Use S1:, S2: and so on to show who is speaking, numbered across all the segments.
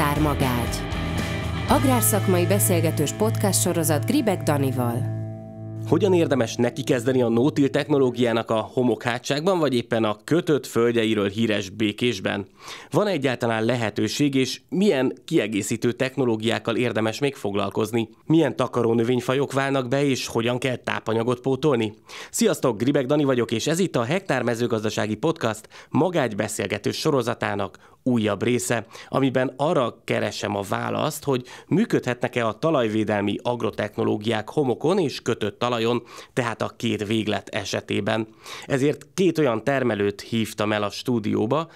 S1: Sztármagágy. Agrárszakmai beszélgetős podcast sorozat Gribek Danival. Hogyan érdemes neki kezdeni a nótil technológiának a homokhátságban, vagy éppen a kötött földjeiről híres békésben? Van egyáltalán lehetőség, és milyen kiegészítő technológiákkal érdemes még foglalkozni? Milyen növényfajok válnak be, és hogyan kell tápanyagot pótolni? Sziasztok, Gribek Dani vagyok, és ez itt a Hektár mezőgazdasági podcast magágy beszélgető sorozatának újabb része, amiben arra keresem a választ, hogy működhetnek-e a talajvédelmi agrotechnológiák homokon és kötött talajon, tehát a két véglet esetében. Ezért két olyan termelőt hívtam el a stúdióba,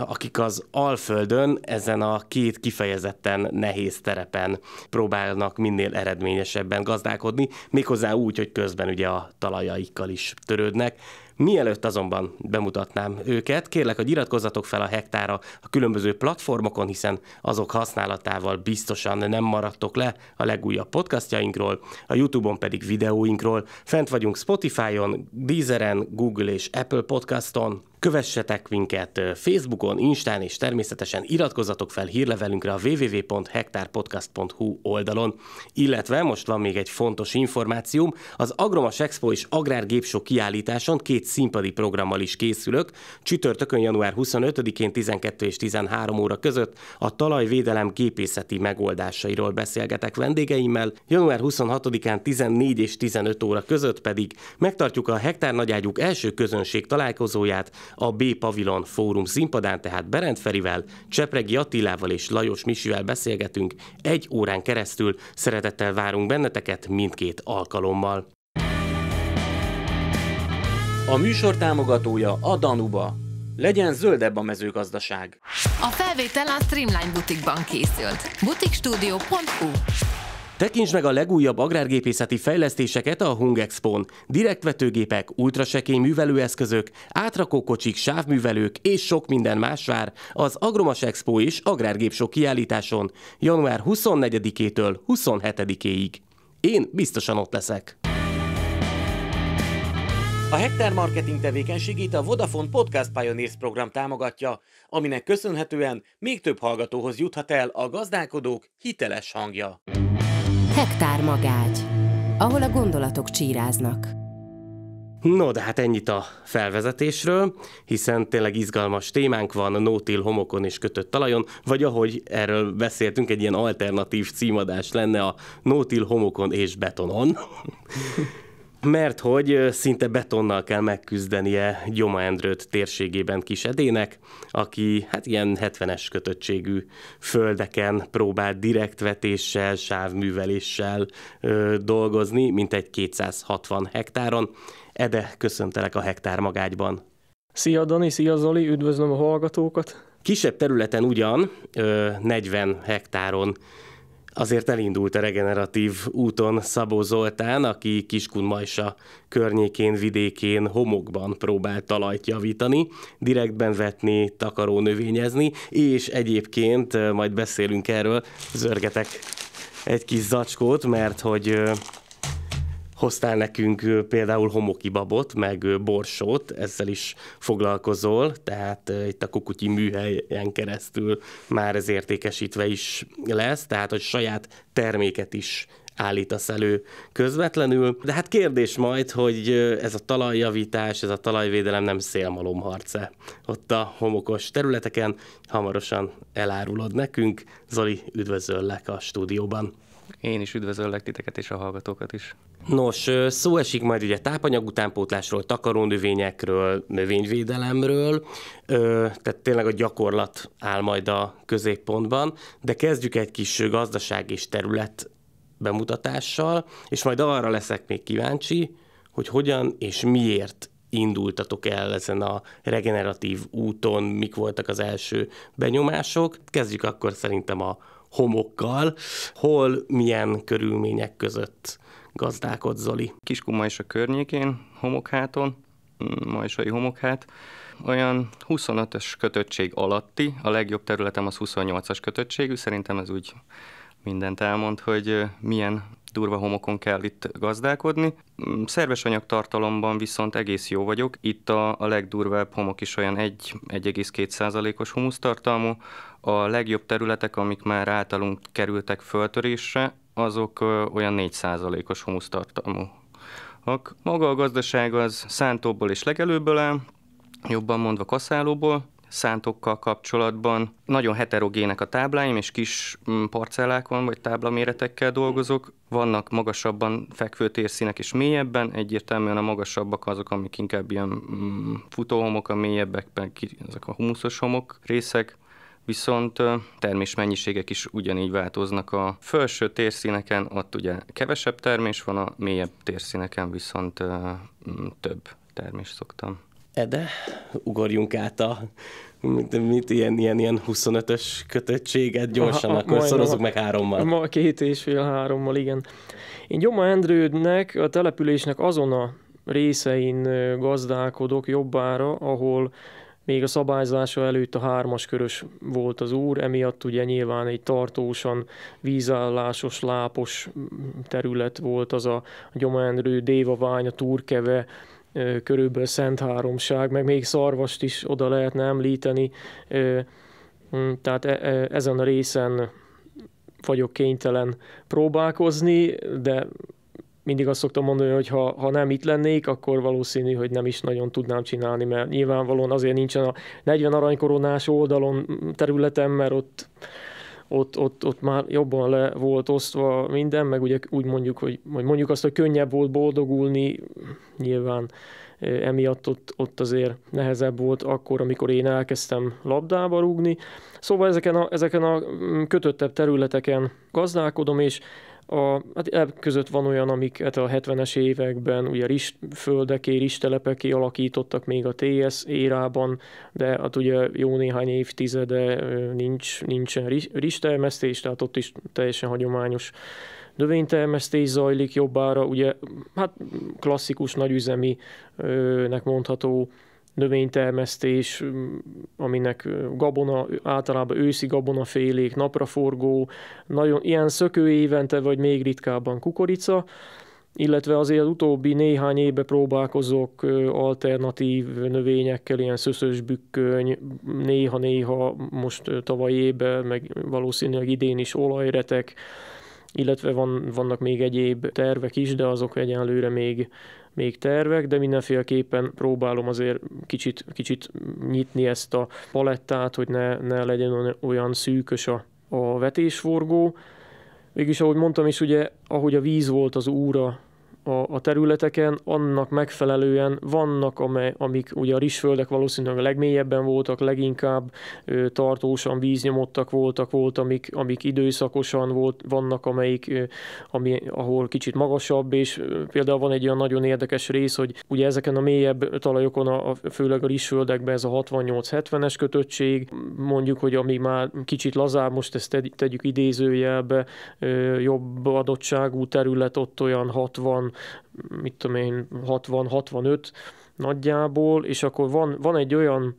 S1: akik az Alföldön ezen a két kifejezetten nehéz terepen próbálnak minél eredményesebben gazdálkodni, méghozzá úgy, hogy közben ugye a talajaikkal is törődnek. Mielőtt azonban bemutatnám őket, kérlek, hogy iratkozzatok fel a hektára a különböző platformokon, hiszen azok használatával biztosan nem maradtok le a legújabb podcastjainkról, a YouTube-on pedig videóinkról. Fent vagyunk Spotify-on, Deezeren, Google és Apple Podcaston, Kövessetek minket Facebookon, Instán és természetesen iratkozzatok fel hírlevelünkre a www.hektárpodcast.hu oldalon. Illetve most van még egy fontos információm, az Agromas Expo és Agrárgépsó kiállításon két színpadi programmal is készülök. Csütörtökön január 25-én 12 és 13 óra között a talajvédelem gépészeti megoldásairól beszélgetek vendégeimmel, január 26-án 14 és 15 óra között pedig megtartjuk a Hektár Nagyágyuk első közönség találkozóját, a B Pavilon Fórum színpadán, tehát Berend Ferivel, Csepregi Attilával és Lajos Misivel beszélgetünk. Egy órán keresztül szeretettel várunk benneteket mindkét alkalommal. A műsor támogatója a Danuba. Legyen zöldebb a mezőgazdaság. A felvétel a Streamline butikban készült. butikstudio.hu Tekints meg a legújabb agrárgépészeti fejlesztéseket a Hungexpon. Direktvetőgépek, ultrasekély művelőeszközök, átrakókocsik, sávművelők és sok minden más vár az Agromas Expo és Agrárgépsok kiállításon január 24-től 27-ig. Én biztosan ott leszek. A Hektár Marketing tevékenységét a Vodafone Podcast Pioneers program támogatja, aminek köszönhetően még több hallgatóhoz juthat el a gazdálkodók hiteles hangja. Hektár magágy, ahol a gondolatok csíráznak. No, de hát ennyit a felvezetésről, hiszen tényleg izgalmas témánk van, nótil no homokon és kötött talajon, vagy ahogy erről beszéltünk, egy ilyen alternatív címadás lenne a nótil no homokon és betonon mert hogy szinte betonnal kell megküzdenie Gyoma Endrőt térségében edének, aki hát ilyen 70-es kötöttségű földeken próbál direktvetéssel, sávműveléssel ö, dolgozni, egy 260 hektáron. Ede, köszöntelek a hektár magágyban.
S2: Szia Dani, szia Zoli, üdvözlöm a hallgatókat!
S1: Kisebb területen ugyan, ö, 40 hektáron azért elindult a regeneratív úton Szabó Zoltán, aki Majsa környékén, vidékén, homokban próbált talajt javítani, direktben vetni, takaró növényezni, és egyébként, majd beszélünk erről, zörgetek egy kis zacskót, mert hogy hoztál nekünk például homokibabot, meg borsót, ezzel is foglalkozol, tehát itt a Kukutyi műhelyen keresztül már ez értékesítve is lesz, tehát hogy saját terméket is állítasz elő közvetlenül. De hát kérdés majd, hogy ez a talajjavítás, ez a talajvédelem nem szélmalomharce ott a homokos területeken. Hamarosan elárulod nekünk. Zoli, üdvözöllek a stúdióban. Én is üdvözöllek titeket és a hallgatókat is. Nos, szó esik majd ugye tápanyagutánpótlásról, takarónövényekről, növényvédelemről, tehát tényleg a gyakorlat áll majd a középpontban, de kezdjük egy kis gazdaság és terület bemutatással, és majd arra leszek még kíváncsi, hogy hogyan és miért indultatok el ezen a regeneratív úton, mik voltak az első benyomások. Kezdjük akkor szerintem a homokkal, hol
S3: milyen körülmények között gazdálkod Zoli. Kiskuma is a környékén, homokháton, mm, majsai homokhát, olyan 25-ös kötöttség alatti, a legjobb területem az 28-as kötöttségű, szerintem ez úgy mindent elmond, hogy milyen durva homokon kell itt gazdálkodni. Mm, szerves anyagtartalomban viszont egész jó vagyok. Itt a, a legdurvább homok is olyan 1,2%-os humusztartalmú. A legjobb területek, amik már általunk kerültek föltörésre, azok olyan 4%-os humusztartalmú. Maga a gazdaság az szántóból és legelőből áll, jobban mondva kaszálóból, szántókkal kapcsolatban. Nagyon heterogének a tábláim, és kis mm, parcellákon vagy táblaméretekkel dolgozok. Vannak magasabban fekvő térszínek és mélyebben, egyértelműen a magasabbak azok, amik inkább ilyen mm, futóhomok, a mélyebbek ezek a humuszos homok részek viszont termés mennyiségek is ugyanígy változnak. A felső térszíneken ott ugye kevesebb termés van, a mélyebb térszíneken viszont mm, több termés szoktam
S1: Ede, ugorjunk át a mit, mit ilyen, ilyen, ilyen 25-ös kötöttséget gyorsan, Aha, akkor szorozzuk meg hárommal.
S2: Ma két és fél hárommal, igen. Én Gyoma Endrődnek, a településnek azon a részein gazdálkodok jobbára, ahol még a szabályzása előtt a hármas körös volt az úr, emiatt ugye nyilván egy tartósan vízállásos, lápos mm, terület volt az a Gyomaendrő, Dévavány, a Turkeve, körülbelül Szent Háromság, meg még szarvast is oda lehetne említeni, tehát e, e, ezen a részen vagyok kénytelen próbálkozni, de mindig azt szoktam mondani, hogy ha, ha nem itt lennék, akkor valószínű, hogy nem is nagyon tudnám csinálni, mert nyilvánvalóan azért nincsen a 40 aranykoronás oldalon területem, mert ott ott, ott, ott már jobban le volt osztva minden, meg ugye úgy mondjuk, hogy mondjuk azt, hogy könnyebb volt boldogulni, nyilván e, emiatt ott, ott azért nehezebb volt akkor, amikor én elkezdtem labdába rúgni. Szóval ezeken a, ezeken a mm, kötöttebb területeken gazdálkodom, és a, hát között van olyan, amiket hát a 70-es években ugye ris, földeké, ristelepeké alakítottak még a TS érában, de hát ugye jó néhány évtizede nincs, nincsen ris, tehát ott is teljesen hagyományos növénytermesztés zajlik jobbára, ugye hát klasszikus nagyüzeminek mondható növénytermesztés, aminek gabona, általában őszi gabonafélék, napraforgó, nagyon ilyen szökő évente, vagy még ritkábban kukorica, illetve azért az utóbbi néhány évben próbálkozok alternatív növényekkel, ilyen szöszös bükköny, néha-néha most tavaly éve, meg valószínűleg idén is olajretek, illetve van, vannak még egyéb tervek is, de azok egyenlőre még még tervek, de mindenféleképpen próbálom azért kicsit, kicsit nyitni ezt a palettát, hogy ne, ne legyen olyan szűkös a, a vetésforgó. Végülis, ahogy mondtam is, ugye, ahogy a víz volt az úra a, a területeken, annak megfelelően vannak, amely, amik ugye a rizsföldek valószínűleg a legmélyebben voltak, leginkább ö, tartósan víznyomottak voltak, volt, amik, amik időszakosan volt, vannak, amelyik, ö, ami, ahol kicsit magasabb, és ö, például van egy olyan nagyon érdekes rész, hogy ugye ezeken a mélyebb talajokon, a, a, főleg a rizsföldekben ez a 68-70-es kötöttség, mondjuk, hogy ami már kicsit lazább, most ezt tegy, tegyük idézőjelbe, ö, jobb adottságú terület, ott olyan 60 mit tudom én, 60-65 nagyjából, és akkor van, van egy olyan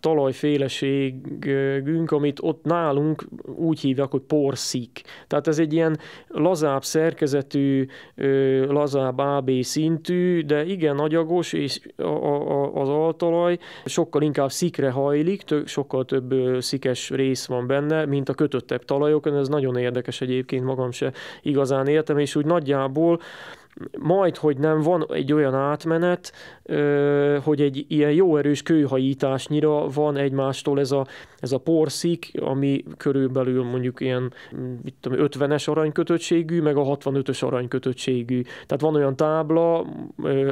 S2: talajféleségünk, amit ott nálunk úgy hívják, hogy porszik. Tehát ez egy ilyen lazább szerkezetű, lazább AB szintű, de igen agyagos, és az altalaj sokkal inkább szikre hajlik, sokkal több szikes rész van benne, mint a kötöttebb talajokon, ez nagyon érdekes egyébként, magam se igazán értem, és úgy nagyjából majd, hogy nem van egy olyan átmenet, hogy egy ilyen jó erős kőhajításnyira van egymástól ez a, ez a porszik, ami körülbelül mondjuk ilyen mit tudom, 50-es aranykötöttségű, meg a 65-ös aranykötöttségű. Tehát van olyan tábla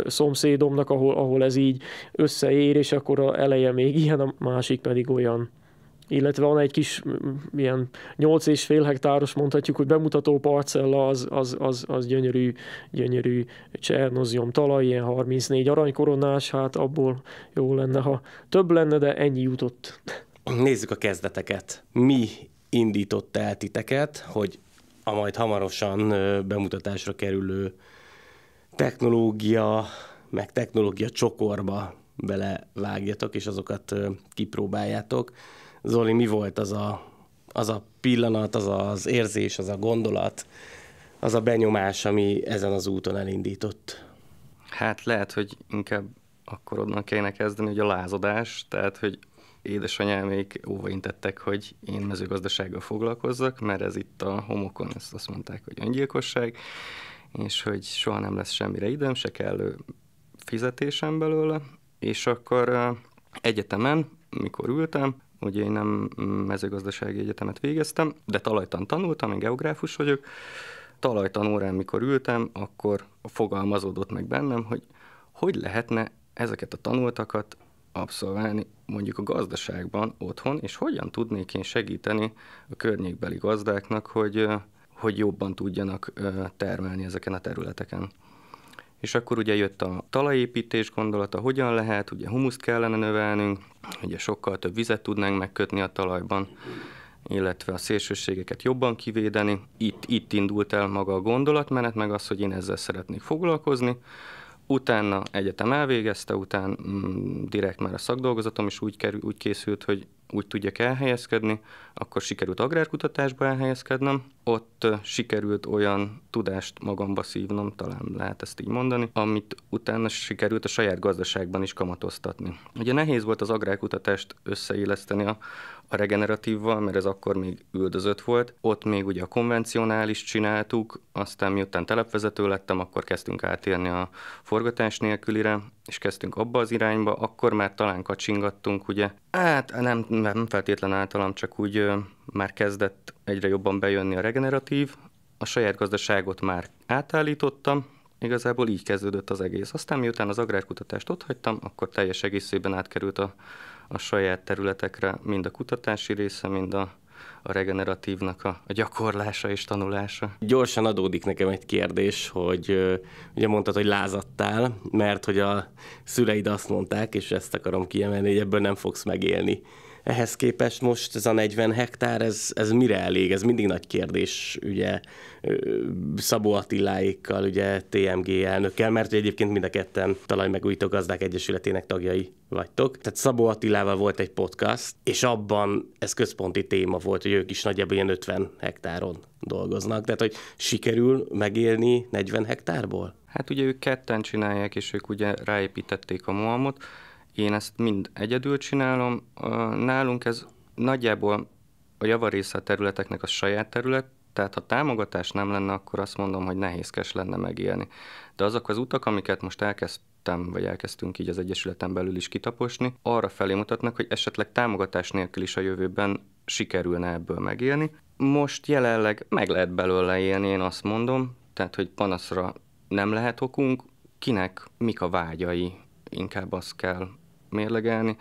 S2: szomszédomnak, ahol, ahol ez így összeér, és akkor a eleje még ilyen, a másik pedig olyan illetve van egy kis ilyen 8 és fél hektáros mondhatjuk, hogy bemutató parcella, az, az, az, az gyönyörű, gyönyörű csernozium talaj, ilyen 34 aranykoronás, hát abból jó lenne, ha több lenne, de ennyi jutott. Nézzük a
S1: kezdeteket. Mi indított el titeket, hogy a majd hamarosan bemutatásra kerülő technológia, meg technológia csokorba belevágjatok, és azokat kipróbáljátok. Zoli, mi volt az a, az a pillanat, az az érzés, az a gondolat,
S3: az a benyomás, ami ezen az úton elindított? Hát lehet, hogy inkább akkor onnan kéne kezdeni, hogy a lázadás, tehát hogy édesanyámék intettek, hogy én mezőgazdasággal foglalkozzak, mert ez itt a homokon, ezt azt mondták, hogy öngyilkosság, és hogy soha nem lesz semmire időm, se kellő fizetésem belőle, és akkor egyetemen, mikor ültem, Ugye én nem mezőgazdasági egyetemet végeztem, de talajtan tanultam, én geográfus vagyok. Talajtan órán, mikor ültem, akkor fogalmazódott meg bennem, hogy hogy lehetne ezeket a tanultakat abszolválni mondjuk a gazdaságban otthon, és hogyan tudnék én segíteni a környékbeli gazdáknak, hogy, hogy jobban tudjanak termelni ezeken a területeken és akkor ugye jött a talajépítés gondolata, hogyan lehet, ugye humuszt kellene növelnünk, ugye sokkal több vizet tudnánk megkötni a talajban, illetve a szélsőségeket jobban kivédeni. Itt, itt indult el maga a gondolatmenet, meg az, hogy én ezzel szeretnék foglalkozni. Utána egyetem elvégezte, után mm, direkt már a szakdolgozatom is úgy, kerül, úgy készült, hogy úgy tudjak elhelyezkedni, akkor sikerült agrárkutatásba elhelyezkednem, ott sikerült olyan tudást magamba szívnom, talán lehet ezt így mondani, amit utána sikerült a saját gazdaságban is kamatoztatni. Ugye nehéz volt az agrárkutatást összeilleszteni a, a regeneratívval, mert ez akkor még üldözött volt. Ott még ugye a konvencionális csináltuk, aztán miután telepvezető lettem, akkor kezdtünk átérni a forgatás nélkülire, és kezdtünk abba az irányba, akkor már talán kacsingattunk, ugye. Hát nem, nem feltétlen általam, csak úgy már kezdett egyre jobban bejönni a regeneratív, a saját gazdaságot már átállítottam, igazából így kezdődött az egész. Aztán miután az agrárkutatást ott hagytam, akkor teljes egészében átkerült a, a saját területekre mind a kutatási része, mind a, a regeneratívnak a, a gyakorlása és tanulása. Gyorsan
S1: adódik nekem egy kérdés, hogy ugye mondtad, hogy lázadtál, mert hogy a szüleid azt mondták, és ezt akarom kiemelni, hogy ebből nem fogsz megélni. Ehhez képest most ez a 40 hektár, ez, ez mire elég? Ez mindig nagy kérdés, ugye Szabó Attiláikkal, ugye TMG elnökkel, mert egyébként mind a ketten megújító gazdák egyesületének tagjai vagytok. Tehát Szabó Attilával volt egy podcast, és abban ez központi téma volt, hogy ők is nagyjából ilyen 50 hektáron dolgoznak. Tehát, hogy sikerül megélni 40 hektárból?
S3: Hát ugye ők ketten csinálják, és ők ugye ráépítették a moamot, én ezt mind egyedül csinálom. Nálunk ez nagyjából a javarésze a területeknek a saját terület, tehát ha támogatás nem lenne, akkor azt mondom, hogy nehézkes lenne megélni. De azok az utak, amiket most elkezdtem, vagy elkezdtünk így az Egyesületen belül is kitaposni, arra felé mutatnak, hogy esetleg támogatás nélkül is a jövőben sikerülne ebből megélni. Most jelenleg meg lehet belőle élni, én azt mondom, tehát hogy panaszra nem lehet okunk, kinek mik a vágyai, inkább azt kell mérlegelni.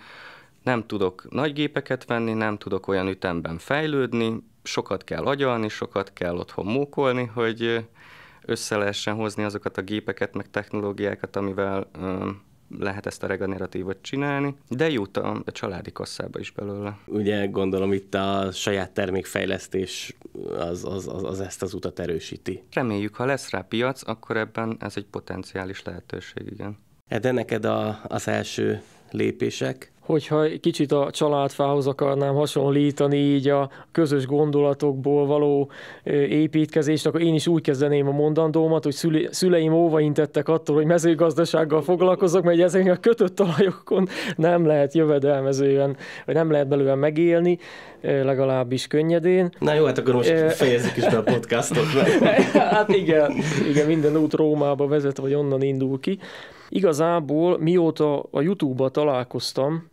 S3: Nem tudok nagy gépeket venni, nem tudok olyan ütemben fejlődni, sokat kell agyalni, sokat kell otthon mókolni, hogy össze lehessen hozni azokat a gépeket, meg technológiákat, amivel lehet ezt a regeneratívot csinálni, de jut a, a családi kasszába is belőle. Ugye gondolom itt a saját termékfejlesztés az, az, az, az ezt az utat erősíti. Reméljük, ha lesz rá piac, akkor ebben ez egy potenciális lehetőség, igen. Hát de neked
S1: a, az első lépések,
S2: hogyha egy kicsit a családfához akarnám hasonlítani így a közös gondolatokból való építkezést, akkor én is úgy kezdeném a mondandómat, hogy szüleim intettek attól, hogy mezőgazdasággal foglalkozok, mert ezeknek a kötött talajokon nem lehet jövedelmezően, vagy nem lehet belőle megélni, legalábbis könnyedén. Na
S1: jó, hát akkor most fejezzük is be a podcastot.
S2: hát igen, igen, minden út Rómába vezet, vagy onnan indul ki. Igazából mióta a YouTube-ba találkoztam,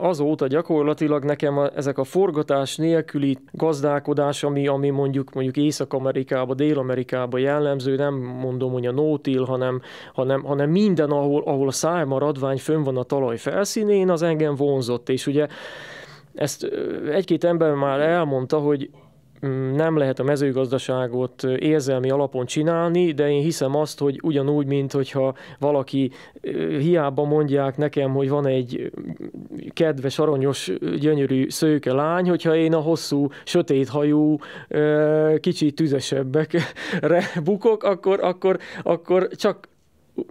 S2: azóta gyakorlatilag nekem a, ezek a forgatás nélküli gazdálkodás, ami, ami mondjuk mondjuk Észak-Amerikába, Dél-Amerikába jellemző, nem mondom, hogy a no hanem, hanem, hanem minden, ahol, ahol a szájmaradvány fönn van a talaj felszínén, az engem vonzott, és ugye ezt egy-két ember már elmondta, hogy Mm, nem lehet a mezőgazdaságot érzelmi alapon csinálni, de én hiszem azt, hogy ugyanúgy, mint hogyha valaki hiába mondják nekem, hogy van egy kedves, aranyos, gyönyörű szőke lány, hogyha én a hosszú, sötét hajú kicsit tüzesebbekre bukok, akkor, akkor, akkor csak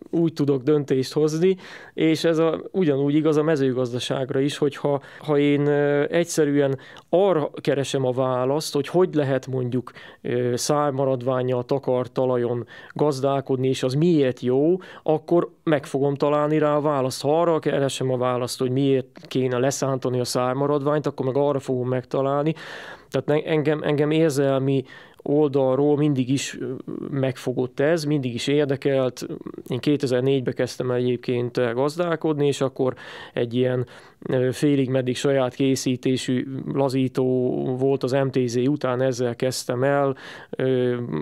S2: úgy tudok döntést hozni, és ez a, ugyanúgy igaz a mezőgazdaságra is, hogyha ha én egyszerűen arra keresem a választ, hogy hogy lehet mondjuk szájmaradványjal takar talajon gazdálkodni, és az miért jó, akkor meg fogom találni rá a választ. Ha arra keresem a választ, hogy miért kéne leszántani a szármaradványt, akkor meg arra fogom megtalálni. Tehát engem, engem érzelmi oldalról mindig is megfogott ez, mindig is érdekelt. Én 2004-ben kezdtem el egyébként gazdálkodni, és akkor egy ilyen félig meddig saját készítésű lazító volt az MTZ után, ezzel kezdtem el,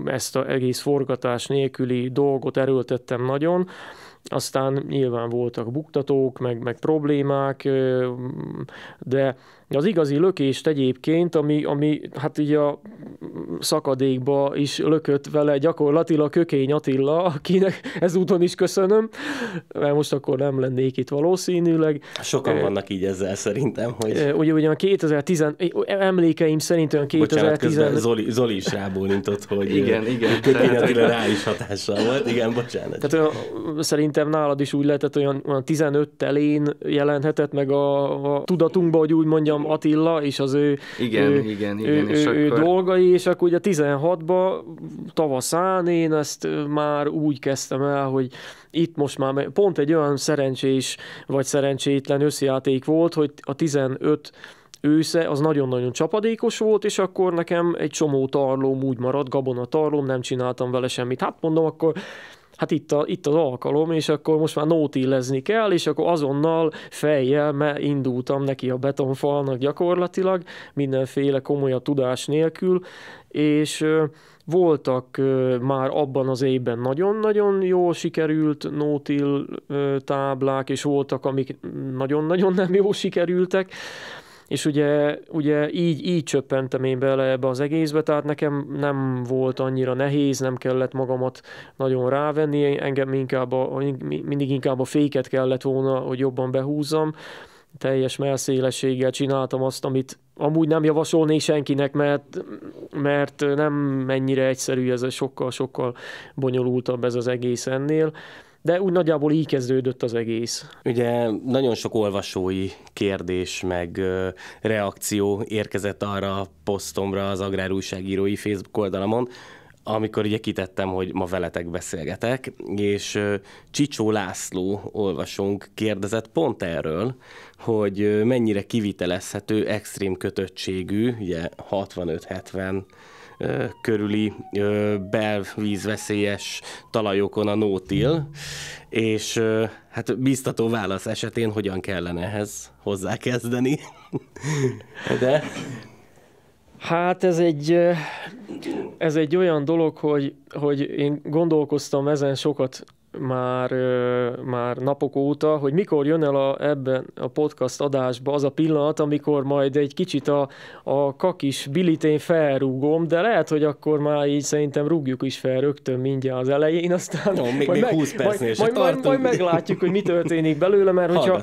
S2: ezt az egész forgatás nélküli dolgot erőltettem nagyon, aztán nyilván voltak buktatók, meg, meg problémák, de az igazi lökést egyébként, ami, ami hát így a szakadékba is lökött vele gyakorlatilag Kökény Attila, akinek ezúton is köszönöm, mert most akkor nem lennék itt valószínűleg. Sokan uh, vannak
S1: így ezzel szerintem, hogy...
S2: Ugye, ugye a 2010, emlékeim szerint olyan 2010... Bocsánat, Zoli,
S1: Zoli is rábólintott, hogy igen, igen. Kökény Attila rá is hatással volt, igen, bocsánat.
S2: Tehát olyan, szerintem nálad is úgy lehetett, olyan, olyan 15 telén jelenthetett meg a, a tudatunkba, hogy úgy mondjam, Ádám Attila és az ő, igen, ő, igen, igen, ő, és ő, akkor... dolgai, és akkor ugye 16 ban tavaszán én ezt már úgy kezdtem el, hogy itt most már pont egy olyan szerencsés vagy szerencsétlen összjáték volt, hogy a 15 ősze az nagyon-nagyon csapadékos volt, és akkor nekem egy csomó tarlóm úgy maradt, gabona tarlóm, nem csináltam vele semmit. Hát mondom, akkor hát itt, a, itt az alkalom, és akkor most már nótillezni kell, és akkor azonnal fejjel me indultam neki a betonfalnak gyakorlatilag, mindenféle komoly tudás nélkül, és voltak már abban az évben nagyon-nagyon jól sikerült nótil táblák, és voltak, amik nagyon-nagyon nem jól sikerültek, és ugye, ugye így, így csöppentem én bele ebbe az egészbe, tehát nekem nem volt annyira nehéz, nem kellett magamat nagyon rávenni, engem inkább a, mindig inkább a féket kellett volna, hogy jobban behúzzam, teljes melszélességgel csináltam azt, amit amúgy nem javasolné senkinek, mert, mert nem mennyire egyszerű, ez sokkal-sokkal bonyolultabb ez az egész ennél de úgy nagyjából így kezdődött az egész. Ugye nagyon sok olvasói kérdés, meg ö, reakció
S1: érkezett arra a posztomra az újságírói Facebook oldalamon, amikor ugye kitettem, hogy ma veletek beszélgetek, és Csicsó László olvasónk kérdezett pont erről, hogy mennyire kivitelezhető extrém kötöttségű, ugye 65-70 körüli belvízveszélyes talajokon a nótil, és hát biztató válasz esetén hogyan kellene ehhez hozzákezdeni. De
S2: Hát ez egy, ez egy olyan dolog, hogy, hogy én gondolkoztam ezen sokat már, már napok óta, hogy mikor jön el a, ebben a podcast adásba az a pillanat, amikor majd egy kicsit a, a kakis bilitén felrúgom, de lehet, hogy akkor már így szerintem rúgjuk is fel rögtön mindjárt az elején, aztán no, még, majd még meg, 20 majd, majd, majd, majd meglátjuk, hogy mi történik belőle, mert hogyha,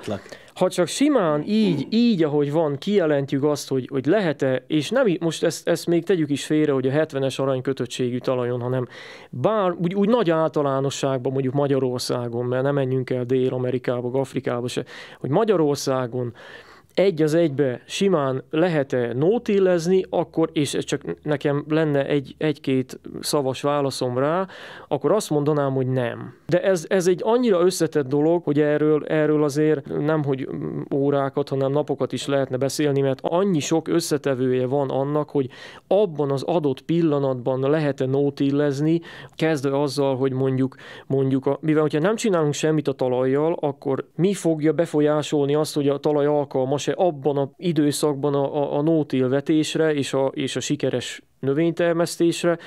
S2: ha csak simán így, így, ahogy van, kijelentjük azt, hogy, hogy lehet-e, és nem, most ezt, ezt még tegyük is félre, hogy a 70-es arany kötöttségű talajon, hanem bár úgy, úgy nagy általánosságban, mondjuk Magyarországon, mert nem menjünk el Dél-Amerikába, Afrikába se, hogy Magyarországon egy az egybe simán lehet-e nótillezni, akkor, és ez csak nekem lenne egy, egy-két szavas válaszom rá, akkor azt mondanám, hogy nem. De ez, ez egy annyira összetett dolog, hogy erről, erről azért nem, hogy órákat, hanem napokat is lehetne beszélni, mert annyi sok összetevője van annak, hogy abban az adott pillanatban lehet-e nótillezni, kezdve azzal, hogy mondjuk, mondjuk a, mivel hogyha nem csinálunk semmit a talajjal, akkor mi fogja befolyásolni azt, hogy a talaj alkalmas vetése abban a időszakban a, a, a nótil vetésre és a, és a sikeres növénytermesztésre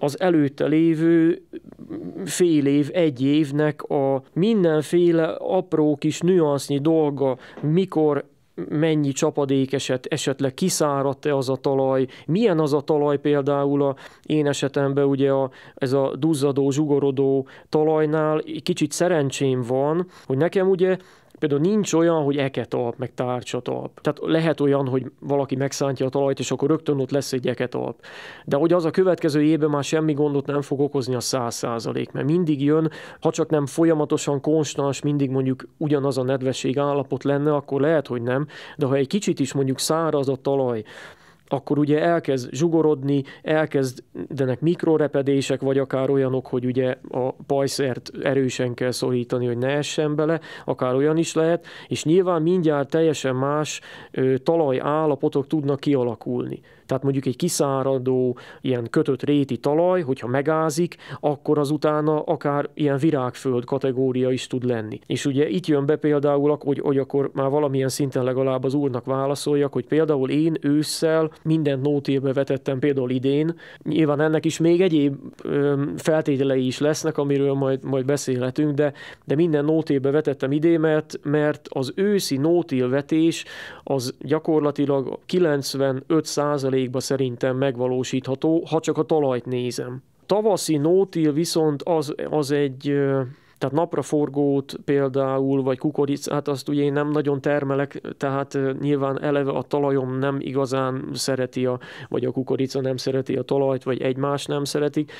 S2: az előtte lévő fél év, egy évnek a mindenféle apró kis nüansznyi dolga, mikor mennyi csapadék esett, esetleg kiszáradt-e az a talaj, milyen az a talaj például a én esetemben ugye a, ez a duzzadó, zsugorodó talajnál kicsit szerencsém van, hogy nekem ugye Például nincs olyan, hogy eketalp, meg tárcsatalp. Tehát lehet olyan, hogy valaki megszántja a talajt, és akkor rögtön ott lesz egy eketalp. De hogy az a következő évben már semmi gondot nem fog okozni a száz százalék, mert mindig jön, ha csak nem folyamatosan konstans, mindig mondjuk ugyanaz a nedvesség állapot lenne, akkor lehet, hogy nem. De ha egy kicsit is mondjuk száraz a talaj, akkor ugye elkezd zsugorodni, elkezdenek mikrorepedések, vagy akár olyanok, hogy ugye a pajszert erősen kell szorítani, hogy ne essen bele, akár olyan is lehet, és nyilván mindjárt teljesen más talaj talajállapotok tudnak kialakulni. Tehát mondjuk egy kiszáradó, ilyen kötött réti talaj, hogyha megázik, akkor az utána akár ilyen virágföld kategória is tud lenni. És ugye itt jön be például, hogy, hogy akkor már valamilyen szinten legalább az úrnak válaszoljak, hogy például én ősszel mindent nótébe vetettem, például idén. Nyilván ennek is még egyéb feltételei is lesznek, amiről majd, majd beszélhetünk, de, de minden nótébe vetettem idén, mert, mert az őszi nótilvetés az gyakorlatilag 95 százalékba szerintem megvalósítható, ha csak a talajt nézem. Tavaszi nótil viszont az, az egy tehát napraforgót például, vagy kukoricát, azt ugye én nem nagyon termelek, tehát nyilván eleve a talajom nem igazán szereti, a, vagy a kukorica nem szereti a talajt, vagy egymás nem szeretik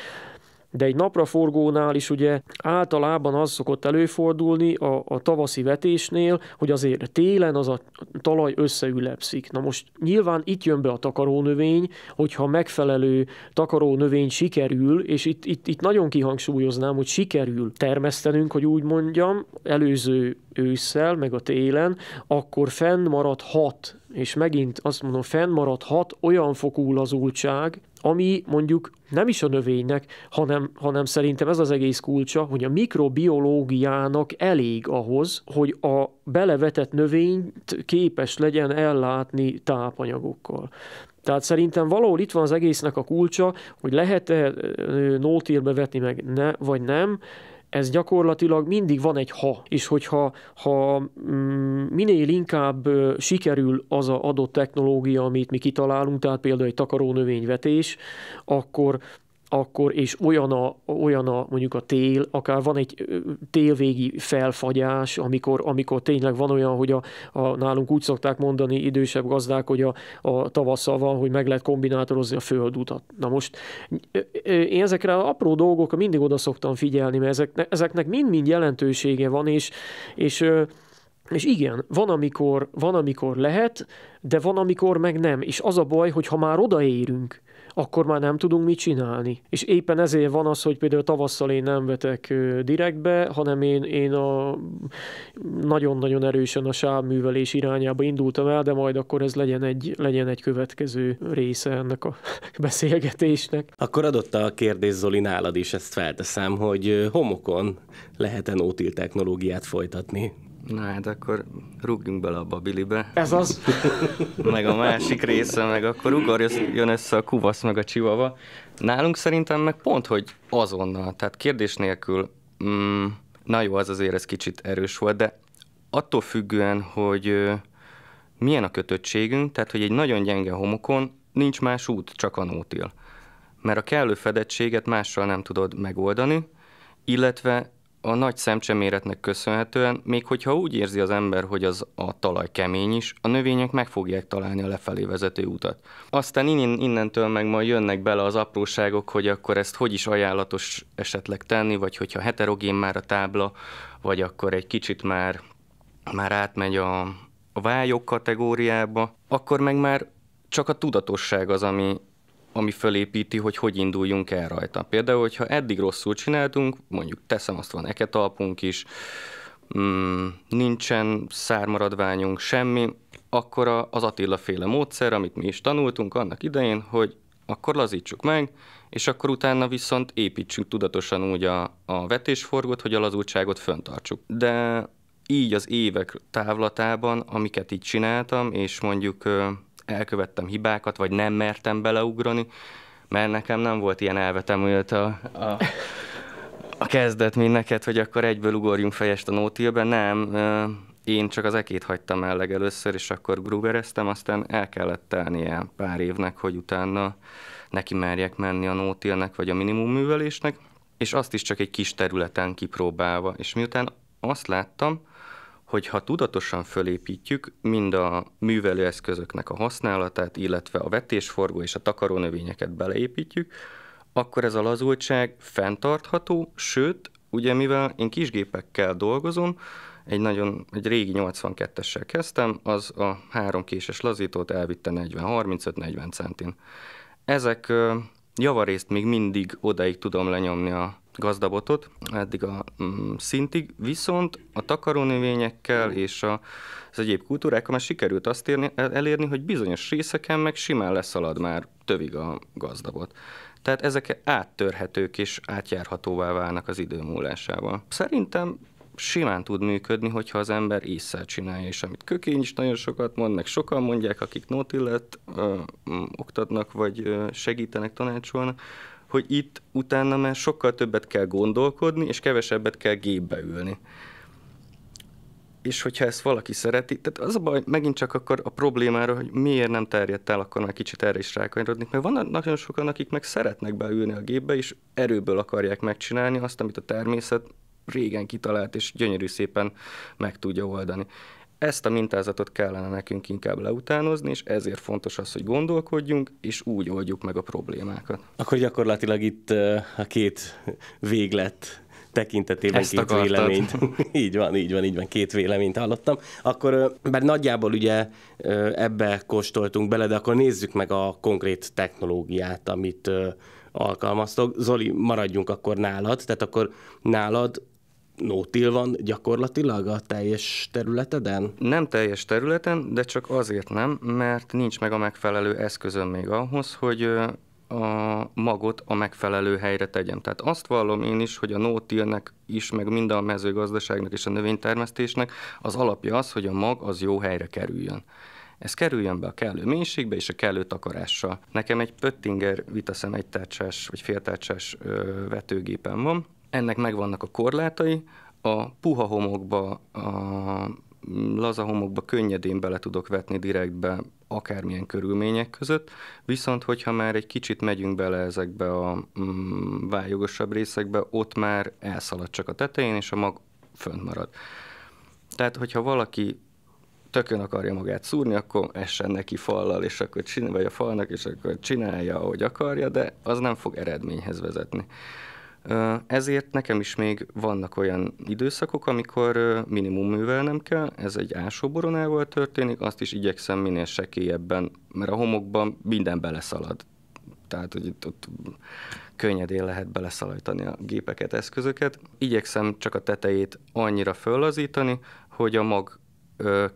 S2: de egy napraforgónál is ugye általában az szokott előfordulni a, a tavaszi vetésnél, hogy azért télen az a talaj összeülepszik. Na most nyilván itt jön be a takarónövény, hogyha megfelelő takarónövény sikerül, és itt, itt, itt nagyon kihangsúlyoznám, hogy sikerül termesztenünk, hogy úgy mondjam, előző ősszel, meg a télen, akkor fennmaradhat, hat és megint azt mondom, fennmaradhat hat olyan fokú lazultság, ami mondjuk nem is a növénynek, hanem, hanem szerintem ez az egész kulcsa, hogy a mikrobiológiának elég ahhoz, hogy a belevetett növényt képes legyen ellátni tápanyagokkal. Tehát szerintem valahol itt van az egésznek a kulcsa, hogy lehet-e nótírbe vetni meg ne, vagy nem, ez gyakorlatilag mindig van egy ha, és hogyha ha mm, minél inkább sikerül az a adott technológia, amit mi kitalálunk, tehát például egy takarónövényvetés, akkor akkor és olyan a, olyan a, mondjuk a tél, akár van egy télvégi felfagyás, amikor, amikor tényleg van olyan, hogy a, a, nálunk úgy szokták mondani idősebb gazdák, hogy a, a tavasszal van, hogy meg lehet kombinátorozni a földutat. Na most én ezekre az apró dolgokra mindig oda szoktam figyelni, mert ezek ezeknek mind-mind jelentősége van, és, és és igen, van amikor, van amikor lehet, de van amikor meg nem. És az a baj, hogy ha már odaérünk, akkor már nem tudunk mit csinálni. És éppen ezért van az, hogy például tavasszal én nem vetek direktbe, hanem én, én a nagyon-nagyon erősen a sávművelés irányába indultam el, de majd akkor ez legyen egy, legyen egy következő része ennek a beszélgetésnek.
S1: Akkor adott a kérdés Zoli nálad is, ezt felteszem, hogy homokon lehet-e technológiát folytatni?
S3: Na hát akkor rúgjunk bele a babilibe. Ez az.
S1: meg a másik
S3: része, meg akkor jön össze a kuvasz, meg a csivava. Nálunk szerintem meg pont, hogy azonnal, tehát kérdés nélkül, mm, na jó, az azért ez kicsit erős volt, de attól függően, hogy milyen a kötöttségünk, tehát hogy egy nagyon gyenge homokon nincs más út, csak a nótil. Mert a kellő fedettséget mással nem tudod megoldani, illetve a nagy szemcseméretnek köszönhetően, még hogyha úgy érzi az ember, hogy az a talaj kemény is, a növények meg fogják találni a lefelé vezető utat. Aztán innen, innentől meg majd jönnek bele az apróságok, hogy akkor ezt hogy is ajánlatos esetleg tenni, vagy hogyha heterogén már a tábla, vagy akkor egy kicsit már, már átmegy a, a vályok kategóriába, akkor meg már csak a tudatosság az, ami, ami fölépíti, hogy hogy induljunk el rajta. Például, hogyha eddig rosszul csináltunk, mondjuk teszem azt van eketalpunk is, mm, nincsen szármaradványunk, semmi, akkor az Attila féle módszer, amit mi is tanultunk annak idején, hogy akkor lazítsuk meg, és akkor utána viszont építsünk tudatosan úgy a, a vetésforgót, hogy a lazultságot föntartsuk. De így az évek távlatában, amiket így csináltam, és mondjuk elkövettem hibákat, vagy nem mertem beleugrani, mert nekem nem volt ilyen hogy a, a, a kezdet, mint neked, hogy akkor egyből ugorjunk fejest a nótilben. Nem, én csak az ekét hagytam el legelőször, és akkor grubereztem, aztán el kellett telnie pár évnek, hogy utána neki merjek menni a nótilnek, vagy a minimum művelésnek, és azt is csak egy kis területen kipróbálva. És miután azt láttam, hogyha tudatosan fölépítjük mind a művelőeszközöknek a használatát, illetve a vetésforgó és a takarónövényeket beleépítjük, akkor ez a lazultság fenntartható, sőt, ugye mivel én kisgépekkel dolgozom, egy nagyon, egy régi 82-essel kezdtem, az a három késes lazítót elvitte 40-35-40 centin. Ezek javarészt még mindig odaig tudom lenyomni a gazdabotot eddig a mm, szintig, viszont a takarónövényekkel és a, az egyéb kultúrákkal már sikerült azt érni, elérni, hogy bizonyos részeken meg simán leszalad már tövig a gazdabot. Tehát ezek áttörhetők és átjárhatóvá válnak az idő múlásával. Szerintem simán tud működni, hogyha az ember észre csinálja, és amit Kökény is nagyon sokat mond, meg sokan mondják, akik notillet oktatnak, vagy ö, segítenek, tanácsolnak, hogy itt utána már sokkal többet kell gondolkodni, és kevesebbet kell gépbe ülni. És hogyha ezt valaki szereti, tehát az a baj, megint csak akkor a problémára, hogy miért nem terjedt el, akkor már kicsit erre is rákanyarodni, mert van nagyon sokan, akik meg szeretnek beülni a gépbe, és erőből akarják megcsinálni azt, amit a természet régen kitalált, és gyönyörű szépen meg tudja oldani. Ezt a mintázatot kellene nekünk inkább leutánozni, és ezért fontos az, hogy gondolkodjunk, és úgy oldjuk meg a problémákat.
S1: Akkor gyakorlatilag itt a két véglet tekintetében Ezt két akartad. véleményt. így van, így van, így van, két véleményt hallottam. Akkor, bár nagyjából ugye ebbe kóstoltunk bele, de akkor nézzük meg a konkrét technológiát, amit alkalmaztok. Zoli, maradjunk akkor nálad, tehát akkor nálad nótil van gyakorlatilag a teljes területeden?
S3: Nem teljes területen, de csak azért nem, mert nincs meg a megfelelő eszközöm még ahhoz, hogy a magot a megfelelő helyre tegyem. Tehát azt vallom én is, hogy a nótilnek is, meg mind a mezőgazdaságnak és a növénytermesztésnek az alapja az, hogy a mag az jó helyre kerüljön. Ez kerüljön be a kellő mélységbe és a kellő takarással. Nekem egy Pöttinger vitaszem tárcsás vagy féltárcsás vetőgépen van, ennek megvannak a korlátai, a puha homokba, a laza homokba könnyedén bele tudok vetni direktbe akármilyen körülmények között, viszont hogyha már egy kicsit megyünk bele ezekbe a mm, vályogosabb részekbe, ott már elszalad csak a tetején, és a mag fönt marad. Tehát, hogyha valaki tökön akarja magát szúrni, akkor essen neki fallal, és akkor csinálja, vagy a falnak, és akkor csinálja, ahogy akarja, de az nem fog eredményhez vezetni. Ezért nekem is még vannak olyan időszakok, amikor minimum művel nem kell, ez egy ásóboronával történik, azt is igyekszem minél sekélyebben, mert a homokban minden beleszalad. Tehát, hogy itt, ott könnyedén lehet beleszalajtani a gépeket, eszközöket. Igyekszem csak a tetejét annyira föllazítani, hogy a mag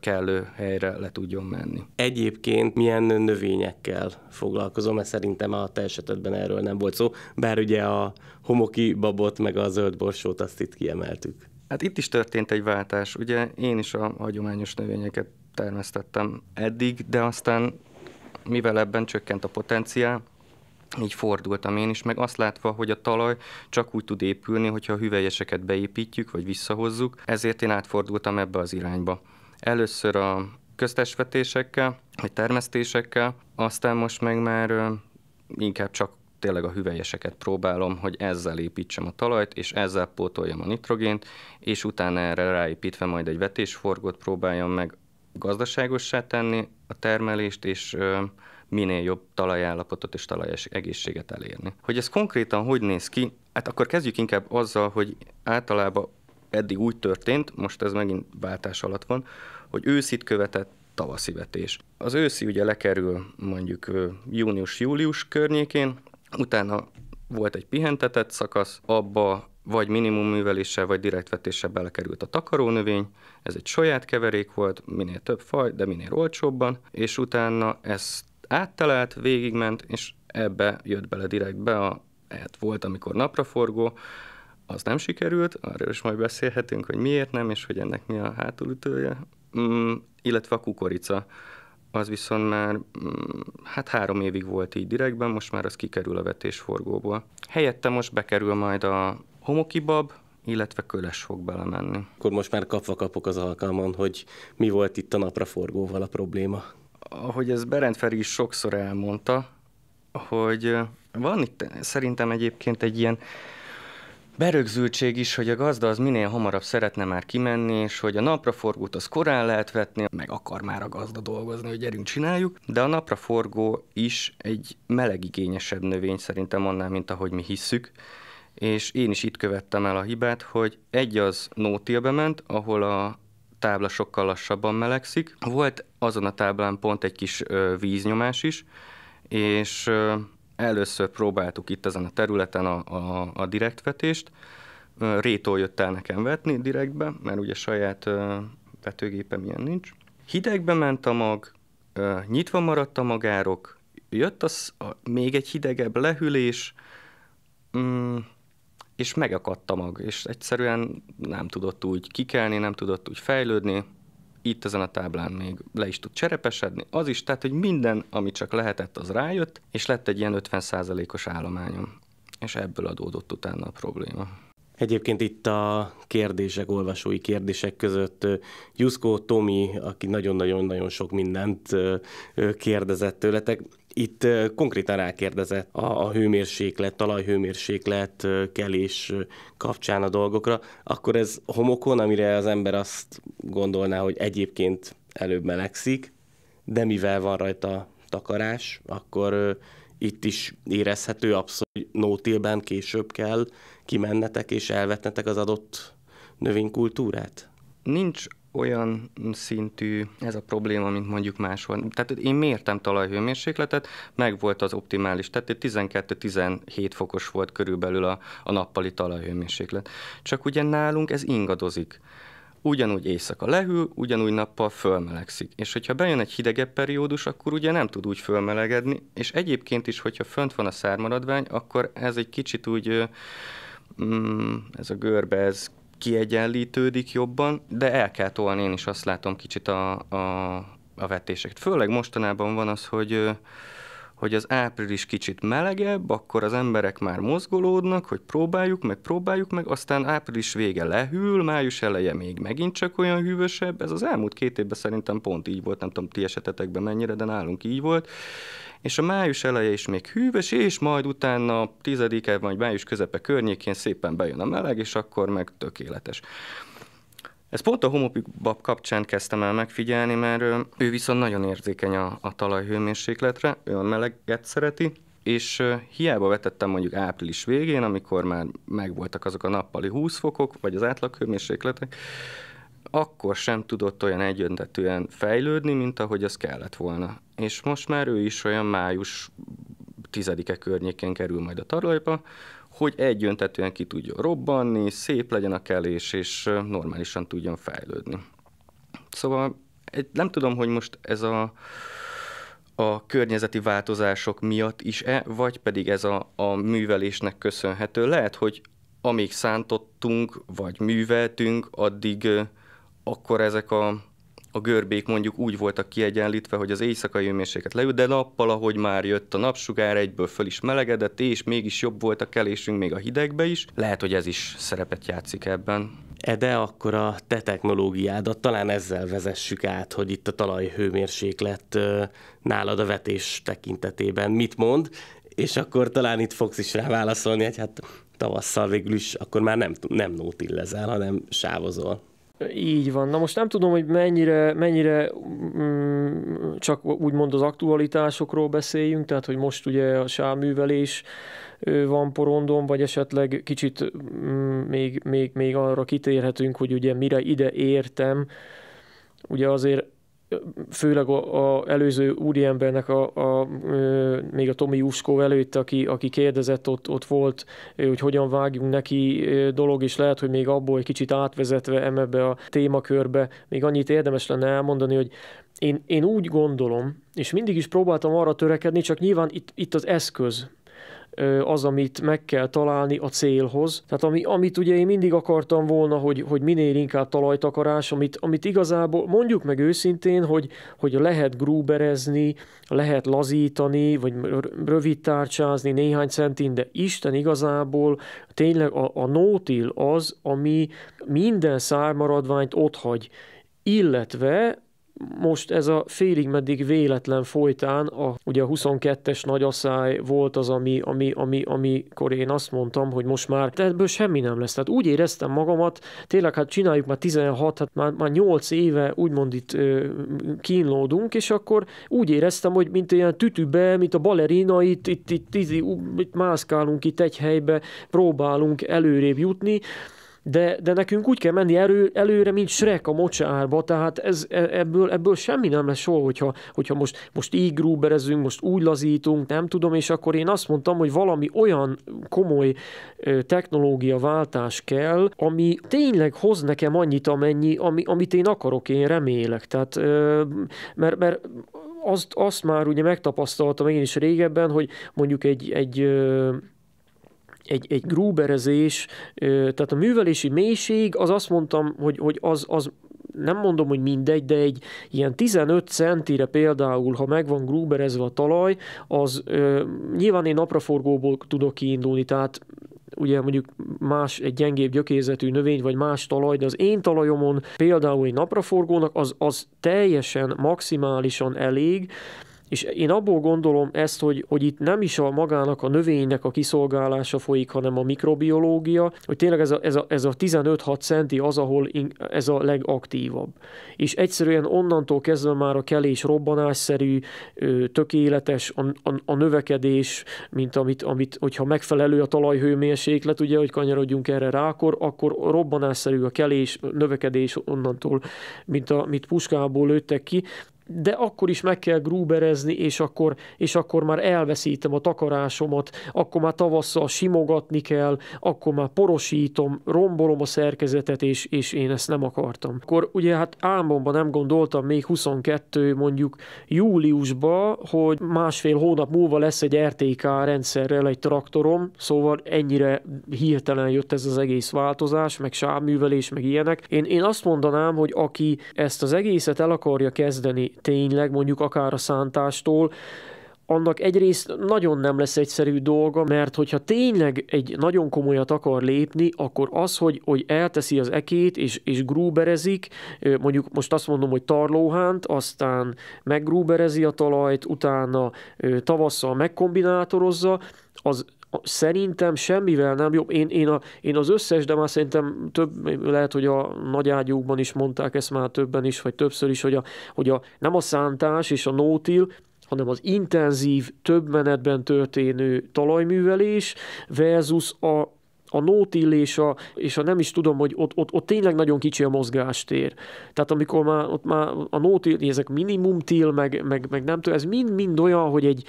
S3: kellő helyre le tudjon menni. Egyébként milyen növényekkel
S1: foglalkozom, mert szerintem a te esetedben erről nem volt szó, bár ugye a homoki babot meg a zöld borsót azt itt kiemeltük.
S3: Hát itt is történt egy váltás, ugye én is a hagyományos növényeket termesztettem eddig, de aztán mivel ebben csökkent a potenciál, így fordultam én is, meg azt látva, hogy a talaj csak úgy tud épülni, hogyha a hüvelyeseket beépítjük, vagy visszahozzuk, ezért én átfordultam ebbe az irányba. Először a köztesvetésekkel, vagy termesztésekkel, aztán most meg már inkább csak tényleg a hüvelyeseket próbálom, hogy ezzel építsem a talajt, és ezzel pótoljam a nitrogént, és utána erre ráépítve majd egy vetésforgót próbáljam meg gazdaságossá tenni a termelést, és minél jobb talajállapotot és talajes egészséget elérni. Hogy ez konkrétan hogy néz ki? Hát akkor kezdjük inkább azzal, hogy általában eddig úgy történt, most ez megint váltás alatt van, hogy őszit követett tavaszi vetés. Az őszi ugye lekerül mondjuk június-július környékén, utána volt egy pihentetett szakasz, abba vagy minimum műveléssel, vagy direkt vetéssel belekerült a takarónövény, ez egy saját keverék volt, minél több faj, de minél olcsóbban, és utána ezt áttelelt, végigment, és ebbe jött bele direktbe a, hát volt, amikor napraforgó, az nem sikerült, arról is majd beszélhetünk, hogy miért nem, és hogy ennek mi a hátulütője. Mm, illetve a kukorica, az viszont már mm, hát három évig volt így direktben, most már az kikerül a vetésforgóból. Helyette most bekerül majd a homokibab, illetve köles fog belemenni. Akkor most már kapva kapok az alkalmon, hogy mi volt itt a napraforgóval a probléma. Ahogy ez Berend Feri is sokszor elmondta, hogy van itt szerintem egyébként egy ilyen berögzültség is, hogy a gazda az minél hamarabb szeretne már kimenni, és hogy a napraforgót az korán lehet vetni, meg akar már a gazda dolgozni, hogy gyerünk csináljuk, de a napraforgó is egy melegigényesebb növény szerintem annál, mint ahogy mi hisszük, és én is itt követtem el a hibát, hogy egy az nótia bement, ahol a tábla sokkal lassabban melegszik. Volt azon a táblán pont egy kis ö, víznyomás is, és ö, Először próbáltuk itt ezen a területen a, a, a direktvetést. Rétól jött el nekem vetni direktbe, mert ugye saját vetőgépem ilyen nincs. Hidegbe ment a mag, nyitva maradt a magárok, jött az a, még egy hidegebb lehűlés, mm, és megakadt a mag, és egyszerűen nem tudott úgy kikelni, nem tudott úgy fejlődni, itt ezen a táblán még le is tud cserepesedni, az is, tehát, hogy minden, ami csak lehetett, az rájött, és lett egy ilyen 50%-os állományom. És ebből adódott utána a probléma. Egyébként itt a kérdések, olvasói kérdések között
S1: Juszkó Tomi, aki nagyon-nagyon-nagyon sok mindent kérdezett tőletek, itt konkrétan rákérdezett a, a hőmérséklet, talajhőmérséklet, kelés kapcsán a dolgokra, akkor ez homokon, amire az ember azt gondolná, hogy egyébként előbb melegszik, de mivel van rajta takarás, akkor itt is érezhető abszolút, hogy nótilben később kell
S3: kimennetek és elvetnetek az adott növénykultúrát? Nincs olyan szintű ez a probléma, mint mondjuk máshol. Tehát én mértem talajhőmérsékletet, meg volt az optimális, tehát 12-17 fokos volt körülbelül a, a nappali talajhőmérséklet. Csak ugye nálunk ez ingadozik ugyanúgy éjszaka lehűl, ugyanúgy nappal fölmelegszik. És hogyha bejön egy hidegebb periódus, akkor ugye nem tud úgy fölmelegedni, és egyébként is, hogyha fönt van a szármaradvány, akkor ez egy kicsit úgy, mm, ez a görbe, ez kiegyenlítődik jobban, de el kell tolni, én is azt látom kicsit a, a, a vetéseket. Főleg mostanában van az, hogy hogy az április kicsit melegebb, akkor az emberek már mozgolódnak, hogy próbáljuk, meg próbáljuk, meg aztán április vége lehűl, május eleje még megint csak olyan hűvösebb. Ez az elmúlt két évben szerintem pont így volt, nem tudom ti esetetekben mennyire, de nálunk így volt. És a május eleje is még hűvös, és majd utána tizedike, vagy május közepe környékén szépen bejön a meleg, és akkor meg tökéletes. Ezt pont a homopikbab kapcsán kezdtem el megfigyelni, mert ő viszont nagyon érzékeny a, a talajhőmérsékletre, olyan meleget szereti, és hiába vetettem mondjuk április végén, amikor már megvoltak azok a nappali 20 fokok, vagy az átlaghőmérsékletek, akkor sem tudott olyan egyöntetően fejlődni, mint ahogy az kellett volna. És most már ő is olyan május tizedike környékén kerül majd a talajba, hogy egyöntetően ki tudjon robbanni, szép legyen a kelés, és normálisan tudjon fejlődni. Szóval nem tudom, hogy most ez a, a környezeti változások miatt is-e, vagy pedig ez a, a művelésnek köszönhető. Lehet, hogy amíg szántottunk, vagy műveltünk, addig akkor ezek a a görbék mondjuk úgy voltak kiegyenlítve, hogy az éjszakai hőmérséklet leült, de nappal, ahogy már jött a napsugár, egyből föl is melegedett, és mégis jobb volt a kelésünk még a hidegbe is. Lehet, hogy ez is szerepet játszik ebben. Ede, akkor a te technológiádat talán
S1: ezzel vezessük át, hogy itt a talajhőmérséklet nálad a vetés tekintetében mit mond, és akkor talán itt fogsz is rá válaszolni, hogy hát tavasszal végül is akkor már nem, nem nótillezel, hanem sávozol.
S2: Így van. Na most nem tudom, hogy mennyire, mennyire mm, csak úgymond az aktualitásokról beszéljünk, tehát hogy most ugye a sáművelés van porondon, vagy esetleg kicsit mm, még, még, még arra kitérhetünk, hogy ugye mire ide értem, ugye azért főleg a, a előző úriembernek, a, a, még a Tomi Juskó előtt, aki, aki kérdezett, ott, ott volt, hogy hogyan vágjunk neki dolog, és lehet, hogy még abból egy kicsit átvezetve ebbe a témakörbe, még annyit érdemes lenne elmondani, hogy én, én úgy gondolom, és mindig is próbáltam arra törekedni, csak nyilván itt, itt az eszköz az, amit meg kell találni a célhoz. Tehát ami, amit ugye én mindig akartam volna, hogy, hogy minél inkább talajtakarás, amit, amit igazából mondjuk meg őszintén, hogy, hogy lehet grúberezni, lehet lazítani, vagy rövid tárcsázni néhány centin, de Isten igazából tényleg a, a nótil az, ami minden szármaradványt otthagy illetve most ez a félig meddig véletlen folytán, a, ugye a 22-es nagy asszály volt az, ami, ami, ami, amikor én azt mondtam, hogy most már ebből semmi nem lesz. Tehát úgy éreztem magamat, tényleg hát csináljuk már 16, hát már, már 8 éve úgymond itt ö, kínlódunk, és akkor úgy éreztem, hogy mint ilyen tütübe, mint a balerina, itt, itt, itt, itt, itt, itt mászkálunk itt egy helybe, próbálunk előrébb jutni, de, de nekünk úgy kell menni elő, előre, mint Shrek a mocsárba, tehát ez, e, ebből, ebből semmi nem lesz soha, hogyha, hogyha most, most így grúberezünk, most úgy lazítunk, nem tudom, és akkor én azt mondtam, hogy valami olyan komoly technológia váltás kell, ami tényleg hoz nekem annyit, amennyi, ami, amit én akarok, én remélek. Tehát, mert, mert azt, azt már ugye megtapasztaltam én is régebben, hogy mondjuk egy, egy egy, egy grúberezés, tehát a művelési mélység, az azt mondtam, hogy, hogy az, az nem mondom, hogy mindegy, de egy ilyen 15 centire például, ha meg van grúberezve a talaj, az ö, nyilván én napraforgóból tudok kiindulni, tehát ugye mondjuk más, egy gyengébb gyökézetű növény, vagy más talaj, de az én talajomon például egy napraforgónak az, az teljesen maximálisan elég, és én abból gondolom ezt, hogy, hogy itt nem is a magának a növénynek a kiszolgálása folyik, hanem a mikrobiológia, hogy tényleg ez a, ez a, ez a 15-6 centi az, ahol ez a legaktívabb. És egyszerűen onnantól kezdve már a kelés robbanásszerű, tökéletes a, a, a növekedés, mint amit, amit, hogyha megfelelő a talajhőmérséklet, ugye, hogy kanyarodjunk erre rá, akkor, akkor robbanásszerű a kelés, növekedés onnantól, mint, a, puskából lőttek ki de akkor is meg kell grúberezni, és akkor, és akkor már elveszítem a takarásomat, akkor már tavasszal simogatni kell, akkor már porosítom, rombolom a szerkezetet, és, és én ezt nem akartam. Akkor ugye hát álmomban nem gondoltam még 22 mondjuk júliusba, hogy másfél hónap múlva lesz egy RTK er rendszerrel egy traktorom, szóval ennyire hirtelen jött ez az egész változás, meg sávművelés, meg ilyenek. Én, én azt mondanám, hogy aki ezt az egészet el akarja kezdeni, tényleg mondjuk akár a szántástól, annak egyrészt nagyon nem lesz egyszerű dolga, mert hogyha tényleg egy nagyon komolyat akar lépni, akkor az, hogy, hogy elteszi az ekét és, és grúberezik, mondjuk most azt mondom, hogy tarlóhánt, aztán meggrúberezi a talajt, utána tavasszal megkombinátorozza, az Szerintem semmivel nem jobb. Én, én, a, én az összes, de már szerintem több, lehet, hogy a nagy ágyúkban is mondták ezt már többen is, vagy többször is, hogy, a, hogy a, nem a szántás és a nótil, hanem az intenzív, több menetben történő talajművelés versus a a nótill és a, és a nem is tudom, hogy ott, ott, ott tényleg nagyon kicsi a mozgástér. Tehát amikor már, ott már a nótil, ezek minimum til, meg, meg, meg nem tudom, ez mind-mind olyan, hogy egy,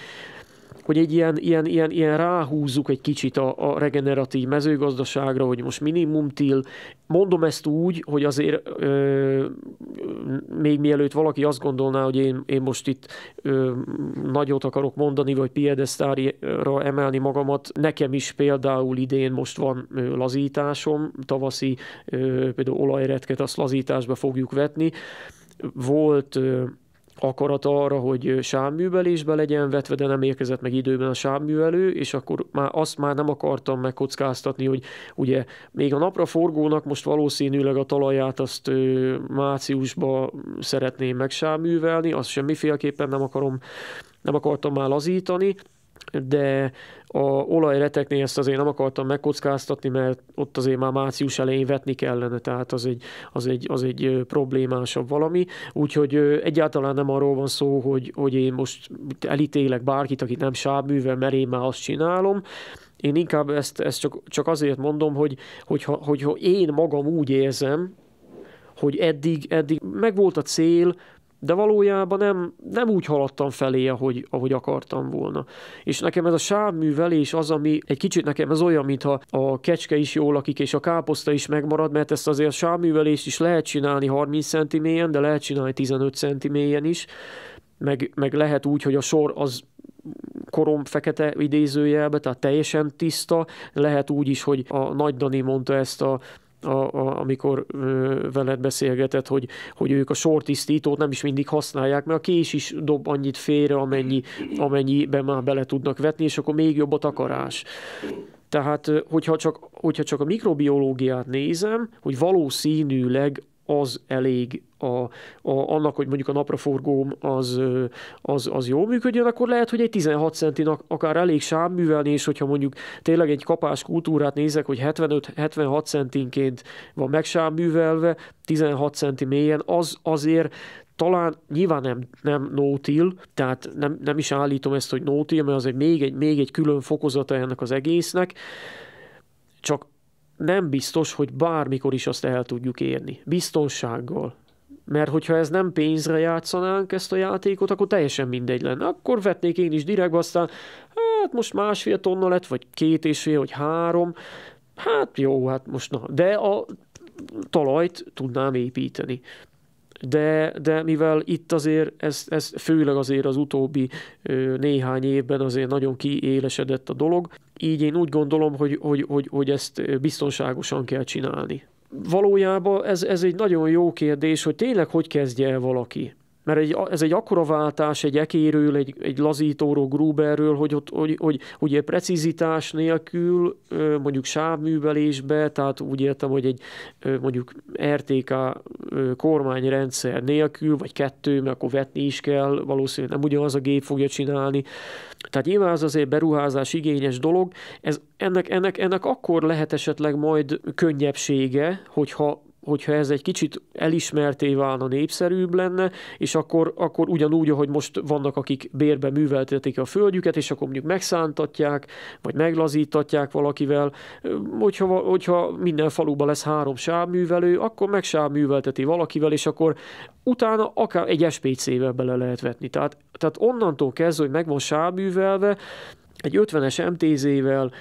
S2: hogy egy ilyen, ilyen, ilyen, ilyen ráhúzzuk egy kicsit a, a regeneratív mezőgazdaságra, hogy most minimum til. Mondom ezt úgy, hogy azért ö, még mielőtt valaki azt gondolná, hogy én, én most itt ö, nagyot akarok mondani, vagy piedesztárra emelni magamat, nekem is például idén most van ö, lazításom, tavaszi ö, például olajretket azt lazításba fogjuk vetni, volt ö, akarat arra, hogy sávművelésbe legyen vetve, de nem érkezett meg időben a sávművelő, és akkor már azt már nem akartam megkockáztatni, hogy ugye még a napra forgónak most valószínűleg a talaját azt márciusba szeretném megsávművelni, azt semmiféleképpen nem akarom, nem akartam már lazítani, de a olajreteknél ezt azért nem akartam megkockáztatni, mert ott azért már március elején vetni kellene, tehát az egy, az egy, az egy problémásabb valami. Úgyhogy egyáltalán nem arról van szó, hogy, hogy én most elítélek bárkit, akit nem sávművel, mert én már azt csinálom, én inkább ezt, ezt csak, csak azért mondom, hogy, hogyha, hogyha én magam úgy érzem, hogy eddig, eddig megvolt a cél, de valójában nem, nem úgy haladtam felé, ahogy, ahogy akartam volna. És nekem ez a sávművelés az, ami egy kicsit nekem ez olyan, mintha a kecske is jól lakik, és a káposzta is megmarad, mert ezt azért sávművelést is lehet csinálni 30 cm de lehet csinálni 15 cm is, meg, meg lehet úgy, hogy a sor az korom fekete idézőjelbe, tehát teljesen tiszta. Lehet úgy is, hogy a Nagy Dani mondta ezt a a, a, amikor ö, veled beszélgetett, hogy, hogy ők a sortisztítót nem is mindig használják, mert a kés is dob annyit félre, amennyi, amennyibe már bele tudnak vetni, és akkor még jobb a takarás. Tehát, hogyha csak, hogyha csak a mikrobiológiát nézem, hogy valószínűleg az elég a, a, annak, hogy mondjuk a napraforgóm az, az, az jól működjön, akkor lehet, hogy egy 16 centin akár elég sám művelni, és hogyha mondjuk tényleg egy kapás kultúrát nézek, hogy 75-76 centinként van meg sám művelve, 16 centi mélyen, az azért talán nyilván nem, nem no-till, tehát nem, nem is állítom ezt, hogy no-till, mert az egy még, egy, még egy külön fokozata ennek az egésznek, csak nem biztos, hogy bármikor is azt el tudjuk érni. Biztonsággal. Mert hogyha ez nem pénzre játszanánk ezt a játékot, akkor teljesen mindegy lenne. Akkor vetnék én is direkt aztán hát most másfél tonna lett, vagy két és fél, vagy három. Hát jó, hát most na. De a talajt tudnám építeni de, de mivel itt azért ez, ez főleg azért az utóbbi néhány évben azért nagyon kiélesedett a dolog, így én úgy gondolom, hogy, hogy, hogy, hogy ezt biztonságosan kell csinálni. Valójában ez, ez egy nagyon jó kérdés, hogy tényleg hogy kezdje el valaki. Mert egy, ez egy akkora váltás egy ekéről, egy, egy lazítóról, Gruberről, hogy, ott, hogy, hogy ugye precizitás nélkül mondjuk sávművelésbe, tehát úgy értem, hogy egy mondjuk RTK kormányrendszer nélkül, vagy kettő, mert akkor vetni is kell, valószínűleg nem ugyanaz a gép fogja csinálni. Tehát nyilván az azért beruházás igényes dolog. Ez, ennek, ennek, ennek akkor lehet esetleg majd könnyebbsége, hogyha hogyha ez egy kicsit elismerté válna, népszerűbb lenne, és akkor, akkor ugyanúgy, ahogy most vannak, akik bérbe műveltetik a földjüket, és akkor mondjuk megszántatják, vagy meglazítatják valakivel. Hogyha, hogyha minden faluban lesz három sávművelő, akkor meg sávművelteti valakivel, és akkor utána akár egy SPC-vel bele lehet vetni. Tehát, tehát onnantól kezdve, hogy meg van sávművelve, egy 50-es MTZ-vel,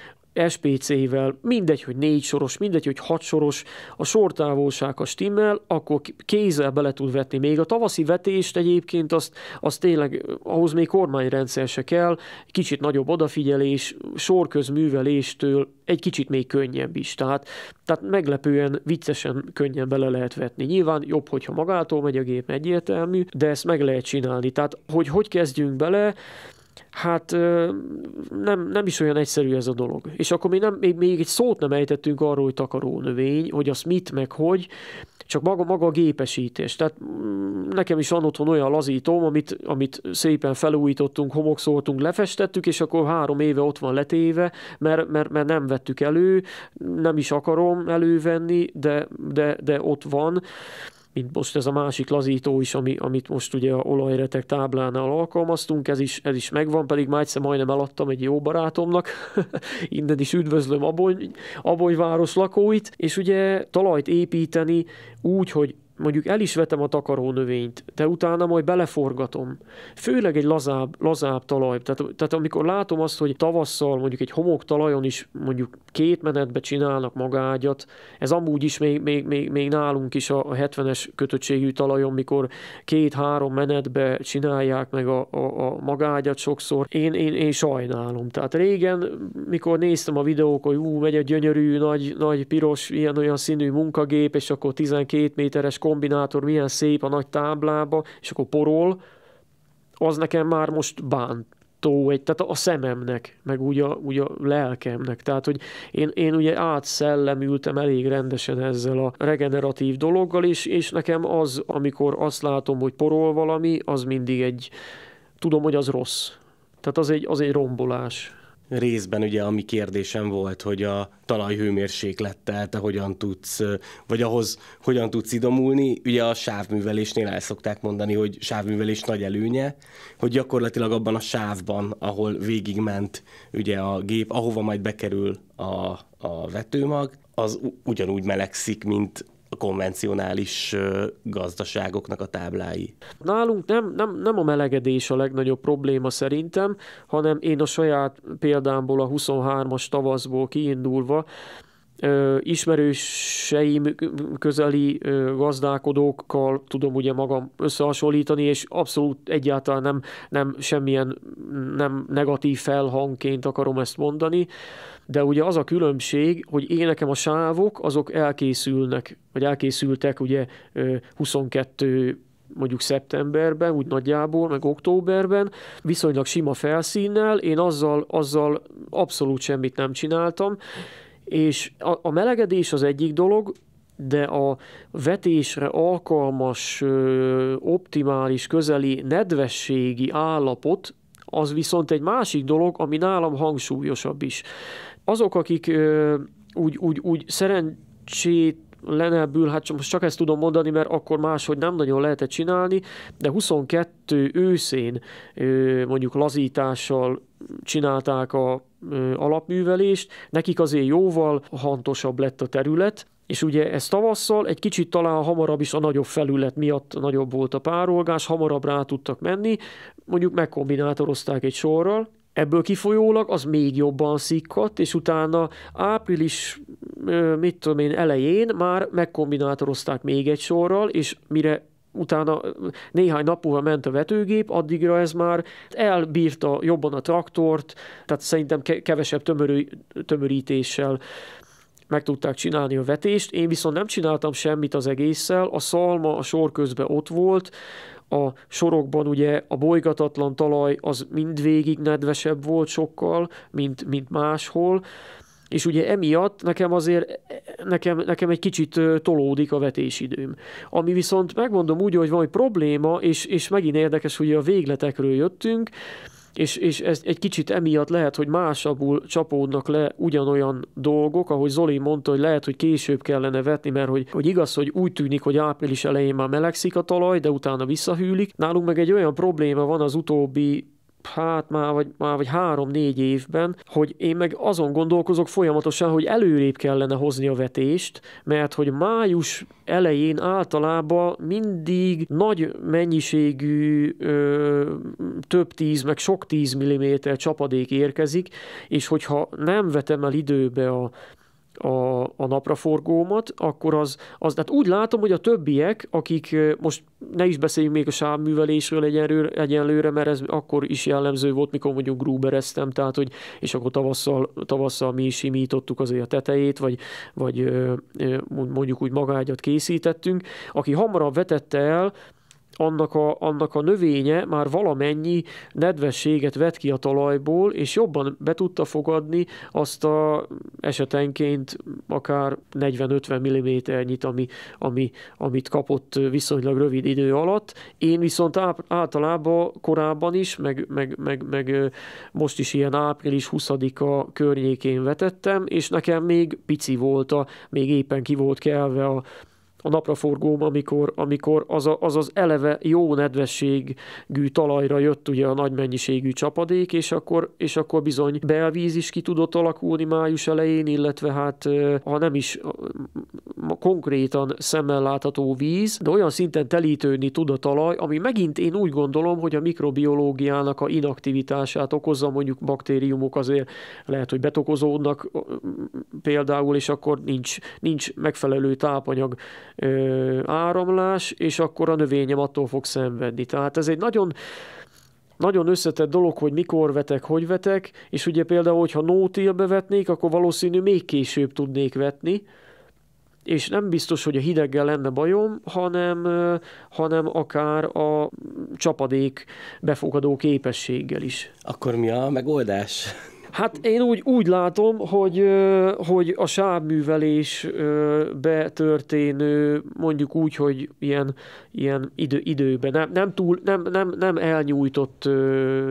S2: SPC-vel, mindegy, hogy négy soros, mindegy, hogy hat soros, a sortávolság a stimmel, akkor kézzel bele tud vetni. Még a tavaszi vetést egyébként azt, azt tényleg, eh, ahhoz még kormányrendszer se kell, kicsit nagyobb odafigyelés, sorközműveléstől egy kicsit még könnyebb is. Tehát, tehát meglepően viccesen könnyen bele lehet vetni. Nyilván jobb, hogyha magától megy a gép egyértelmű, de ezt meg lehet csinálni. Tehát, hogy hogy kezdjünk bele, hát nem, nem is olyan egyszerű ez a dolog. És akkor még, nem, még, még egy szót nem ejtettünk arról, hogy takaró növény, hogy az mit, meg hogy, csak maga, maga a gépesítés. Tehát mm, nekem is van otthon olyan lazítóm, amit, amit szépen felújítottunk, homokszoltunk, lefestettük, és akkor három éve ott van letéve, mert, mert, mert nem vettük elő, nem is akarom elővenni, de, de, de ott van mint most ez a másik lazító is, ami, amit most ugye a olajretek táblánál alkalmaztunk, ez is, ez is megvan, pedig már egyszer majdnem eladtam egy jó barátomnak, innen is üdvözlöm Abony, Abonyváros lakóit, és ugye talajt építeni úgy, hogy mondjuk el is vetem a növényt, de utána majd beleforgatom. Főleg egy lazább, lazább talaj. Tehát, tehát amikor látom azt, hogy tavasszal mondjuk egy homok talajon is mondjuk két menetbe csinálnak magágyat, ez amúgy is még, még, még, még nálunk is a, a 70-es kötöttségű talajon, mikor két-három menetbe csinálják meg a, a, a magágyat sokszor, én, én, én sajnálom. Tehát régen, mikor néztem a videók, hogy ú, megy egy gyönyörű, nagy, nagy piros, ilyen-olyan színű munkagép, és akkor 12 méteres kombinátor, milyen szép a nagy táblába, és akkor porol, az nekem már most bánt egy, tehát a szememnek, meg úgy a, úgy a lelkemnek. Tehát, hogy én, én ugye átszellemültem elég rendesen ezzel a regeneratív dologgal is, és nekem az, amikor azt látom, hogy porol valami, az mindig egy, tudom, hogy az rossz. Tehát az egy, az egy rombolás
S1: részben ugye, ami kérdésem volt, hogy a talajhőmérséklettel te hogyan tudsz, vagy ahhoz hogyan tudsz idomulni. Ugye a sávművelésnél el szokták mondani, hogy sávművelés nagy előnye, hogy gyakorlatilag abban a sávban, ahol végigment ugye a gép, ahova majd bekerül a, a vetőmag, az ugyanúgy melegszik, mint a konvencionális gazdaságoknak a táblái.
S2: Nálunk nem, nem, nem a melegedés a legnagyobb probléma szerintem, hanem én a saját példámból a 23-as tavaszból kiindulva ismerőseim közeli gazdálkodókkal tudom ugye magam összehasonlítani, és abszolút egyáltalán nem, nem semmilyen nem negatív felhangként akarom ezt mondani, de ugye az a különbség, hogy én nekem a sávok, azok elkészülnek, vagy elkészültek ugye 22 mondjuk szeptemberben, úgy nagyjából, meg októberben, viszonylag sima felszínnel, én azzal, azzal abszolút semmit nem csináltam, és a, a melegedés az egyik dolog, de a vetésre alkalmas, optimális, közeli nedvességi állapot, az viszont egy másik dolog, ami nálam hangsúlyosabb is azok, akik ö, úgy, úgy, úgy szerencsét lenebbül, hát most csak ezt tudom mondani, mert akkor máshogy nem nagyon lehetett csinálni, de 22 őszén mondjuk lazítással csinálták a alapművelést, nekik azért jóval hantosabb lett a terület, és ugye ez tavasszal egy kicsit talán hamarabb is a nagyobb felület miatt nagyobb volt a párolgás, hamarabb rá tudtak menni, mondjuk megkombinátorozták egy sorral, Ebből kifolyólag az még jobban szikkadt, és utána április, mit tudom én, elején már megkombinátorozták még egy sorral, és mire utána néhány nap ment a vetőgép, addigra ez már elbírta jobban a traktort, tehát szerintem kevesebb tömörű, tömörítéssel meg tudták csinálni a vetést. Én viszont nem csináltam semmit az egésszel, a szalma a sor közben ott volt, a sorokban ugye a bolygatatlan talaj az mindvégig nedvesebb volt sokkal, mint, mint máshol, és ugye emiatt nekem azért nekem, nekem egy kicsit tolódik a vetésidőm. Ami viszont megmondom úgy, hogy van egy probléma, és, és megint érdekes, hogy a végletekről jöttünk, és, és ez egy kicsit emiatt lehet, hogy másabbul csapódnak le ugyanolyan dolgok, ahogy Zoli mondta, hogy lehet, hogy később kellene vetni, mert hogy, hogy igaz, hogy úgy tűnik, hogy április elején már melegszik a talaj, de utána visszahűlik. Nálunk meg egy olyan probléma van az utóbbi hát már vagy, már vagy három-négy évben, hogy én meg azon gondolkozok folyamatosan, hogy előrébb kellene hozni a vetést, mert hogy május elején általában mindig nagy mennyiségű ö, több tíz, meg sok tíz milliméter csapadék érkezik, és hogyha nem vetem el időbe a a, a napraforgómat, akkor az, az tehát úgy látom, hogy a többiek, akik most ne is beszéljünk még a sávművelésről egyenről egyenlőre, mert ez akkor is jellemző volt, mikor mondjuk grúbereztem, tehát hogy, és akkor tavasszal, tavasszal mi is simítottuk azért a tetejét, vagy, vagy mondjuk úgy magágyat készítettünk, aki hamarabb vetette el, annak a, annak a növénye már valamennyi nedvességet vett ki a talajból, és jobban be tudta fogadni azt a esetenként akár 40-50 mm-nyit, ami, ami, amit kapott viszonylag rövid idő alatt. Én viszont általában korábban is, meg, meg, meg, meg most is ilyen április 20-a környékén vetettem, és nekem még pici volt, a, még éppen ki volt kelve a, a napraforgóm, amikor, amikor az, a, az az eleve jó nedvességű talajra jött ugye a nagy mennyiségű csapadék, és akkor, és akkor bizony belvíz is ki tudott alakulni május elején, illetve hát ha nem is konkrétan szemmel látható víz, de olyan szinten telítődni tud a talaj, ami megint én úgy gondolom, hogy a mikrobiológiának a inaktivitását okozza, mondjuk baktériumok azért lehet, hogy betokozódnak például, és akkor nincs, nincs megfelelő tápanyag ö, áramlás, és akkor a növényem attól fog szenvedni. Tehát ez egy nagyon nagyon összetett dolog, hogy mikor vetek, hogy vetek, és ugye például, hogyha nótilbe vetnék, akkor valószínű még később tudnék vetni, és nem biztos, hogy a hideggel lenne bajom, hanem, hanem akár a csapadék befogadó képességgel is. Akkor mi a megoldás? Hát én úgy, úgy látom, hogy, hogy a sávművelés történő, mondjuk úgy, hogy ilyen, ilyen idő, időben, nem, nem, túl, nem, nem, nem elnyújtott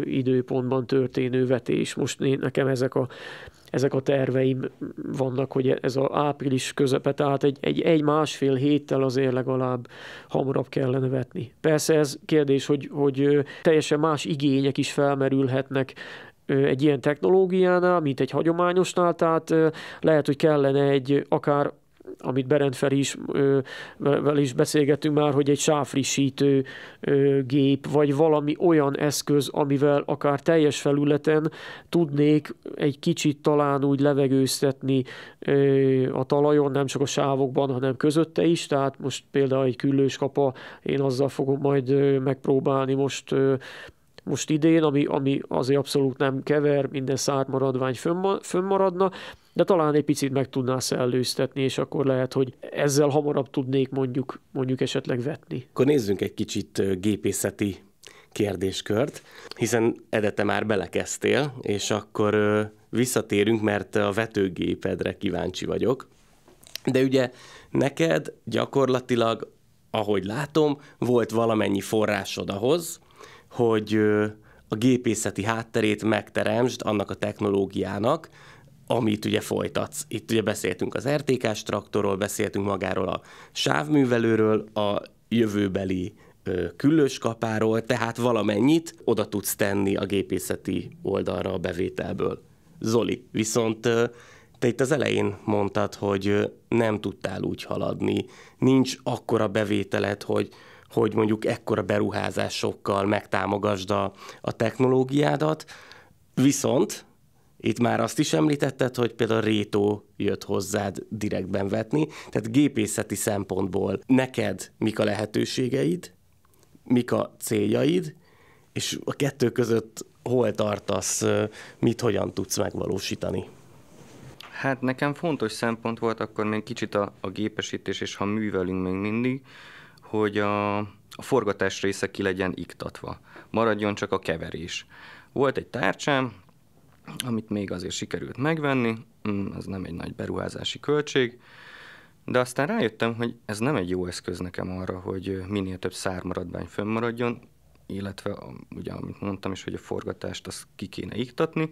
S2: időpontban történő vetés. Most én, nekem ezek a, ezek a terveim vannak, hogy ez az április közepe, tehát egy, egy, egy másfél héttel azért legalább hamarabb kellene vetni. Persze ez kérdés, hogy, hogy teljesen más igények is felmerülhetnek egy ilyen technológiánál, mint egy hagyományosnál, tehát lehet, hogy kellene egy akár amit Berend Feri is, ö, vel is beszélgetünk már, hogy egy sávfrissítő ö, gép, vagy valami olyan eszköz, amivel akár teljes felületen tudnék egy kicsit talán úgy levegőztetni ö, a talajon, nem csak a sávokban, hanem közötte is, tehát most például egy küllős kapa, én azzal fogom majd megpróbálni most most idén, ami, ami azért abszolút nem kever, minden szárt maradvány fönnmaradna, de talán egy picit meg tudná szellőztetni, és akkor lehet, hogy ezzel hamarabb tudnék mondjuk, mondjuk esetleg vetni.
S1: Akkor nézzünk egy kicsit gépészeti kérdéskört, hiszen edete már belekezdtél, és akkor visszatérünk, mert a vetőgépedre kíváncsi vagyok. De ugye neked gyakorlatilag, ahogy látom, volt valamennyi forrásod ahhoz, hogy a gépészeti hátterét megteremtsd annak a technológiának, amit ugye folytatsz. Itt ugye beszéltünk az rtk traktorról, beszéltünk magáról a sávművelőről, a jövőbeli küllős kapáról, tehát valamennyit oda tudsz tenni a gépészeti oldalra a bevételből. Zoli, viszont te itt az elején mondtad, hogy nem tudtál úgy haladni, nincs akkora bevételed, hogy hogy mondjuk ekkora beruházásokkal megtámogasd a, a technológiádat, viszont itt már azt is említetted, hogy például Rétó jött hozzád direktben vetni, tehát gépészeti szempontból neked mik a lehetőségeid, mik a céljaid, és a kettő között hol tartasz, mit hogyan tudsz megvalósítani?
S3: Hát nekem fontos szempont volt akkor még kicsit a, a gépesítés, és ha művelünk még mindig, hogy a, a forgatás része ki legyen iktatva. Maradjon csak a keverés. Volt egy tárcsám, amit még azért sikerült megvenni, mm, ez nem egy nagy beruházási költség, de aztán rájöttem, hogy ez nem egy jó eszköz nekem arra, hogy minél több szármaradvány fönnmaradjon, illetve ugye, amit mondtam is, hogy a forgatást azt ki kéne iktatni,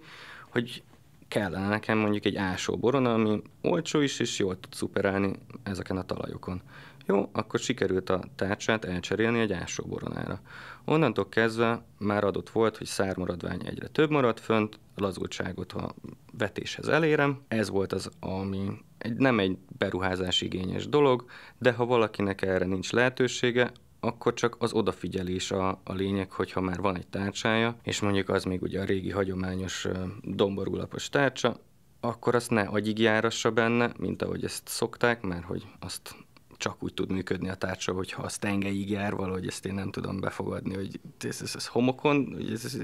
S3: hogy kellene nekem mondjuk egy ásó borona, ami olcsó is, és jól tud szuperálni ezeken a talajokon. Jó, akkor sikerült a tárcsát elcserélni egy ásóboronára. Onnantól kezdve már adott volt, hogy szármaradvány egyre több maradt fönt, lazultságot a vetéshez elérem. Ez volt az, ami egy, nem egy beruházás igényes dolog, de ha valakinek erre nincs lehetősége, akkor csak az odafigyelés a, a lényeg, hogyha már van egy tárcsája, és mondjuk az még ugye a régi hagyományos domborulapos tárcsa, akkor azt ne járassa benne, mint ahogy ezt szokták, mert hogy azt csak úgy tud működni a tárcsa, hogyha az tengeig jár, valahogy ezt én nem tudom befogadni, hogy ez, ez, ez homokon, ez, ez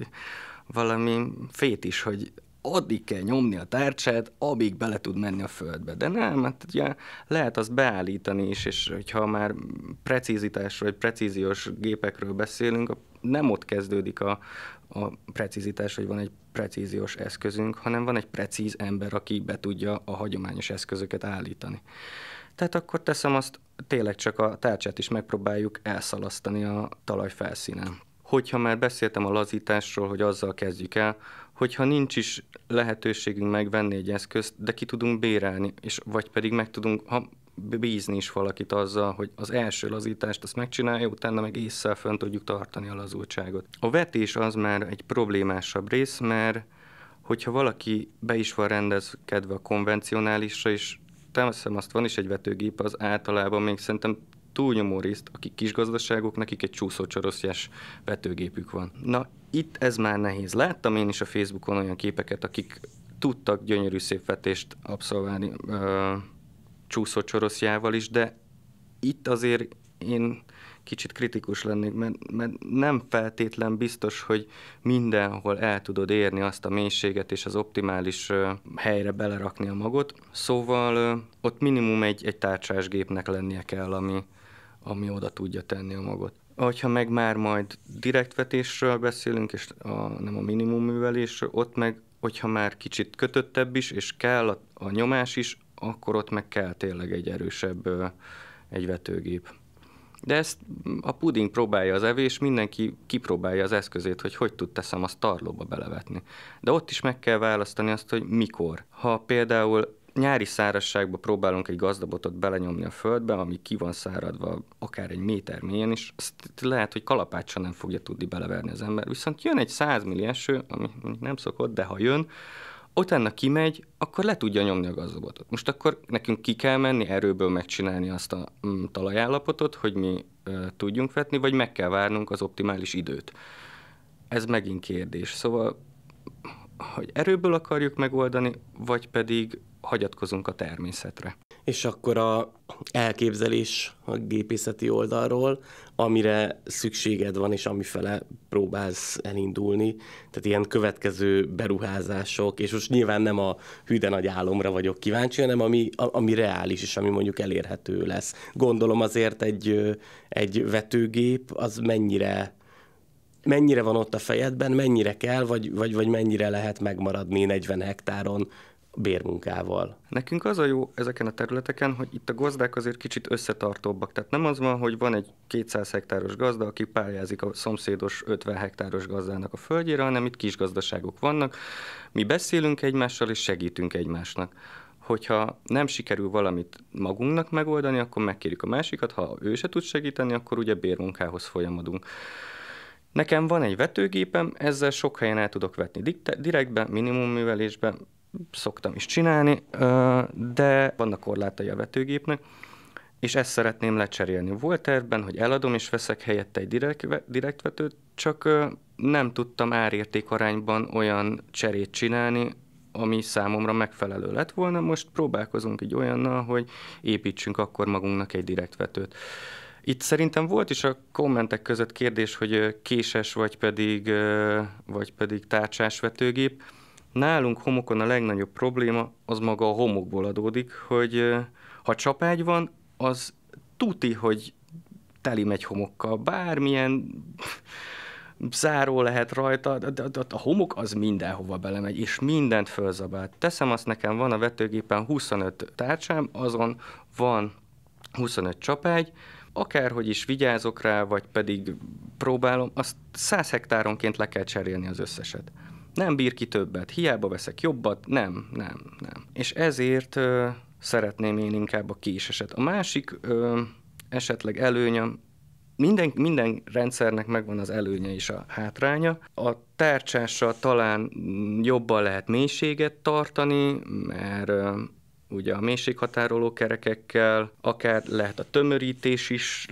S3: valami fét is, hogy addig kell nyomni a tárcsát, amíg bele tud menni a földbe. De nem, hát ugye lehet azt beállítani is, és hogyha már precizitásról, vagy precíziós gépekről beszélünk, nem ott kezdődik a, a precizitás, hogy van egy precíziós eszközünk, hanem van egy precíz ember, aki be tudja a hagyományos eszközöket állítani. Tehát akkor teszem azt, tényleg csak a tárcsát is megpróbáljuk elszalasztani a talaj felszínen. Hogyha már beszéltem a lazításról, hogy azzal kezdjük el, hogyha nincs is lehetőségünk megvenni egy eszközt, de ki tudunk bérelni, és vagy pedig meg tudunk, ha bízni is valakit azzal, hogy az első lazítást azt megcsinálja, utána meg észre fönn tudjuk tartani a lazultságot. A vetés az már egy problémásabb rész, mert hogyha valaki be is van rendezkedve a konvencionálisra, és teszem azt, van is egy vetőgép, az általában még szerintem túlnyomó részt, akik gazdaságok, nekik egy csúszócsoroszjás vetőgépük van. Na, itt ez már nehéz. Láttam én is a Facebookon olyan képeket, akik tudtak gyönyörű szép vetést abszolválni csúszócsoroszjával is, de itt azért én kicsit kritikus lennék, mert, mert nem feltétlen biztos, hogy mindenhol el tudod érni azt a mélységet és az optimális helyre belerakni a magot. Szóval ott minimum egy, egy tárcsásgépnek lennie kell, ami, ami oda tudja tenni a magot. Ha meg már majd direktvetésről beszélünk, és a, nem a minimum művelésről, ott meg, hogyha már kicsit kötöttebb is, és kell a, a nyomás is, akkor ott meg kell tényleg egy erősebb egy vetőgép. De ezt a puding próbálja az evés, mindenki kipróbálja az eszközét, hogy hogy tud teszem azt tarlóba belevetni. De ott is meg kell választani azt, hogy mikor. Ha például nyári szárazságba próbálunk egy gazdabotot belenyomni a földbe, ami ki van száradva akár egy méter mélyen is, azt lehet, hogy kalapáccsal nem fogja tudni beleverni az ember. Viszont jön egy 100 eső, ami nem szokott, de ha jön, utána kimegy, akkor le tudja nyomni a gazdobotot. Most akkor nekünk ki kell menni erőből megcsinálni azt a mm, talajállapotot, hogy mi ö, tudjunk vetni, vagy meg kell várnunk az optimális időt. Ez megint kérdés. Szóval, hogy erőből akarjuk megoldani, vagy pedig hagyatkozunk a természetre. És akkor
S1: a elképzelés a gépészeti oldalról, amire szükséged van, és amifele próbálsz elindulni, tehát ilyen következő beruházások, és most nyilván nem a hűde nagy álomra vagyok kíváncsi, hanem ami, ami reális, és ami mondjuk elérhető lesz. Gondolom azért egy, egy vetőgép az mennyire mennyire van ott a fejedben, mennyire kell, vagy, vagy, vagy mennyire lehet
S3: megmaradni 40 hektáron bérmunkával. Nekünk az a jó ezeken a területeken, hogy itt a gazdák azért kicsit összetartóbbak. Tehát nem az van, hogy van egy 200 hektáros gazda, aki pályázik a szomszédos 50 hektáros gazdának a földjére, hanem itt kis gazdaságok vannak. Mi beszélünk egymással és segítünk egymásnak hogyha nem sikerül valamit magunknak megoldani, akkor megkérjük a másikat, ha ő se tud segíteni, akkor ugye bérmunkához folyamodunk. Nekem van egy vetőgépem, ezzel sok helyen el tudok vetni minimum művelésben, szoktam is csinálni, de vannak korlátai a vetőgépnek, és ezt szeretném lecserélni. Volt tervben, hogy eladom és veszek helyette egy direktvetőt. direkt csak nem tudtam árértékarányban olyan cserét csinálni, ami számomra megfelelő lett volna. Most próbálkozunk így olyannal, hogy építsünk akkor magunknak egy direktvetőt. Itt szerintem volt is a kommentek között kérdés, hogy késes vagy pedig, vagy pedig tárcsás vetőgép. Nálunk homokon a legnagyobb probléma az maga a homokból adódik, hogy ha csapágy van, az tuti, hogy teli megy homokkal. Bármilyen záró lehet rajta, de, a homok az mindenhova belemegy, és mindent fölzabált. Teszem azt nekem, van a vetőgépen 25 tárcsám, azon van 25 csapágy, akárhogy is vigyázok rá, vagy pedig próbálom, azt 100 hektáronként le kell cserélni az összeset. Nem bír ki többet, hiába veszek jobbat, nem, nem, nem. És ezért ö, szeretném én inkább a késeset. A másik ö, esetleg előnye, minden, minden rendszernek megvan az előnye és a hátránya. A tárcsással talán mm, jobban lehet mélységet tartani, mert ugye a mélységhatároló kerekekkel, akár lehet a tömörítés is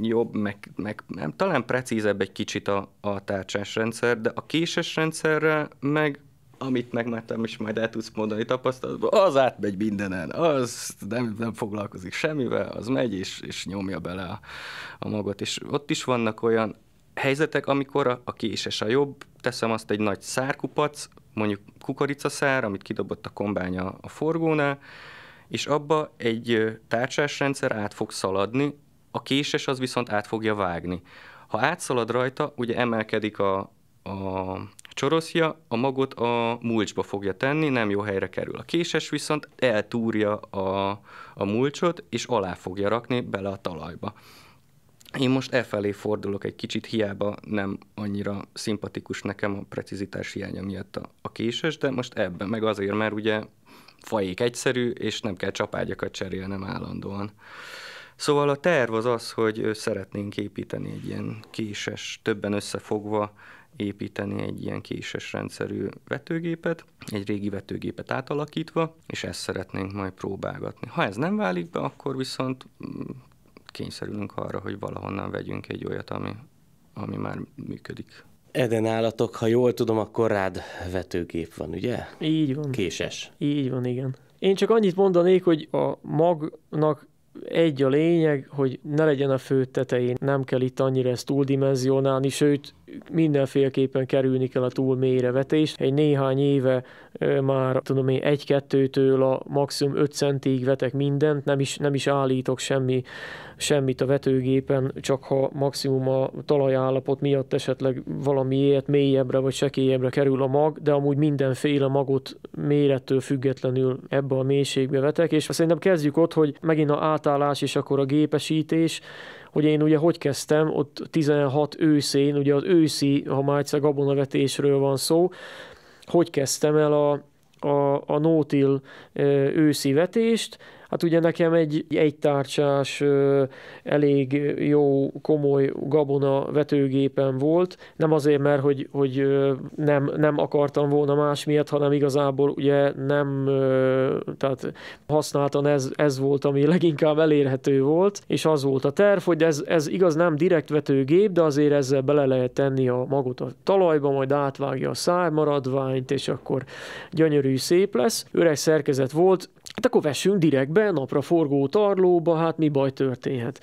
S3: jobb, meg, meg nem, talán precízebb egy kicsit a, a tárcsás rendszer, de a késes rendszerrel meg amit megmettem, és majd el tudsz mondani tapasztalatban, az átmegy mindenen, az nem, nem foglalkozik semmivel, az megy, és, és nyomja bele a, a magot. És ott is vannak olyan helyzetek, amikor a, a késes a jobb, teszem azt egy nagy szárkupac, mondjuk kukoricaszár, amit kidobott a kombánya a forgónál, és abba egy tárcsás rendszer át fog szaladni, a késes az viszont át fogja vágni. Ha átszalad rajta, ugye emelkedik a, a csoroszja, a magot a mulcsba fogja tenni, nem jó helyre kerül. A késes viszont eltúrja a, a mulcsot, és alá fogja rakni bele a talajba. Én most e felé fordulok egy kicsit, hiába nem annyira szimpatikus nekem a precizitás hiánya miatt a, a késes, de most ebben, meg azért, mert ugye fajék egyszerű, és nem kell csapágyakat cserélnem állandóan. Szóval a terv az az, hogy szeretnénk építeni egy ilyen késes, többen összefogva építeni egy ilyen késes rendszerű vetőgépet, egy régi vetőgépet átalakítva, és ezt szeretnénk majd próbálgatni. Ha ez nem válik be, akkor viszont mm, kényszerülünk arra, hogy valahonnan vegyünk egy olyat, ami, ami már működik. Eden állatok, ha jól
S1: tudom, akkor rád
S3: vetőgép
S1: van,
S2: ugye? Így van. Késes. Így van, igen. Én csak annyit mondanék, hogy a magnak egy a lényeg, hogy ne legyen a fő tetején, nem kell itt annyira ezt túldimenzionálni, sőt, mindenféleképpen kerülni kell a túl mélyre vetést. Egy néhány éve már tudom én egy-kettőtől a maximum 5 centig vetek mindent, nem is, nem is állítok semmi, semmit a vetőgépen, csak ha maximum a talajállapot miatt esetleg valamiért mélyebbre vagy sekélyebbre kerül a mag, de amúgy mindenféle magot mérettől függetlenül ebbe a mélységbe vetek, és szerintem kezdjük ott, hogy megint a átállás és akkor a gépesítés, hogy én ugye hogy kezdtem, ott 16 őszén, ugye az őszi, ha már egyszer gabonavetésről van szó, hogy kezdtem el a, a, a no-till őszi vetést, Hát ugye nekem egy egytárcsás, elég jó, komoly gabona vetőgépen volt, nem azért, mert hogy, hogy nem, nem akartam volna más miatt, hanem igazából ugye nem, tehát használtan ez, ez volt, ami leginkább elérhető volt, és az volt a terv, hogy ez, ez igaz nem direkt vetőgép, de azért ezzel bele lehet tenni a magot a talajba, majd átvágja a szájmaradványt, és akkor gyönyörű szép lesz. Öreg szerkezet volt, Hát akkor vessünk direktbe, napra forgó tarlóba, hát mi baj történhet?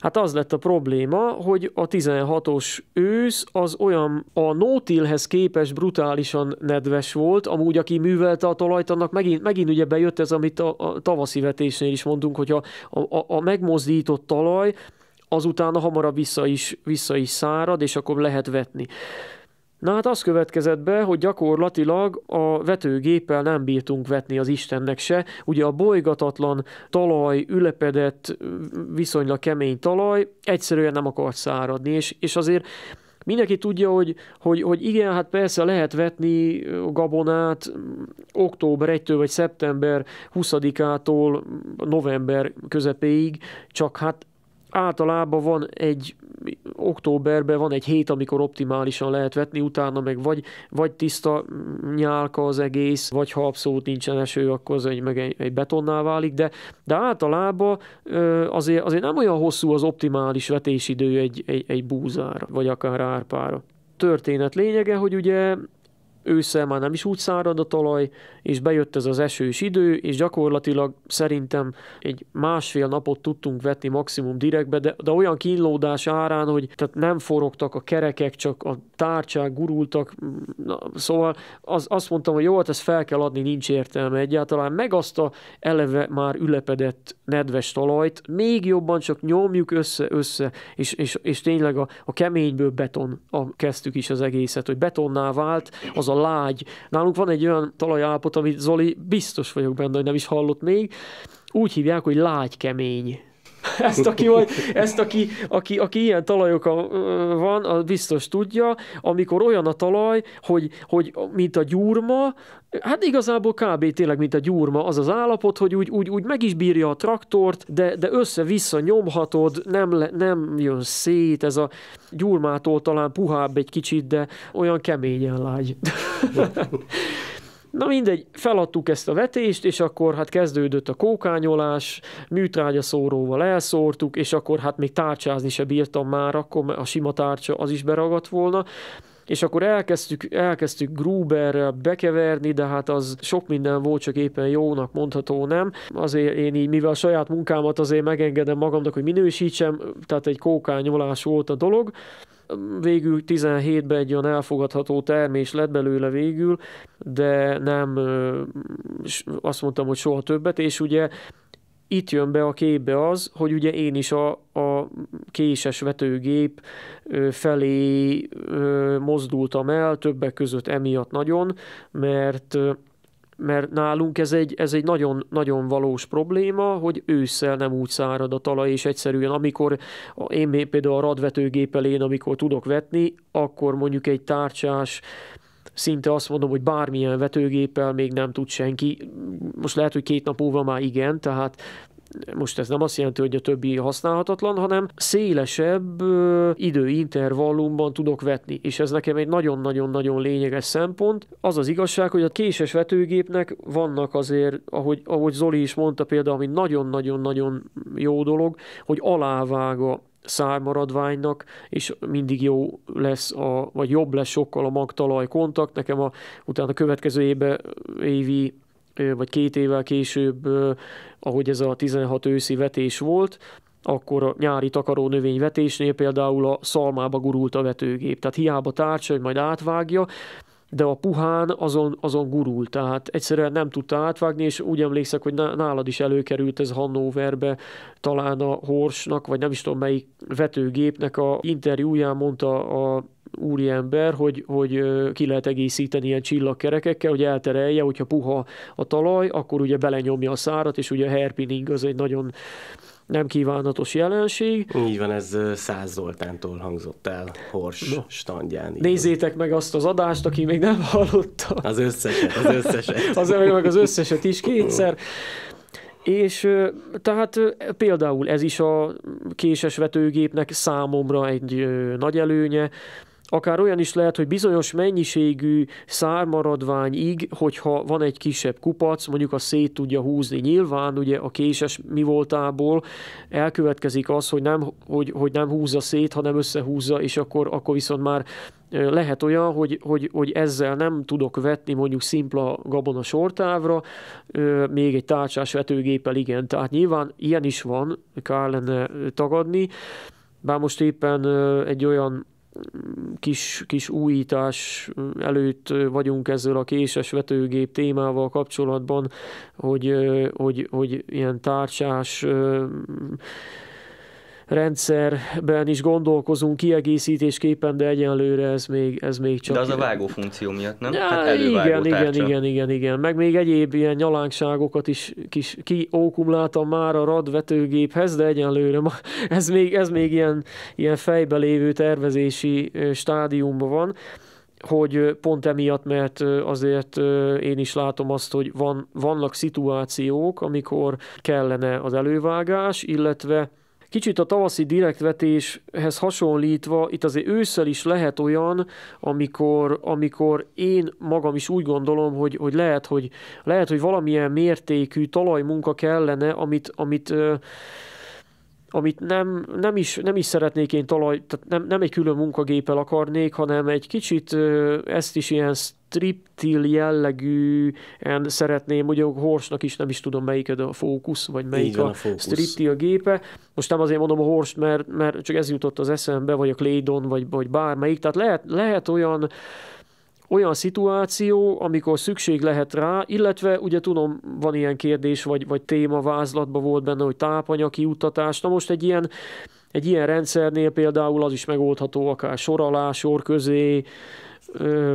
S2: Hát az lett a probléma, hogy a 16-os ősz az olyan a nótilhez képes brutálisan nedves volt, amúgy aki művelte a talajt, annak megint, megint ugye bejött ez, amit a, a tavaszi vetésnél is mondunk, hogy a, a, a megmozdított talaj azután hamarabb vissza is, vissza is szárad, és akkor lehet vetni. Na hát az következett be, hogy gyakorlatilag a vetőgéppel nem bírtunk vetni az Istennek se. Ugye a bolygatatlan talaj, ülepedett, viszonylag kemény talaj egyszerűen nem akart száradni, és, és azért mindenki tudja, hogy, hogy, hogy igen, hát persze lehet vetni gabonát október 1-től vagy szeptember 20-ától november közepéig, csak hát általában van egy októberben van egy hét, amikor optimálisan lehet vetni, utána meg vagy, vagy tiszta nyálka az egész, vagy ha abszolút nincsen eső, akkor az egy, meg egy, egy betonná válik, de, de általában azért, azért nem olyan hosszú az optimális vetésidő egy, egy, egy búzára, vagy akár árpára történet lényege, hogy ugye ősszel már nem is úgy szárad a talaj, és bejött ez az esős idő, és gyakorlatilag szerintem egy másfél napot tudtunk vetni maximum direktbe, de, de olyan kínlódás árán, hogy tehát nem forogtak a kerekek, csak a tárcsák gurultak, na, szóval az, azt mondtam, hogy jó, hát ezt fel kell adni, nincs értelme egyáltalán, meg azt a eleve már ülepedett nedves talajt, még jobban csak nyomjuk össze-össze, és, és, és tényleg a, a keményből beton a, kezdtük is az egészet, hogy betonná vált az a lágy. Nálunk van egy olyan talajállapot, amit Zoli biztos vagyok benne, hogy nem is hallott még. Úgy hívják, hogy lágy kemény. Ezt, aki, vagy, ezt aki, aki, aki ilyen talajokkal van, az biztos tudja, amikor olyan a talaj, hogy, hogy mint a gyurma, hát igazából kb. tényleg mint a gyurma az az állapot, hogy úgy, úgy, úgy meg is bírja a traktort, de, de össze-vissza nyomhatod, nem, le, nem jön szét, ez a gyurmától talán puhább egy kicsit, de olyan keményen lágy. Na mindegy, feladtuk ezt a vetést, és akkor hát kezdődött a kókányolás, műtrágyaszóróval elszórtuk, és akkor hát még tárcsázni se bírtam már, akkor a sima tárcsa az is beragadt volna és akkor elkezdtük, elkezdtük Gruberrel bekeverni, de hát az sok minden volt, csak éppen jónak mondható nem. Azért én így, mivel a saját munkámat azért megengedem magamnak, hogy minősítsem, tehát egy kókányolás volt a dolog, Végül 17-ben egy olyan elfogadható termés lett belőle végül, de nem azt mondtam, hogy soha többet, és ugye itt jön be a képbe az, hogy ugye én is a, a késes vetőgép felé mozdultam el, többek között emiatt nagyon, mert mert nálunk ez egy, ez egy nagyon, nagyon valós probléma, hogy ősszel nem úgy szárad a talaj, és egyszerűen amikor én például a radvetőgép elén, amikor tudok vetni, akkor mondjuk egy tárcsás szinte azt mondom, hogy bármilyen vetőgéppel még nem tud senki. Most lehet, hogy két nap múlva már igen, tehát most ez nem azt jelenti, hogy a többi használhatatlan, hanem szélesebb időintervallumban tudok vetni, és ez nekem egy nagyon-nagyon-nagyon lényeges szempont. Az az igazság, hogy a késes vetőgépnek vannak azért, ahogy, ahogy Zoli is mondta például, ami nagyon-nagyon-nagyon jó dolog, hogy alávága szármaradványnak, és mindig jó lesz, a, vagy jobb lesz sokkal a magtalaj kontakt. Nekem a, utána a következő évben évi vagy két évvel később, ahogy ez a 16 őszi vetés volt, akkor a nyári takaró növényvetésnél például a szalmába gurult a vetőgép. Tehát hiába tárcsa, hogy majd átvágja, de a puhán azon, azon gurult, tehát egyszerűen nem tudta átvágni, és úgy emlékszek, hogy nálad is előkerült ez Hannoverbe, talán a Horsnak, vagy nem is tudom melyik vetőgépnek a interjúján mondta a úriember, hogy, hogy ki lehet egészíteni ilyen csillagkerekekkel, hogy elterelje, hogyha puha a talaj, akkor ugye belenyomja a szárat, és ugye a herpining az egy nagyon nem kívánatos jelenség.
S1: Így van, ez Száz Zoltántól hangzott el Hors no. standján. Nézzétek
S2: van. meg azt az adást, aki még nem hallotta.
S1: Az összeset, az összeset. az, meg az összeset
S2: is kétszer. És tehát például ez is a késes vetőgépnek számomra egy nagy előnye, akár olyan is lehet, hogy bizonyos mennyiségű szármaradványig, hogyha van egy kisebb kupac, mondjuk a szét tudja húzni. Nyilván ugye a késes mi voltából elkövetkezik az, hogy nem, hogy, hogy nem húzza szét, hanem összehúzza, és akkor, akkor viszont már lehet olyan, hogy, hogy, hogy ezzel nem tudok vetni mondjuk szimpla gabona sortávra, még egy tárcsás vetőgéppel igen. Tehát nyilván ilyen is van, kár lenne tagadni, bár most éppen egy olyan kis, kis újítás előtt vagyunk ezzel a késes vetőgép témával kapcsolatban, hogy, hogy, hogy ilyen tárcsás rendszerben is gondolkozunk kiegészítésképpen, de egyenlőre ez még, ez még csak... De az a vágó
S3: funkció miatt, nem? Ja, Tehát igen, igen, igen,
S2: igen, igen. Meg még egyéb ilyen nyalánkságokat is kis, kiókumláltam már a radvetőgéphez, de egyenlőre ma, ez még, ez még ilyen, ilyen fejbe lévő tervezési stádiumban van hogy pont emiatt, mert azért én is látom azt, hogy van, vannak szituációk, amikor kellene az elővágás, illetve Kicsit a tavaszi direktvetéshez hasonlítva, itt azért ősszel is lehet olyan, amikor, amikor én magam is úgy gondolom, hogy, hogy, lehet, hogy lehet, hogy valamilyen mértékű talajmunka kellene, amit, amit amit nem, nem, is, nem is szeretnék én talaj, tehát nem, nem egy külön munkagéppel akarnék, hanem egy kicsit ezt is ilyen striptil jellegűen szeretném, ugye Horsnak is nem is tudom melyik a fókusz, vagy melyik Igen, a, a striptil gépe. Most nem azért mondom a Horst, mert, mert csak ez jutott az eszembe, vagy a Claydon, vagy, vagy bármelyik. Tehát lehet, lehet olyan olyan szituáció, amikor szükség lehet rá, illetve ugye tudom, van ilyen kérdés, vagy, vagy téma vázlatban volt benne, hogy tápanyag kiutatás. Na most egy ilyen, egy ilyen rendszernél például az is megoldható, akár soralás, sor közé,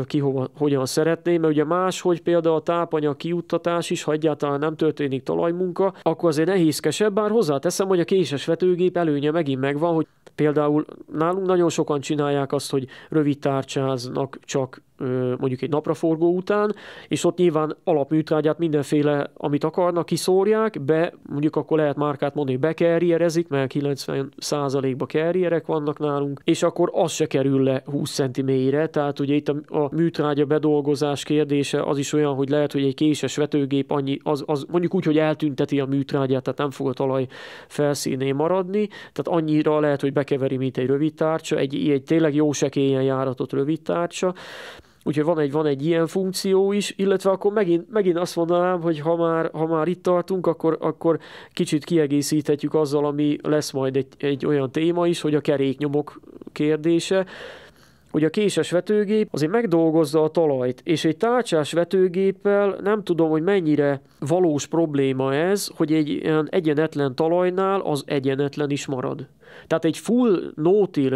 S2: ki hova, hogyan szeretné, mert ugye máshogy például a tápanyag kiuttatás is, ha egyáltalán nem történik talajmunka, akkor azért nehézkesebb, bár hozzáteszem, hogy a késes vetőgép előnye megint megvan, hogy például nálunk nagyon sokan csinálják azt, hogy rövid tárcsáznak csak mondjuk egy napraforgó után, és ott nyilván alapműtrágyát mindenféle, amit akarnak, kiszórják, be, mondjuk akkor lehet márkát mondani, hogy bekerrierezik, mert 90 százalékba kerrierek vannak nálunk, és akkor az se kerül le 20 cm mélyre, tehát ugye itt a, a műtrágya bedolgozás kérdése az is olyan, hogy lehet, hogy egy késes vetőgép annyi, az, az mondjuk úgy, hogy eltünteti a műtrágyát, tehát nem fog a talaj felszínén maradni, tehát annyira lehet, hogy bekeveri, mint egy rövid tárcsa, egy, egy tényleg jó sekélyen járatott rövid tárcsa, Úgyhogy van egy, van egy ilyen funkció is, illetve akkor megint, megint azt mondanám, hogy ha már, ha már itt tartunk, akkor, akkor kicsit kiegészíthetjük azzal, ami lesz majd egy, egy olyan téma is, hogy a keréknyomok kérdése hogy a késes vetőgép azért megdolgozza a talajt, és egy tárcsás vetőgéppel nem tudom, hogy mennyire valós probléma ez, hogy egy ilyen egyenetlen talajnál az egyenetlen is marad. Tehát egy full no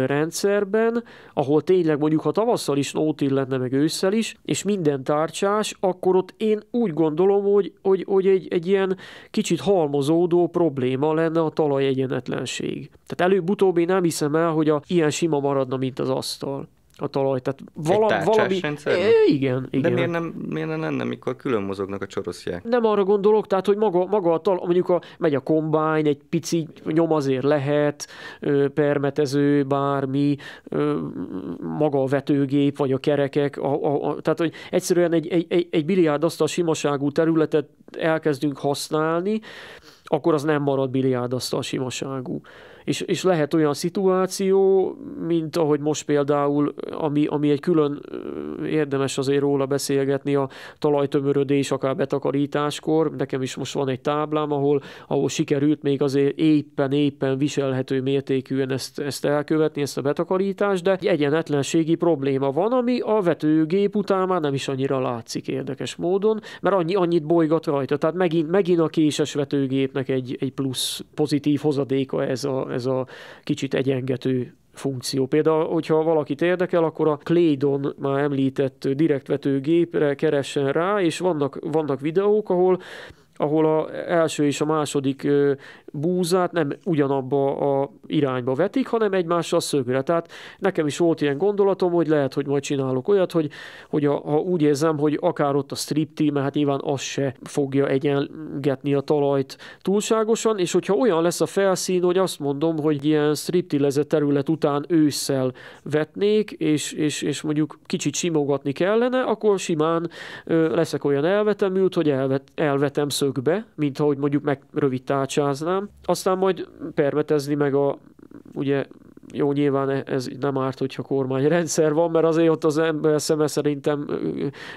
S2: rendszerben, ahol tényleg mondjuk ha tavasszal is no lenne, meg ősszel is, és minden tárcsás, akkor ott én úgy gondolom, hogy, hogy, hogy egy, egy ilyen kicsit halmozódó probléma lenne a talaj egyenetlenség. Tehát előbb-utóbb én nem hiszem el, hogy a, ilyen sima maradna, mint az asztal a talaj. Tehát vala, valami... É, igen, igen. De miért
S3: nem, miért nem lenne, mikor külön mozognak a csoroszják?
S2: Nem arra gondolok, tehát, hogy maga, maga a talaj, mondjuk a, megy a kombány, egy pici nyom azért lehet, permetező, bármi, maga a vetőgép, vagy a kerekek, a, a, a, tehát, hogy egyszerűen egy, egy, egy, egy biliárd azt a simaságú területet elkezdünk használni, akkor az nem marad biliárdasztal simaságú. És, és lehet olyan szituáció, mint ahogy most például, ami, ami egy külön érdemes azért róla beszélgetni, a talajtömörödés, akár betakarításkor. Nekem is most van egy táblám, ahol, ahol sikerült még azért éppen-éppen viselhető mértékűen ezt, ezt elkövetni, ezt a betakarítást, de egy egyenetlenségi probléma van, ami a vetőgép után már nem is annyira látszik érdekes módon, mert annyi, annyit bolygat rajta. Tehát megint, megint a késes vetőgépnek egy, egy plusz pozitív hozadéka ez a, ez a kicsit egyengető funkció. Például, hogyha valakit érdekel, akkor a Claydon már említett direktvetőgépre keressen rá, és vannak, vannak videók, ahol ahol a első és a második búzát nem ugyanabba a irányba vetik, hanem egymással szögre. Tehát nekem is volt ilyen gondolatom, hogy lehet, hogy majd csinálok olyat, hogy, hogy a, ha úgy érzem, hogy akár ott a strip team, hát nyilván az se fogja egyengetni a talajt túlságosan, és hogyha olyan lesz a felszín, hogy azt mondom, hogy ilyen striptilezett terület után ősszel vetnék, és, és, és mondjuk kicsit simogatni kellene, akkor simán ö, leszek olyan elvetemült, hogy elvet, elvetem szögbe, mint ahogy mondjuk meg rövid tárcsáznám, aztán, majd permetezni meg a, ugye jó, nyilván e- ez nem árt, hogyha kormányrendszer van, mert azért ott az ember szeme szerintem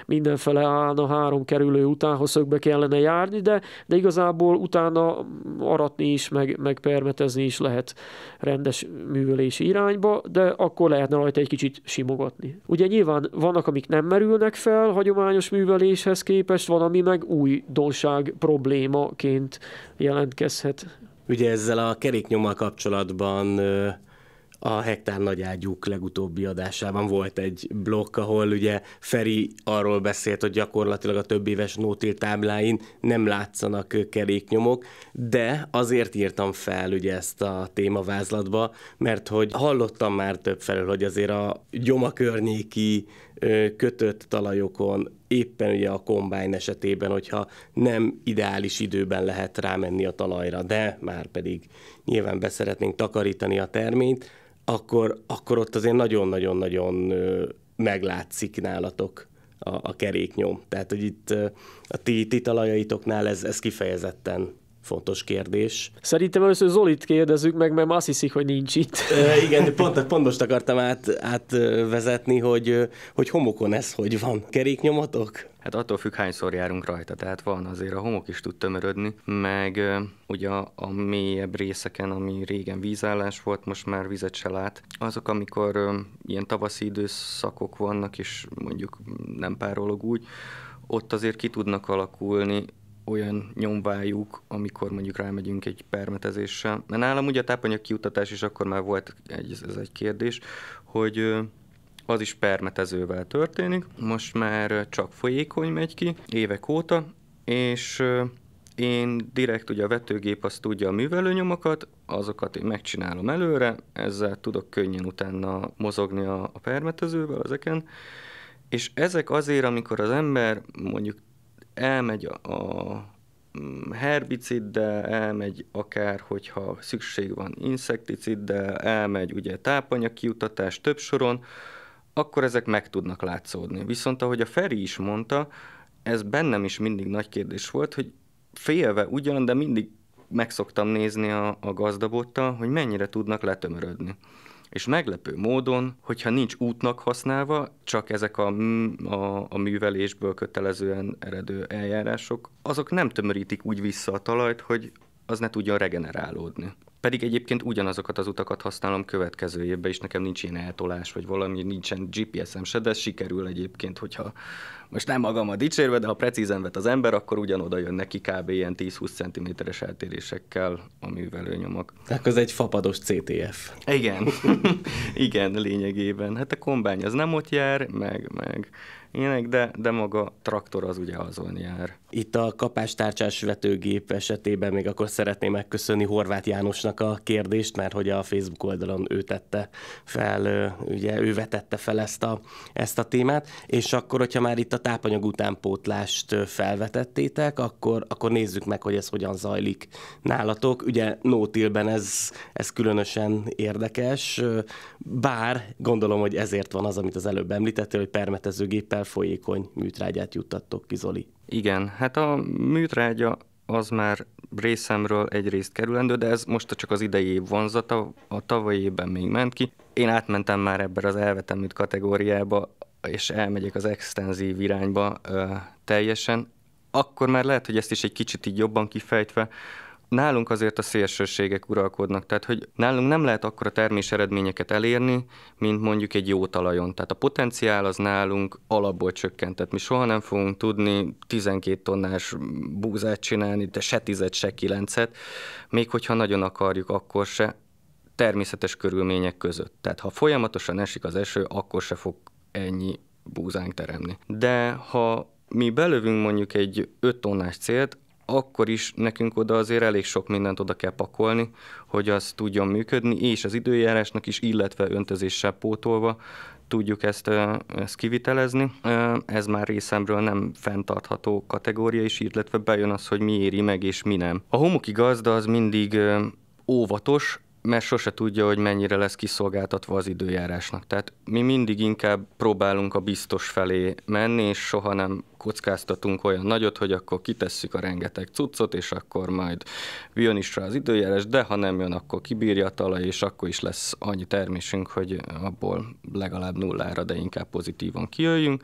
S2: mindenfele állna három kerülő után, ha szögbe kellene járni, de, de igazából utána aratni is, meg, meg permetezni is lehet rendes művelési irányba, de akkor lehetne rajta egy kicsit simogatni. Ugye nyilván vannak, amik nem merülnek fel hagyományos műveléshez képest, van, ami meg újdonság problémaként jelentkezhet Ugye
S1: ezzel a keréknyommal kapcsolatban a Hektár Ágyúk legutóbbi adásában volt egy blokk, ahol ugye Feri arról beszélt, hogy gyakorlatilag a több éves nótil tábláin nem látszanak keréknyomok, de azért írtam fel ugye ezt a témavázlatba, mert hogy hallottam már több felől, hogy azért a gyomakörnyéki kötött talajokon, éppen ugye a kombájn esetében, hogyha nem ideális időben lehet rámenni a talajra, de már pedig nyilván beszeretnénk takarítani a terményt, akkor, akkor ott azért nagyon-nagyon-nagyon meglátszik nálatok a, a keréknyom. Tehát, hogy itt a ti, ti talajaitoknál ez, ez kifejezetten fontos kérdés.
S2: Szerintem először Zolit kérdezzük meg, mert azt hiszik, hogy nincs itt.
S1: E, igen, de pont, pont most akartam át, átvezetni, hogy, hogy homokon ez hogy van. Keréknyomatok?
S3: Hát attól függ, hányszor járunk rajta, tehát van azért a homok is tud tömörödni, meg ugye a, a mélyebb részeken, ami régen vízállás volt, most már vizet se lát. Azok, amikor ö, ilyen tavaszi időszakok vannak, és mondjuk nem párolog úgy, ott azért ki tudnak alakulni olyan nyomvájuk, amikor mondjuk rámegyünk egy permetezéssel. Mert nálam ugye a tápanyag kiutatás is akkor már volt egy, ez egy kérdés, hogy az is permetezővel történik, most már csak folyékony megy ki, évek óta, és én direkt ugye a vetőgép azt tudja a művelőnyomokat, azokat én megcsinálom előre, ezzel tudok könnyen utána mozogni a, a permetezővel ezeken, és ezek azért, amikor az ember mondjuk elmegy a mm, herbiciddel, elmegy akár, hogyha szükség van inszekticiddel, elmegy ugye tápanyagkiutatás több soron, akkor ezek meg tudnak látszódni. Viszont ahogy a Feri is mondta, ez bennem is mindig nagy kérdés volt, hogy félve ugyan, de mindig megszoktam nézni a, a gazdabottal, hogy mennyire tudnak letömörödni. És meglepő módon, hogyha nincs útnak használva, csak ezek a, a, a művelésből kötelezően eredő eljárások, azok nem tömörítik úgy vissza a talajt, hogy az ne tudjon regenerálódni. Pedig egyébként ugyanazokat az utakat használom következő évben, és nekem nincs ilyen eltolás, vagy valami, nincsen GPS-em se, de sikerül egyébként, hogyha most nem magam a dicsérve, de ha precízen vet az ember, akkor ugyanoda jön neki kb. ilyen 10-20 cm-es eltérésekkel ő nyomok. Tehát az egy fapados CTF. Igen, igen, lényegében. Hát a kombány az nem ott jár, meg, meg ilyenek, de, de maga traktor az ugye azon jár. Itt a kapástárcsás vetőgép esetében még akkor szeretném megköszönni Horváth
S1: Jánosnak a kérdést, mert hogy a Facebook oldalon ő tette fel, ugye ő vetette fel ezt a, ezt a témát, és akkor, hogyha már itt a tápanyag utánpótlást felvetettétek, akkor, akkor nézzük meg, hogy ez hogyan zajlik nálatok. Ugye Nótilben ez, ez különösen érdekes, bár gondolom, hogy ezért van az, amit az előbb említettél, hogy permetezőgéppel Folyékony műtrágyát juttattok ki, Zoli.
S3: Igen, hát a műtrágya az már részemről egyrészt kerülendő, de ez most csak az idei év vonzata, a tavalyi évben még ment ki. Én átmentem már ebben az elvetemült kategóriába, és elmegyek az extenzív irányba ö, teljesen. Akkor már lehet, hogy ezt is egy kicsit így jobban kifejtve, nálunk azért a szélsőségek uralkodnak, tehát hogy nálunk nem lehet akkora termés eredményeket elérni, mint mondjuk egy jó talajon. Tehát a potenciál az nálunk alapból csökkent, tehát mi soha nem fogunk tudni 12 tonnás búzát csinálni, de se tizet, se kilencet, még hogyha nagyon akarjuk, akkor se természetes körülmények között. Tehát ha folyamatosan esik az eső, akkor se fog ennyi búzánk teremni. De ha mi belövünk mondjuk egy 5 tonnás célt, akkor is nekünk oda azért elég sok mindent oda kell pakolni, hogy az tudjon működni, és az időjárásnak is, illetve öntözéssel pótolva tudjuk ezt, ezt kivitelezni. Ez már részemről nem fenntartható kategória is, illetve bejön az, hogy mi éri meg és mi nem. A homoki gazda az mindig óvatos, mert sose tudja, hogy mennyire lesz kiszolgáltatva az időjárásnak. Tehát mi mindig inkább próbálunk a biztos felé menni, és soha nem kockáztatunk olyan nagyot, hogy akkor kitesszük a rengeteg cuccot, és akkor majd jön is rá az időjárás, de ha nem jön, akkor kibírja a talaj, és akkor is lesz annyi termésünk, hogy abból legalább nullára, de inkább pozitívan kijöjjünk.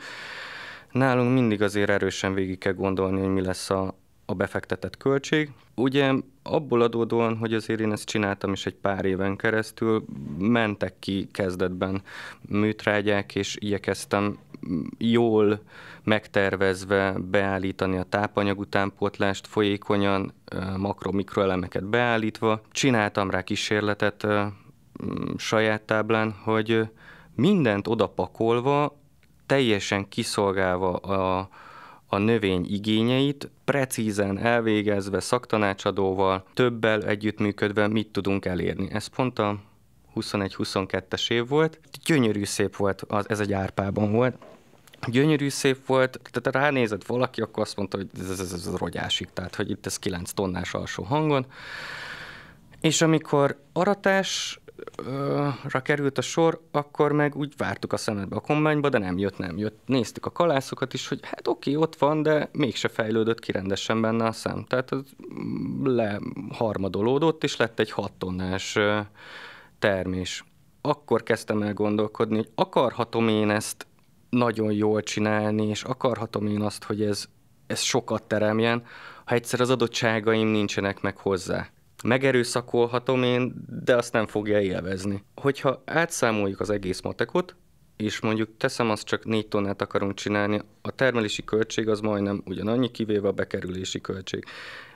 S3: Nálunk mindig azért erősen végig kell gondolni, hogy mi lesz a, a befektetett költség. Ugye abból adódóan, hogy azért én ezt csináltam is egy pár éven keresztül, mentek ki kezdetben műtrágyák, és igyekeztem jól megtervezve beállítani a tápanyag utánpótlást, folyékonyan makro-mikroelemeket beállítva. Csináltam rá kísérletet saját táblán, hogy mindent odapakolva, teljesen kiszolgálva a a növény igényeit, precízen elvégezve szaktanácsadóval, többel együttműködve mit tudunk elérni. Ez pont a 21-22-es év volt. Gyönyörű szép volt, az, ez egy árpában volt. Gyönyörű szép volt, tehát ránézett valaki, akkor azt mondta, hogy ez, ez, ez rogyásik, tehát hogy itt ez 9 tonnás alsó hangon. És amikor aratás ra került a sor, akkor meg úgy vártuk a szemedbe a kombányba, de nem jött, nem jött. Néztük a kalászokat is, hogy hát oké, ott van, de mégse fejlődött ki rendesen benne a szem. Tehát az leharmadolódott, és lett egy hat tonnás termés. Akkor kezdtem el gondolkodni, hogy akarhatom én ezt nagyon jól csinálni, és akarhatom én azt, hogy ez, ez sokat teremjen, ha egyszer az adottságaim nincsenek meg hozzá megerőszakolhatom én, de azt nem fogja élvezni. Hogyha átszámoljuk az egész matekot, és mondjuk teszem azt csak négy tonnát akarunk csinálni, a termelési költség az majdnem ugyanannyi, kivéve a bekerülési költség.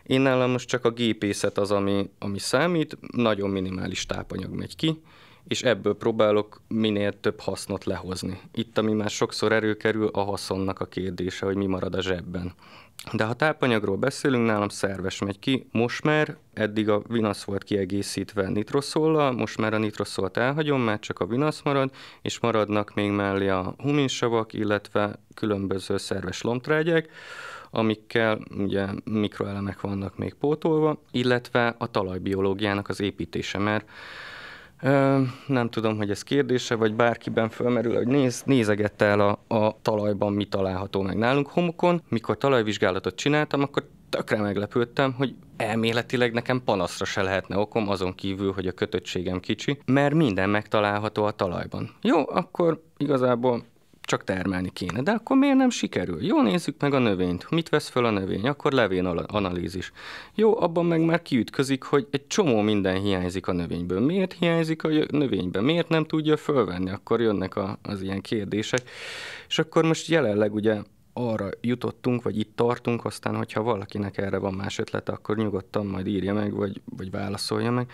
S3: Én nálam most csak a gépészet az, ami, ami számít, nagyon minimális tápanyag megy ki, és ebből próbálok minél több hasznot lehozni. Itt, ami már sokszor erőkerül, a haszonnak a kérdése, hogy mi marad a zsebben. De ha tápanyagról beszélünk, nálam szerves megy ki. Most már eddig a vinasz volt kiegészítve nitroszollal, most már a nitroszolt elhagyom, mert csak a vinasz marad, és maradnak még mellé a huminsavak, illetve különböző szerves lomtrágyák, amikkel ugye mikroelemek vannak még pótolva, illetve a talajbiológiának az építése, mert Ö, nem tudom, hogy ez kérdése, vagy bárkiben fölmerül, hogy néz, nézegette el a, a talajban, mi található meg nálunk homokon. Mikor talajvizsgálatot csináltam, akkor tökre meglepődtem, hogy elméletileg nekem panaszra se lehetne okom, azon kívül, hogy a kötöttségem kicsi, mert minden megtalálható a talajban. Jó, akkor igazából csak termelni kéne. De akkor miért nem sikerül? Jó, nézzük meg a növényt. Mit vesz föl a növény? Akkor levén analízis. Jó, abban meg már kiütközik, hogy egy csomó minden hiányzik a növényből. Miért hiányzik a növényben? Miért nem tudja fölvenni? Akkor jönnek a, az ilyen kérdések. És akkor most jelenleg ugye arra jutottunk, vagy itt tartunk, aztán, hogyha valakinek erre van más ötlete, akkor nyugodtan majd írja meg, vagy, vagy válaszolja meg,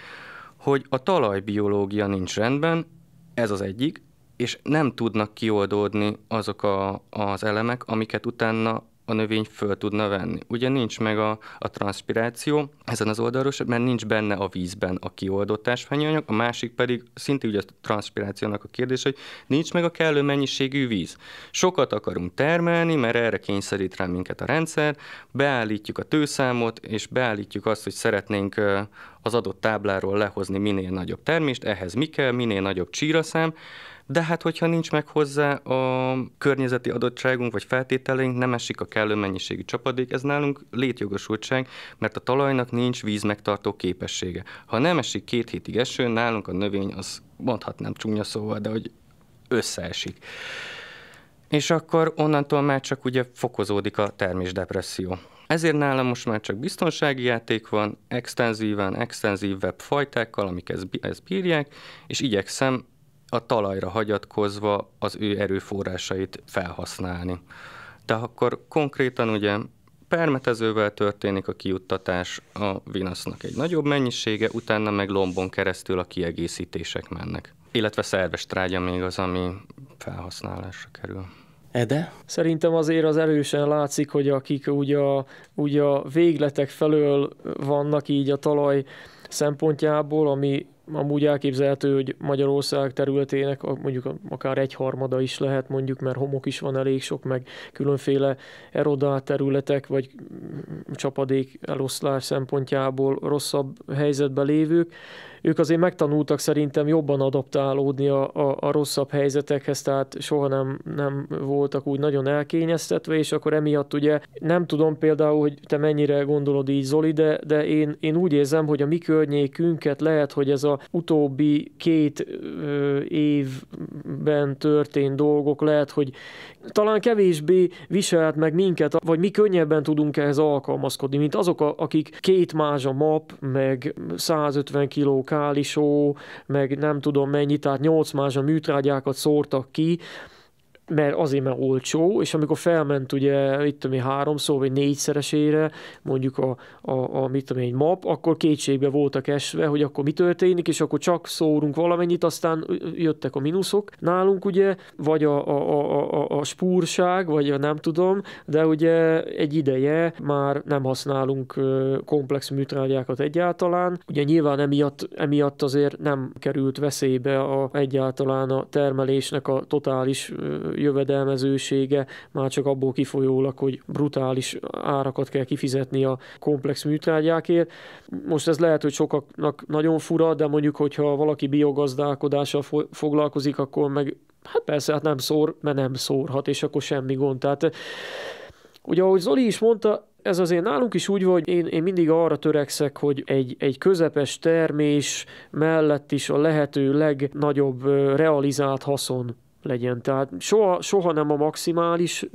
S3: hogy a talajbiológia nincs rendben, ez az egyik, és nem tudnak kioldódni azok a, az elemek, amiket utána a növény föl tudna venni. Ugye nincs meg a, a transpiráció ezen az oldalról, mert nincs benne a vízben a kioldott ásványanyag, a másik pedig szintén ugye a transpirációnak a kérdés, hogy nincs meg a kellő mennyiségű víz. Sokat akarunk termelni, mert erre kényszerít rá minket a rendszer, beállítjuk a tőszámot, és beállítjuk azt, hogy szeretnénk az adott tábláról lehozni minél nagyobb termést, ehhez mi kell, minél nagyobb csíraszám, de hát hogyha nincs meg hozzá a környezeti adottságunk vagy feltételeink, nem esik a kellő mennyiségű csapadék, ez nálunk létjogosultság, mert a talajnak nincs víz megtartó képessége. Ha nem esik két hétig eső, nálunk a növény az mondhatnám csúnya szóval, de hogy összeesik. És akkor onnantól már csak ugye fokozódik a termésdepresszió. Ezért nálam most már csak biztonsági játék van, extenzíven, extenzív fajtákkal, amik ezt, ezt bírják, és igyekszem a talajra hagyatkozva az ő erőforrásait felhasználni. De akkor konkrétan ugye permetezővel történik a kiuttatás a vinasznak egy nagyobb mennyisége, utána meg lombon keresztül a kiegészítések mennek. Illetve szerves trágya még az, ami felhasználásra kerül. Ede?
S2: Szerintem azért az erősen látszik, hogy akik ugye a, ugye a végletek felől vannak így a talaj szempontjából, ami amúgy elképzelhető, hogy Magyarország területének mondjuk akár egy harmada is lehet, mondjuk, mert homok is van elég sok, meg különféle erodált területek, vagy csapadék eloszlás szempontjából rosszabb helyzetben lévők, ők azért megtanultak szerintem jobban adaptálódni a, a, a rosszabb helyzetekhez, tehát soha nem, nem voltak úgy nagyon elkényeztetve, és akkor emiatt ugye nem tudom például, hogy te mennyire gondolod így Zoli, de, de én, én úgy érzem, hogy a mi környékünket lehet, hogy ez a utóbbi két ö, évben történt dolgok lehet, hogy talán kevésbé viselt meg minket, vagy mi könnyebben tudunk ehhez alkalmazkodni, mint azok, a, akik két mázsa map, meg 150 kiló kálisó, meg nem tudom mennyi, tehát 8 a műtrágyákat szórtak ki, mert azért, mert olcsó, és amikor felment ugye, itt tudom én, háromszor vagy négyszeresére, mondjuk a, a, a mit tudom én, egy map, akkor kétségbe voltak esve, hogy akkor mi történik, és akkor csak szórunk valamennyit, aztán jöttek a mínuszok nálunk, ugye, vagy a, a, a, a, a spúrság, vagy a nem tudom, de ugye egy ideje már nem használunk komplex műtrágyákat egyáltalán. Ugye nyilván emiatt, emiatt azért nem került veszélybe a, egyáltalán a termelésnek a totális jövedelmezősége, már csak abból kifolyólag, hogy brutális árakat kell kifizetni a komplex műtrágyákért. Most ez lehet, hogy sokaknak nagyon fura, de mondjuk, hogyha valaki biogazdálkodással foglalkozik, akkor meg hát persze, hát nem szór, mert nem szórhat, és akkor semmi gond. Tehát Ugye ahogy Zoli is mondta, ez azért nálunk is úgy van, hogy én, én mindig arra törekszek, hogy egy, egy közepes termés mellett is a lehető legnagyobb realizált haszon legyen. Tehát soha, soha nem a maximális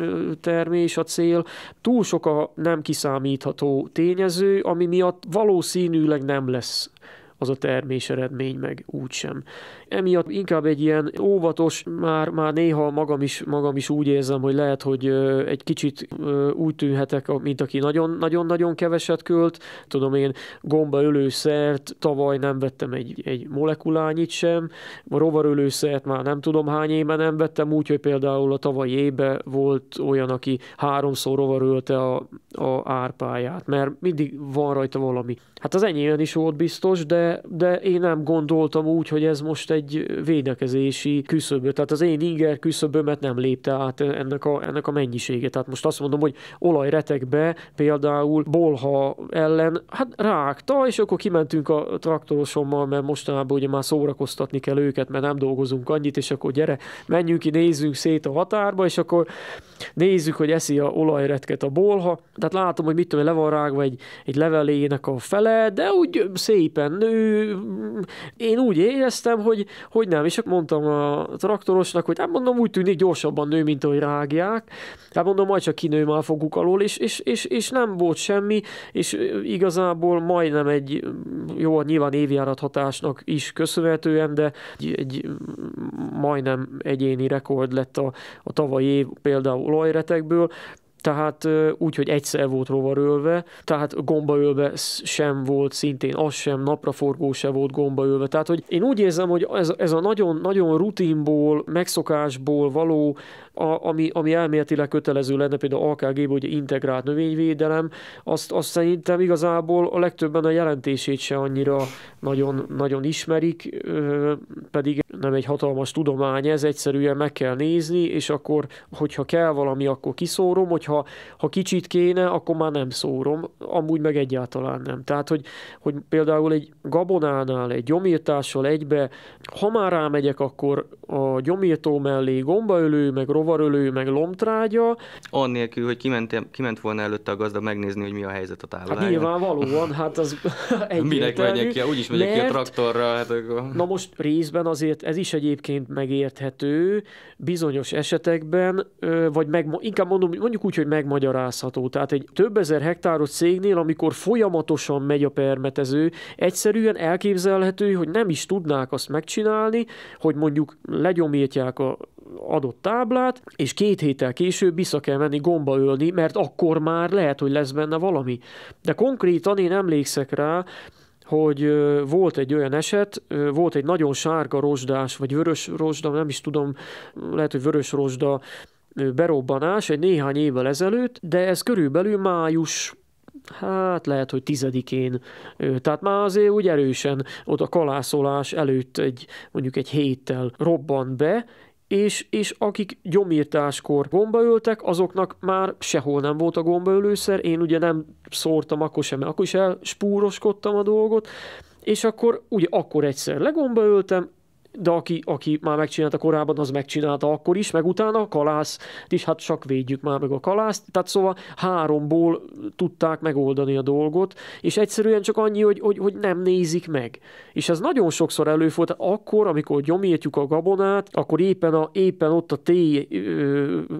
S2: termés a cél, túl sok a nem kiszámítható tényező, ami miatt valószínűleg nem lesz az a termés eredmény meg úgysem emiatt inkább egy ilyen óvatos, már, már néha magam is, magam is úgy érzem, hogy lehet, hogy egy kicsit úgy tűnhetek, mint aki nagyon-nagyon keveset költ. Tudom én gombaölőszert tavaly nem vettem egy, egy molekulányit sem, a rovarölőszert már nem tudom hány éve nem vettem, úgyhogy például a tavalyi évben volt olyan, aki háromszor rovarölte a, a árpáját, mert mindig van rajta valami. Hát az enyém is volt biztos, de, de én nem gondoltam úgy, hogy ez most egy egy védekezési küszöböt. Tehát az én inger küszöbömet nem lépte át ennek a, ennek a mennyisége. Tehát most azt mondom, hogy olajretekbe például bolha ellen, hát rágta, és akkor kimentünk a traktorosommal, mert mostanában ugye már szórakoztatni kell őket, mert nem dolgozunk annyit, és akkor gyere, menjünk ki, nézzünk szét a határba, és akkor nézzük, hogy eszi a olajretket a bolha. Tehát látom, hogy mit tudom, le van rágva egy, egy levelének a fele, de úgy szépen nő. Én úgy éreztem, hogy hogy nem, és hát mondtam a traktorosnak, hogy hát mondom, úgy tűnik gyorsabban nő, mint ahogy rágják, hát mondom, majd csak kinő már foguk alól, és, és, és, és nem volt semmi, és igazából majdnem egy, jó, nyilván évjárat hatásnak is köszönhetően, de egy, egy majdnem egyéni rekord lett a, a tavalyi év például olajretekből, tehát úgy, hogy egyszer volt rovarölve, tehát gombaölve sem volt szintén, az sem, napraforgó se volt gombaölve. Tehát, hogy én úgy érzem, hogy ez, ez a nagyon, nagyon rutinból, megszokásból való a, ami, ami elméletileg kötelező lenne, például AKG-ben ugye integrált növényvédelem, azt, azt szerintem igazából a legtöbben a jelentését se annyira nagyon, nagyon ismerik, pedig nem egy hatalmas tudomány, ez egyszerűen meg kell nézni, és akkor, hogyha kell valami, akkor kiszórom, hogyha ha kicsit kéne, akkor már nem szórom, amúgy meg egyáltalán nem. Tehát, hogy, hogy például egy gabonánál, egy gyomírtással egybe, ha már rámegyek, akkor a gyomírtó mellé gombaölő, meg rovar rovarölő, meg lomtrágya.
S3: Annélkül, hogy kiment, kiment volna előtte a gazda megnézni, hogy mi a helyzet a távolában. Hát
S2: nyilvánvalóan, hát az egy Minek megyek ki, úgyis megyek mert, ki a
S3: traktorra Hát akkor... Na
S2: most részben azért ez is egyébként megérthető, bizonyos esetekben, vagy meg, inkább mondom, mondjuk úgy, hogy megmagyarázható. Tehát egy több ezer hektáros cégnél, amikor folyamatosan megy a permetező, egyszerűen elképzelhető, hogy nem is tudnák azt megcsinálni, hogy mondjuk legyomítják a adott táblát, és két héttel később vissza kell menni gombaölni, mert akkor már lehet, hogy lesz benne valami. De konkrétan én emlékszek rá, hogy volt egy olyan eset, volt egy nagyon sárga rozsdás, vagy vörös rozsda, nem is tudom, lehet, hogy vörös rozsda berobbanás egy néhány évvel ezelőtt, de ez körülbelül május hát lehet, hogy tizedikén. Tehát már azért úgy erősen ott a kalászolás előtt egy, mondjuk egy héttel robban be, és, és akik gyomírtáskor gombaöltek, azoknak már sehol nem volt a gombaölőszer, én ugye nem szórtam akkor sem, akkor is elspúroskodtam a dolgot, és akkor ugye akkor egyszer legombaöltem, de aki, aki már megcsinálta korábban, az megcsinálta akkor is, meg utána a kalász, és hát csak védjük már meg a kalászt. Tehát szóval háromból tudták megoldani a dolgot, és egyszerűen csak annyi, hogy, hogy, hogy nem nézik meg. És ez nagyon sokszor előfordult. akkor, amikor gyomítjuk a gabonát, akkor éppen, a, éppen ott a t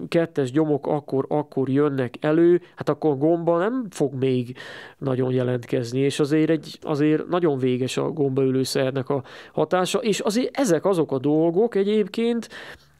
S2: 2 gyomok akkor, akkor jönnek elő, hát akkor a gomba nem fog még nagyon jelentkezni, és azért, egy, azért nagyon véges a gombaülőszernek a hatása, és azért ezek azok a dolgok egyébként,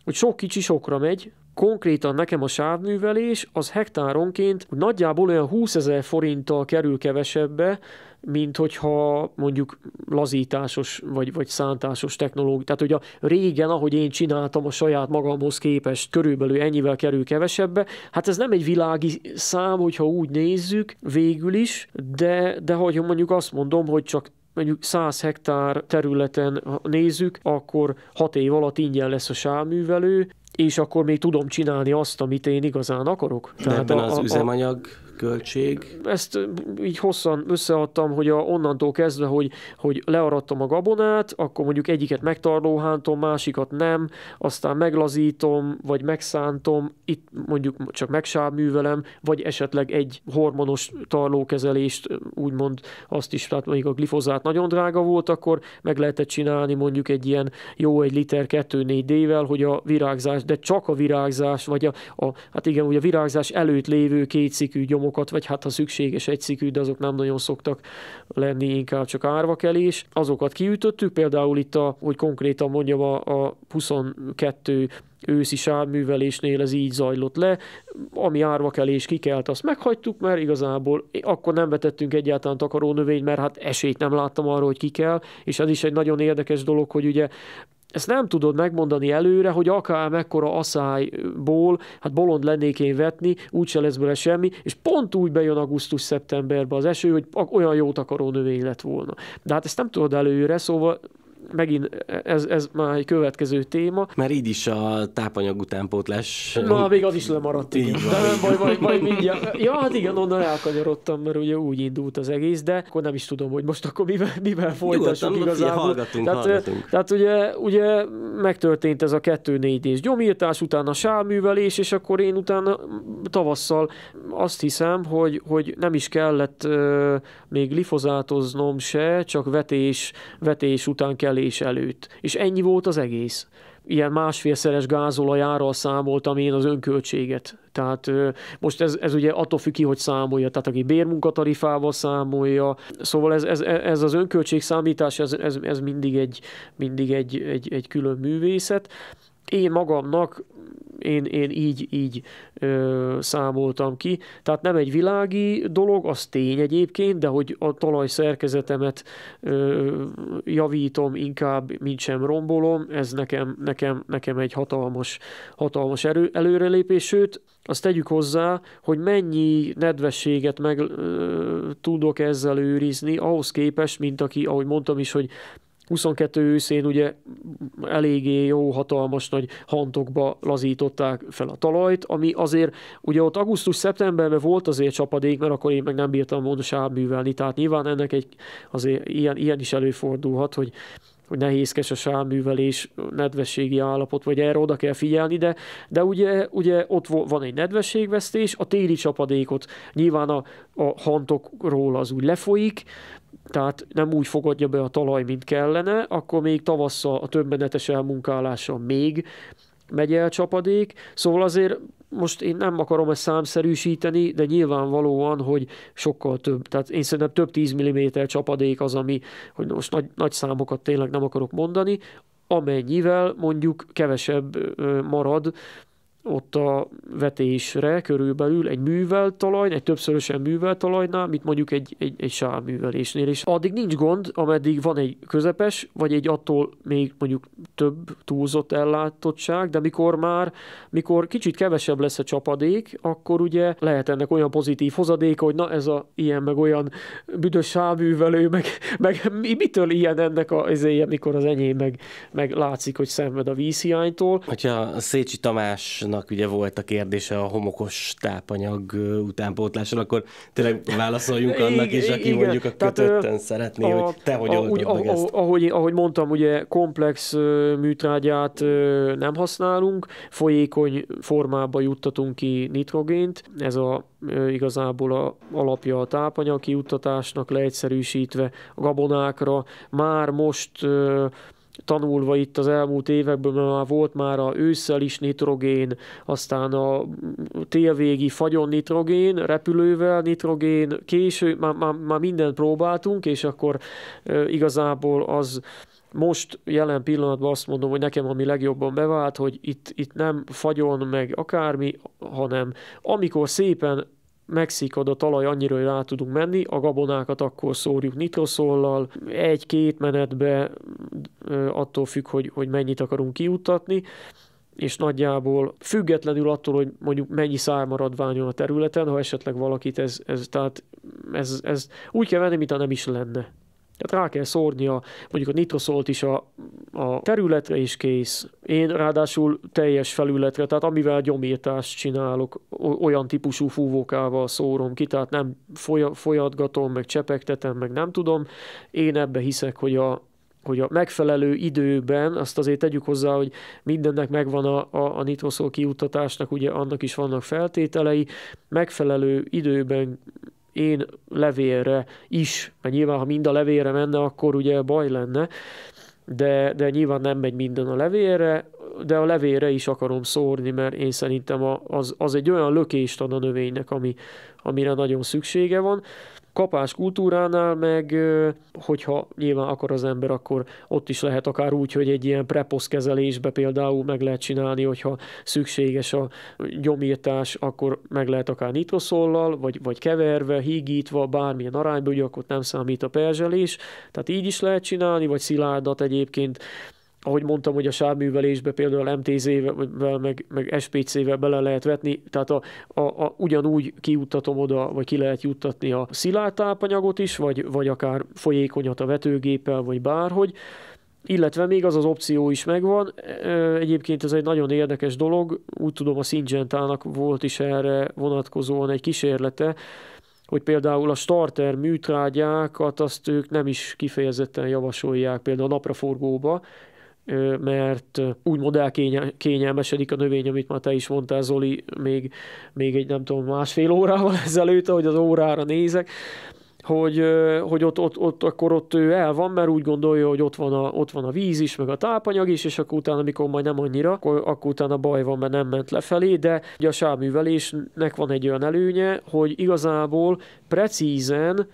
S2: hogy sok kicsi sokra megy, Konkrétan nekem a sávművelés az hektáronként nagyjából olyan 20 ezer forinttal kerül kevesebbe, mint hogyha mondjuk lazításos vagy, vagy szántásos technológia. Tehát, hogy a régen, ahogy én csináltam a saját magamhoz képest, körülbelül ennyivel kerül kevesebbe. Hát ez nem egy világi szám, hogyha úgy nézzük végül is, de, de hogy mondjuk azt mondom, hogy csak mondjuk 100 hektár területen nézzük, akkor 6 év alatt ingyen lesz a sáművelő, és akkor még tudom csinálni azt, amit én igazán akarok. De Tehát ebben a, a, az üzemanyag költség? Ezt így hosszan összeadtam, hogy a, onnantól kezdve, hogy, hogy learadtam a gabonát, akkor mondjuk egyiket megtarlóhántom, másikat nem, aztán meglazítom, vagy megszántom, itt mondjuk csak megsávművelem, vagy esetleg egy hormonos tarlókezelést, úgymond azt is, tehát mondjuk a glifozát nagyon drága volt, akkor meg lehetett csinálni mondjuk egy ilyen jó egy liter 2-4 D-vel, hogy a virágzás, de csak a virágzás, vagy a, a hát igen, ugye a virágzás előtt lévő kétszikű gyomok állapokat, vagy hát ha szükséges egy egyszikű, de azok nem nagyon szoktak lenni, inkább csak kelés. Azokat kiütöttük, például itt, a, hogy konkrétan mondjam, a, a 22 őszi sárművelésnél ez így zajlott le, ami árvakelés kikelt, azt meghagytuk, mert igazából akkor nem vetettünk egyáltalán takarónövényt, mert hát esélyt nem láttam arra, hogy kell, és ez is egy nagyon érdekes dolog, hogy ugye ezt nem tudod megmondani előre, hogy akár mekkora asszályból, hát bolond lennék én vetni, úgyse lesz belőle semmi, és pont úgy bejön augusztus-szeptemberbe az eső, hogy olyan jó takaró növény lett volna. De hát ezt nem tudod előre, szóval megint ez, ez már egy következő téma. Mert így is a tápanyag utánpótlás. Na, még az is lemaradt, igen. De nem baj, majd, majd mindjárt. Ja, hát igen, onnan elkanyarodtam, mert ugye úgy indult az egész, de akkor nem is tudom, hogy most akkor mivel, mivel folytassuk igazából. igazából. Hallgatunk, tehát, hallgatunk. tehát ugye, ugye megtörtént ez a kettő négy és gyomírtás, utána sálművelés és akkor én utána tavasszal azt hiszem, hogy, hogy nem is kellett euh, még glifozátoznom se, csak vetés, vetés után kell repülés előtt. És ennyi volt az egész. Ilyen másfélszeres gázolajáról számoltam én az önköltséget. Tehát most ez, ez ugye attól függ ki, hogy számolja, tehát aki bérmunkatarifával számolja, szóval ez, ez, ez az önköltség számítás, ez, ez, ez mindig, egy, mindig egy, egy, egy külön művészet én magamnak én, én így, így ö, számoltam ki. Tehát nem egy világi dolog, az tény egyébként, de hogy a talaj szerkezetemet ö, javítom inkább, mint sem rombolom, ez nekem, nekem, nekem egy hatalmas, hatalmas erő, előrelépés, sőt, azt tegyük hozzá, hogy mennyi nedvességet meg ö, tudok ezzel őrizni, ahhoz képest, mint aki, ahogy mondtam is, hogy 22 őszén ugye eléggé jó, hatalmas nagy hantokba lazították fel a talajt, ami azért, ugye ott augusztus-szeptemberben volt azért csapadék, mert akkor én meg nem bírtam volna sárművelni, tehát nyilván ennek egy, azért ilyen, ilyen is előfordulhat, hogy hogy nehézkes a sárművelés, nedvességi állapot, vagy erre oda kell figyelni, de, de ugye, ugye ott van egy nedvességvesztés, a téli csapadékot nyilván a, a hantokról az úgy lefolyik, tehát nem úgy fogadja be a talaj, mint kellene, akkor még tavasszal a többenetes elmunkálása még megy el csapadék, szóval azért most én nem akarom ezt számszerűsíteni, de nyilvánvalóan, hogy sokkal több, tehát én szerintem több 10 mm csapadék az, ami, hogy most nagy, nagy számokat tényleg nem akarok mondani, amennyivel mondjuk kevesebb marad ott a vetésre körülbelül egy művelt talaj, egy többszörösen művelt talajnál, mint mondjuk egy, egy, egy sávművelésnél. És addig nincs gond, ameddig van egy közepes, vagy egy attól még mondjuk több túlzott ellátottság, de mikor már, mikor kicsit kevesebb lesz a csapadék, akkor ugye lehet ennek olyan pozitív hozadéka, hogy na ez a ilyen, meg olyan büdös művelő meg, meg mitől ilyen ennek a ezéje, mikor az enyém meg, meg látszik, hogy szenved a vízhiánytól.
S1: Hogyha Szécsi Tamás úrnak ugye volt a kérdése a homokos tápanyag utánpótlásról, akkor tényleg válaszoljunk annak is, aki igen. mondjuk a kötötten Tehát, szeretné, a, hogy te hogy a, úgy, meg a, ezt.
S2: Ahogy, ahogy mondtam, ugye komplex műtrágyát nem használunk, folyékony formába juttatunk ki nitrogént, ez a igazából a, alapja a tápanyag kiuttatásnak leegyszerűsítve a gabonákra. Már most tanulva itt az elmúlt években, mert már volt már a ősszel is nitrogén, aztán a télvégi fagyon nitrogén, repülővel nitrogén, késő, már, már, már mindent próbáltunk, és akkor igazából az most jelen pillanatban azt mondom, hogy nekem ami legjobban bevált, hogy itt, itt nem fagyon meg akármi, hanem amikor szépen megszikad a talaj annyira, hogy rá tudunk menni, a gabonákat akkor szórjuk nitroszollal, egy-két menetbe attól függ, hogy, hogy mennyit akarunk kiutatni, és nagyjából függetlenül attól, hogy mondjuk mennyi szármaradvány van a területen, ha esetleg valakit ez, ez tehát ez, ez úgy kell venni, mintha nem is lenne. Tehát rá kell szórnia mondjuk a nitroszolt is a, a területre is kész. Én ráadásul teljes felületre, tehát amivel gyomírtást csinálok, olyan típusú fúvókával szórom ki, tehát nem folyatgatom, meg csepegtetem, meg nem tudom. Én ebbe hiszek, hogy a, hogy a megfelelő időben, azt azért tegyük hozzá, hogy mindennek megvan a, a, a nitroszol kiutatásnak, ugye annak is vannak feltételei, megfelelő időben én levélre is, mert nyilván ha mind a levélre menne, akkor ugye baj lenne, de, de nyilván nem megy minden a levélre, de a levélre is akarom szórni, mert én szerintem az, az egy olyan lökést ad a növénynek, ami, amire nagyon szüksége van kapás kultúránál meg, hogyha nyilván akar az ember, akkor ott is lehet akár úgy, hogy egy ilyen preposz kezelésbe például meg lehet csinálni, hogyha szükséges a gyomírtás, akkor meg lehet akár nitroszollal, vagy, vagy keverve, hígítva, bármilyen arányba, hogy akkor nem számít a perzselés, tehát így is lehet csinálni, vagy szilárdat egyébként ahogy mondtam, hogy a sávművelésbe például MTZ-vel, meg, meg SPC-vel bele lehet vetni, tehát a, a, a, ugyanúgy kiuttatom oda, vagy ki lehet juttatni a szilárd tápanyagot is, vagy, vagy akár folyékonyat a vetőgéppel, vagy bárhogy, illetve még az az opció is megvan, egyébként ez egy nagyon érdekes dolog, úgy tudom a Syngentának volt is erre vonatkozóan egy kísérlete, hogy például a starter műtrágyákat azt ők nem is kifejezetten javasolják például a napraforgóba, mert úgymond elkényelmesedik a növény, amit már te is mondtál, Zoli, még, még egy nem tudom, másfél órával ezelőtt, ahogy az órára nézek, hogy, hogy ott, ott, ott, akkor ott ő el van, mert úgy gondolja, hogy ott van, a, ott van a víz is, meg a tápanyag is, és akkor utána, amikor majd nem annyira, akkor, akkor utána baj van, mert nem ment lefelé, de ugye a sávművelésnek van egy olyan előnye, hogy igazából precízen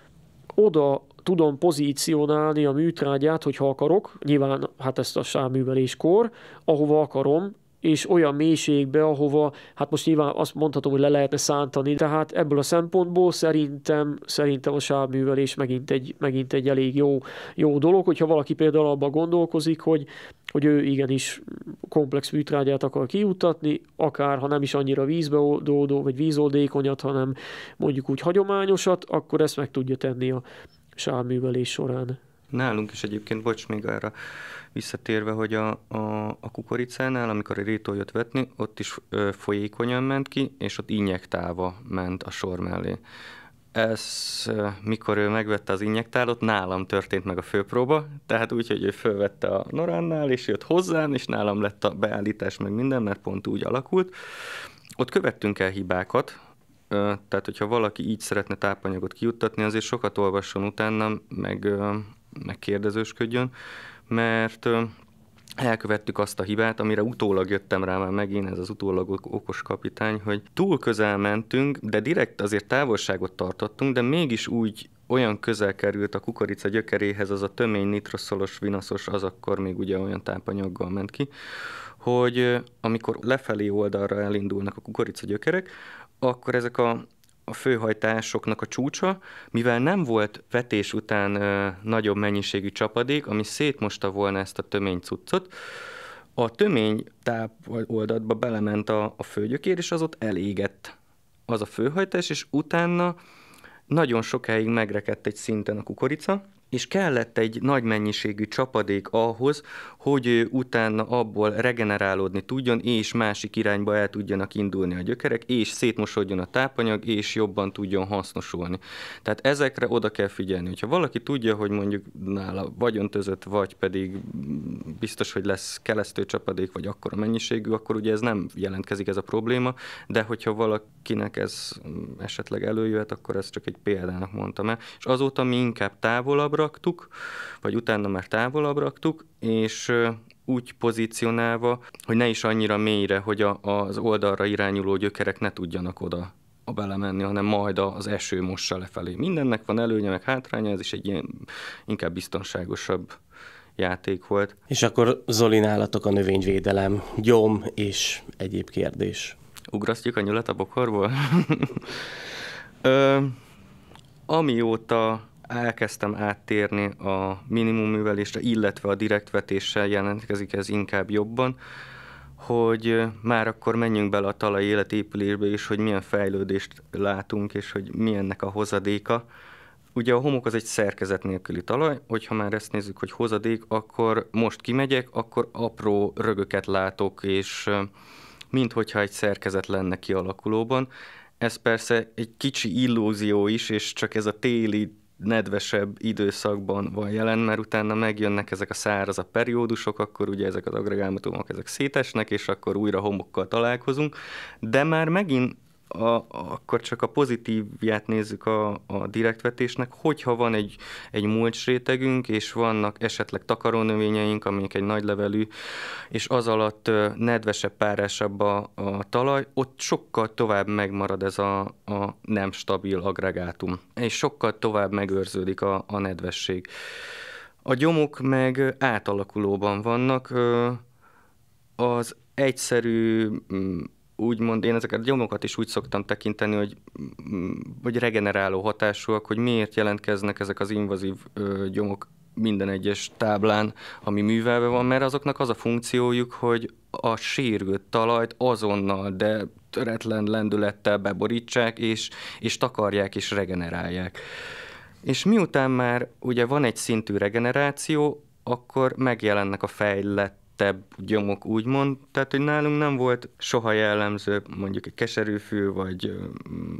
S2: oda tudom pozícionálni a műtrágyát, hogyha akarok, nyilván hát ezt a sárműveléskor, ahova akarom, és olyan mélységbe, ahova, hát most nyilván azt mondhatom, hogy le lehetne szántani, tehát ebből a szempontból szerintem, szerintem a sávművelés megint egy, megint egy elég jó, jó dolog, hogyha valaki például abban gondolkozik, hogy, hogy ő igenis komplex műtrágyát akar kiutatni, akár ha nem is annyira vízbeoldódó, vagy vízoldékonyat, hanem mondjuk úgy hagyományosat, akkor ezt meg tudja tenni a, és során.
S3: Nálunk is egyébként, bocs, még arra visszatérve, hogy a, a, a kukoricánál, amikor a rétó jött vetni, ott is ö, folyékonyan ment ki, és ott injektálva ment a sor mellé. Ez, ö, mikor ő megvette az injektálót, nálam történt meg a főpróba, tehát úgy, hogy ő fölvette a Noránnál, és jött hozzám, és nálam lett a beállítás, meg minden, mert pont úgy alakult. Ott követtünk el hibákat, tehát hogyha valaki így szeretne tápanyagot kiuttatni, azért sokat olvasson utána, meg, meg kérdezősködjön, mert elkövettük azt a hibát, amire utólag jöttem rá már megint, ez az utólag okos kapitány, hogy túl közel mentünk, de direkt azért távolságot tartottunk, de mégis úgy olyan közel került a kukorica gyökeréhez az a tömény nitroszolos vinaszos, az akkor még ugye olyan tápanyaggal ment ki, hogy amikor lefelé oldalra elindulnak a kukorica gyökerek, akkor ezek a, a főhajtásoknak a csúcsa, mivel nem volt vetés után ö, nagyobb mennyiségű csapadék, ami szétmosta volna ezt a tömény cuccot, a tömény táp oldatba belement a, a főgyökér, és az ott elégett az a főhajtás, és utána nagyon sokáig megrekedt egy szinten a kukorica, és kellett egy nagy mennyiségű csapadék ahhoz, hogy utána abból regenerálódni tudjon, és másik irányba el tudjanak indulni a gyökerek, és szétmosodjon a tápanyag, és jobban tudjon hasznosulni. Tehát ezekre oda kell figyelni. Ha valaki tudja, hogy mondjuk nála vagy öntözött, vagy pedig biztos, hogy lesz kelesztő csapadék, vagy akkora mennyiségű, akkor ugye ez nem jelentkezik ez a probléma, de hogyha valakinek ez esetleg előjöhet, akkor ez csak egy példának mondtam el. És azóta mi inkább távolabb raktuk, vagy utána már távolabb raktuk, és úgy pozícionálva, hogy ne is annyira mélyre, hogy a, az oldalra irányuló gyökerek ne tudjanak oda belemenni, hanem majd az eső mossa lefelé. Mindennek van előnye, meg hátránya, ez is egy ilyen inkább biztonságosabb játék volt. És akkor Zoli nálatok a növényvédelem, gyom és egyéb kérdés. Ugrasztjuk a nyulat a bokorból? Ö, amióta elkezdtem áttérni a minimum művelésre, illetve a direktvetéssel jelentkezik ez inkább jobban, hogy már akkor menjünk bele a talaj életépülésbe is, hogy milyen fejlődést látunk, és hogy milyennek a hozadéka. Ugye a homok az egy szerkezet nélküli talaj, hogyha már ezt nézzük, hogy hozadék, akkor most kimegyek, akkor apró rögöket látok, és minthogyha egy szerkezet lenne kialakulóban. Ez persze egy kicsi illúzió is, és csak ez a téli nedvesebb időszakban van jelen, mert utána megjönnek ezek a szárazabb periódusok, akkor ugye ezek az agregálmatumok ezek szétesnek, és akkor újra homokkal találkozunk, de már megint a, akkor csak a pozitívját nézzük a, a direktvetésnek, hogyha van egy, egy mulcs rétegünk, és vannak esetleg takarónövényeink, amik egy nagy levelű, és az alatt nedvesebb, párásabb a, a talaj, ott sokkal tovább megmarad ez a, a nem stabil agregátum, és sokkal tovább megőrződik a, a nedvesség. A gyomok meg átalakulóban vannak, az egyszerű úgymond én ezeket a gyomokat is úgy szoktam tekinteni, hogy, mm, hogy regeneráló hatásúak, hogy miért jelentkeznek ezek az invazív ö, gyomok minden egyes táblán, ami művelve van, mert azoknak az a funkciójuk, hogy a sérült talajt azonnal, de töretlen lendülettel beborítsák, és, és takarják, és regenerálják. És miután már ugye van egy szintű regeneráció, akkor megjelennek a fejlett tebb gyomok úgymond, tehát hogy nálunk nem volt soha jellemző mondjuk egy keserűfű vagy,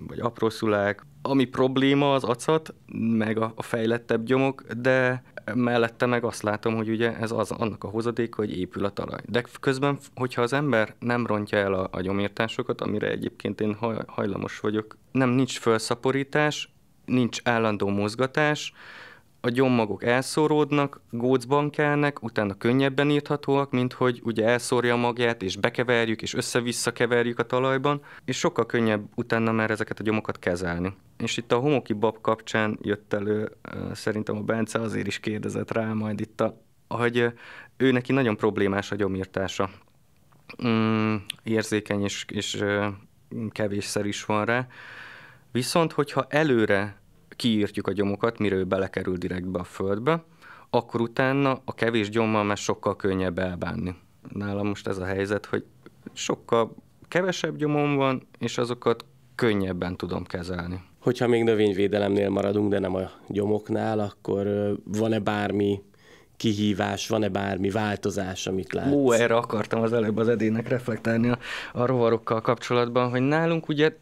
S3: vagy aprószulák. Ami probléma az acat, meg a, a fejlettebb gyomok, de mellette meg azt látom, hogy ugye ez az annak a hozadék, hogy épül a talaj. De közben, hogyha az ember nem rontja el a, a gyomírtásokat, amire egyébként én haj, hajlamos vagyok, nem nincs felszaporítás, nincs állandó mozgatás, a gyommagok elszóródnak, gócban kelnek, utána könnyebben írthatóak, mint hogy ugye elszórja magját, és bekeverjük, és össze-vissza keverjük a talajban, és sokkal könnyebb utána már ezeket a gyomokat kezelni. És itt a homoki bab kapcsán jött elő, szerintem a Bence azért is kérdezett rá majd itt, a, hogy ő neki nagyon problémás a gyomírtása. Mm, érzékeny és, és kevésszer is van rá. Viszont, hogyha előre kiírtjuk a gyomokat, mire ő belekerül direktbe a földbe, akkor utána a kevés gyommal már sokkal könnyebb elbánni. Nálam most ez a helyzet, hogy sokkal kevesebb gyomom van, és azokat könnyebben tudom kezelni. Hogyha még növényvédelemnél
S1: maradunk, de nem a gyomoknál, akkor van-e bármi kihívás, van-e bármi változás, amit
S3: látsz? Ó, erre akartam az előbb az edének reflektálni a, a rovarokkal kapcsolatban, hogy nálunk ugye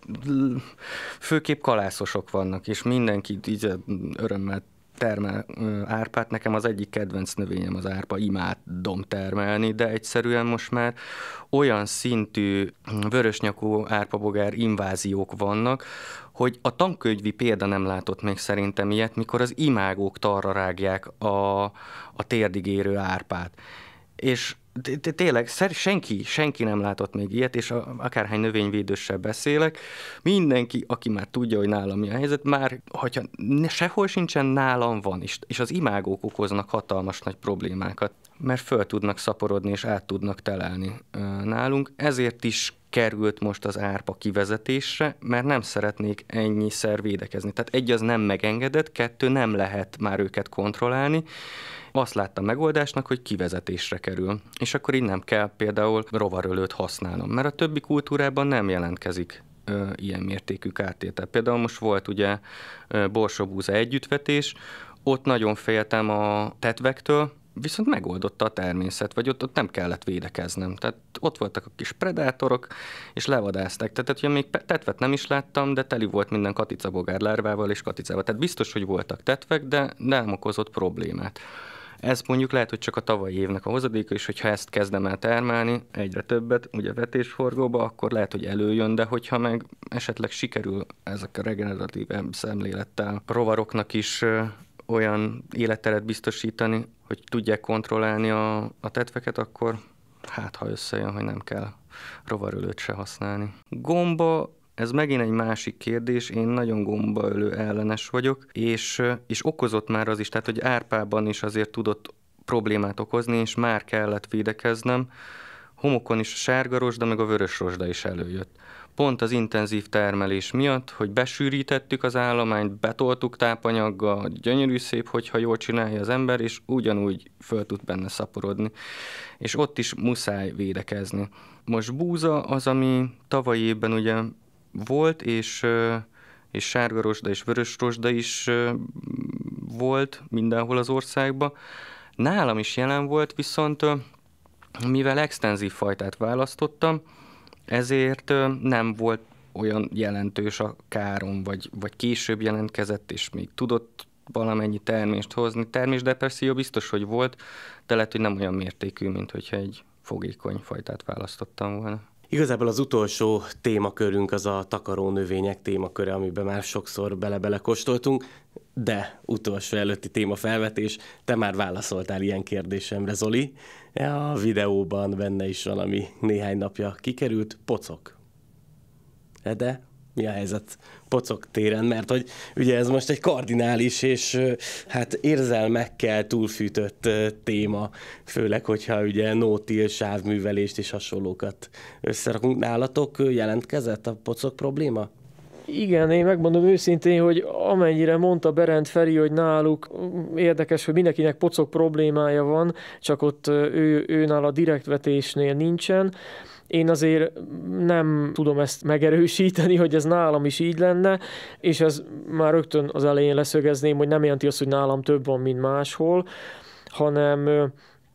S3: főképp kalászosok vannak, és mindenki így örömmel termel árpát. Nekem az egyik kedvenc növényem az árpa, imádom termelni, de egyszerűen most már olyan szintű mm, vörösnyakú árpabogár inváziók vannak, hogy a tankönyvi példa nem látott még szerintem ilyet, mikor az imágók tarra rágják a, a térdigérő árpát. És tényleg senki, senki nem látott még ilyet, és a, akárhány növényvédőssel beszélek, mindenki, aki már tudja, hogy nálam mi a helyzet, már, hogyha ne, sehol sincsen, nálam van, és, és az imágók okoznak hatalmas nagy problémákat, mert föl tudnak szaporodni, és át tudnak telelni nálunk, ezért is került most az árpa kivezetésre, mert nem szeretnék ennyiszer védekezni. Tehát egy, az nem megengedett, kettő, nem lehet már őket kontrollálni, azt látta megoldásnak, hogy kivezetésre kerül, és akkor így nem kell például rovarölőt használnom, mert a többi kultúrában nem jelentkezik ö, ilyen mértékű kártétel. Például most volt ugye borsobúza együttvetés, ott nagyon féltem a tetvektől, viszont megoldotta a természet, vagy ott, ott nem kellett védekeznem. Tehát ott voltak a kis predátorok, és levadáztak. Tehát ugye még tetvet nem is láttam, de teli volt minden katicabogár lárvával és katicával. Tehát biztos, hogy voltak tetvek, de nem okozott problémát. Ez mondjuk lehet, hogy csak a tavalyi évnek a hozadéka, és hogyha ezt kezdem el termelni, egyre többet, ugye vetésforgóba, akkor lehet, hogy előjön, de hogyha meg esetleg sikerül ezek a regeneratív szemlélettel rovaroknak is olyan életteret biztosítani, hogy tudják kontrollálni a, a tetveket, akkor hát ha összejön, hogy nem kell rovarölőt se használni. Gomba ez megint egy másik kérdés, én nagyon gombaölő ellenes vagyok, és, és okozott már az is, tehát hogy Árpában is azért tudott problémát okozni, és már kellett védekeznem. Homokon is a sárga rosda, meg a vörös rosda is előjött. Pont az intenzív termelés miatt, hogy besűrítettük az állományt, betoltuk tápanyaggal, gyönyörű szép, hogyha jól csinálja az ember, és ugyanúgy föl tud benne szaporodni. És ott is muszáj védekezni. Most búza az, ami tavalyi évben ugye volt, és, és sárga rosda és vörös rosda is volt mindenhol az országban. Nálam is jelen volt, viszont mivel extenzív fajtát választottam, ezért nem volt olyan jelentős a károm, vagy, vagy később jelentkezett, és még tudott valamennyi termést hozni. Termésdepresszió biztos, hogy volt, de lehet, hogy nem olyan mértékű, mint hogyha egy fogékony fajtát választottam volna. Igazából az utolsó
S1: témakörünk az a takaró növények témaköre, amiben már sokszor bele-bele kóstoltunk, de utolsó előtti témafelvetés, te már válaszoltál ilyen kérdésemre, Zoli. A videóban benne is valami ami néhány napja kikerült, pocok. E, de mi a helyzet pocok téren, mert hogy ugye ez most egy kardinális és hát érzelmekkel túlfűtött téma, főleg, hogyha ugye nótil, sávművelést és hasonlókat összerakunk. Nálatok jelentkezett a pocok probléma?
S2: Igen, én megmondom őszintén, hogy amennyire mondta Berend Feri, hogy náluk érdekes, hogy mindenkinek pocok problémája van, csak ott ő, őnál a direktvetésnél nincsen én azért nem tudom ezt megerősíteni, hogy ez nálam is így lenne, és ez már rögtön az elején leszögezném, hogy nem jelenti azt, hogy nálam több van, mint máshol, hanem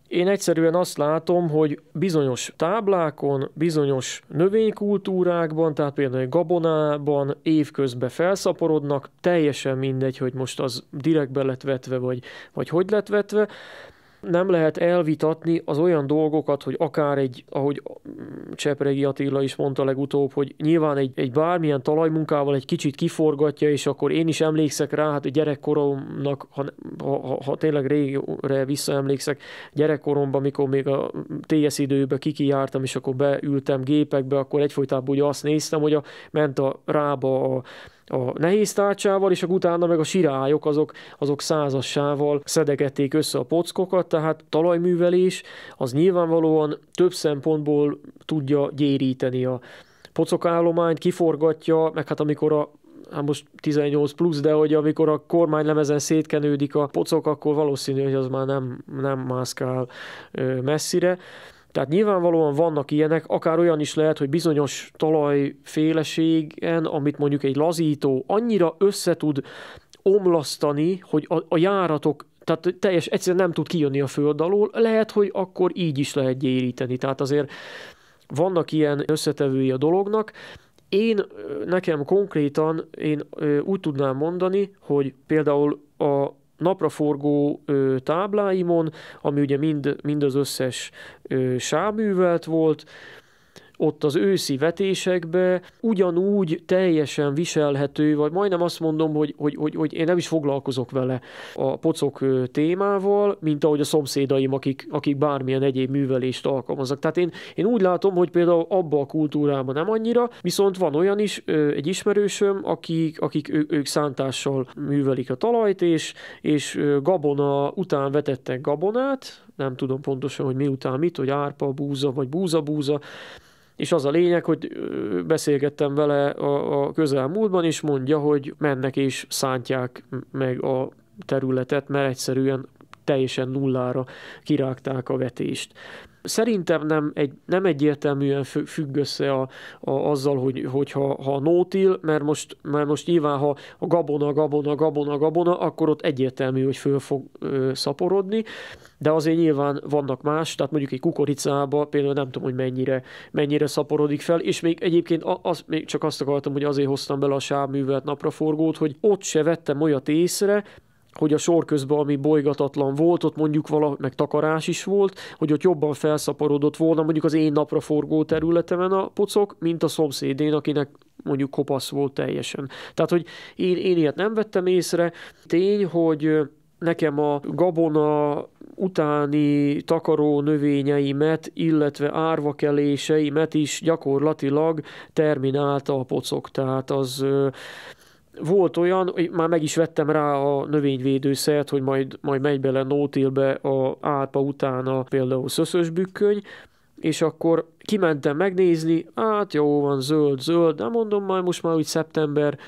S2: én egyszerűen azt látom, hogy bizonyos táblákon, bizonyos növénykultúrákban, tehát például egy gabonában évközben felszaporodnak, teljesen mindegy, hogy most az direktbe lett vetve, vagy, vagy hogy lett vetve, nem lehet elvitatni az olyan dolgokat, hogy akár egy, ahogy Csepregi Attila is mondta legutóbb, hogy nyilván egy, egy bármilyen talajmunkával egy kicsit kiforgatja, és akkor én is emlékszek rá, hát a gyerekkoromnak, ha, ha, ha tényleg régre visszaemlékszek, gyerekkoromban, mikor még a TS időben kikijártam, és akkor beültem gépekbe, akkor egyfolytában ugye azt néztem, hogy a, ment a rába a a nehéz tárcsával, és a utána meg a sirályok azok, azok százassával szedegették össze a pockokat, tehát talajművelés az nyilvánvalóan több szempontból tudja gyéríteni a pocokállományt, kiforgatja, meg hát amikor a hát most 18 plusz, de hogy amikor a kormány lemezen szétkenődik a pocok, akkor valószínű, hogy az már nem, nem mászkál messzire. Tehát nyilvánvalóan vannak ilyenek, akár olyan is lehet, hogy bizonyos talajféleségen, amit mondjuk egy lazító annyira összetud omlasztani, hogy a, a járatok tehát teljes, egyszerűen nem tud kijönni a föld alól, lehet, hogy akkor így is lehet gyéríteni. Tehát azért vannak ilyen összetevői a dolognak. Én nekem konkrétan én úgy tudnám mondani, hogy például a napraforgó tábláimon, ami ugye mind, mind az összes sáművelt volt, ott az őszi vetésekbe ugyanúgy teljesen viselhető, vagy majdnem azt mondom, hogy, hogy, hogy, hogy én nem is foglalkozok vele a pocok témával, mint ahogy a szomszédaim, akik, akik bármilyen egyéb művelést alkalmaznak. Tehát én, én úgy látom, hogy például abba a kultúrában nem annyira, viszont van olyan is, egy ismerősöm, akik, akik ő, ők szántással művelik a talajt, és, és gabona után vetettek gabonát, nem tudom pontosan, hogy miután mit, hogy árpa, búza, vagy búza-búza, és az a lényeg, hogy beszélgettem vele a, a közelmúltban, és mondja, hogy mennek és szántják meg a területet, mert egyszerűen teljesen nullára kirágták a vetést. Szerintem nem, egy, nem egyértelműen függ össze a, a, azzal, hogy, hogyha ha nótil, mert most, mert most nyilván, ha a gabona, gabona, gabona, gabona, akkor ott egyértelmű, hogy föl fog ö, szaporodni, de azért nyilván vannak más, tehát mondjuk egy kukoricába például nem tudom, hogy mennyire, mennyire szaporodik fel, és még egyébként az, még csak azt akartam, hogy azért hoztam bele a sávművelt napraforgót, hogy ott se vettem olyat észre, hogy a sor közben, ami bolygatatlan volt, ott mondjuk valahogy, meg takarás is volt, hogy ott jobban felszaporodott volna mondjuk az én napra forgó területemen a pocok, mint a szomszédén, akinek mondjuk kopasz volt teljesen. Tehát, hogy én, én ilyet nem vettem észre. Tény, hogy nekem a gabona utáni takaró növényeimet, illetve árvakeléseimet is gyakorlatilag terminálta a pocok. Tehát az volt olyan, hogy már meg is vettem rá a növényvédőszert, hogy majd, majd megy bele nótilbe a átpa utána például szöszös bükköny, és akkor kimentem megnézni, hát jó van, zöld, zöld, de mondom majd most már úgy szeptember,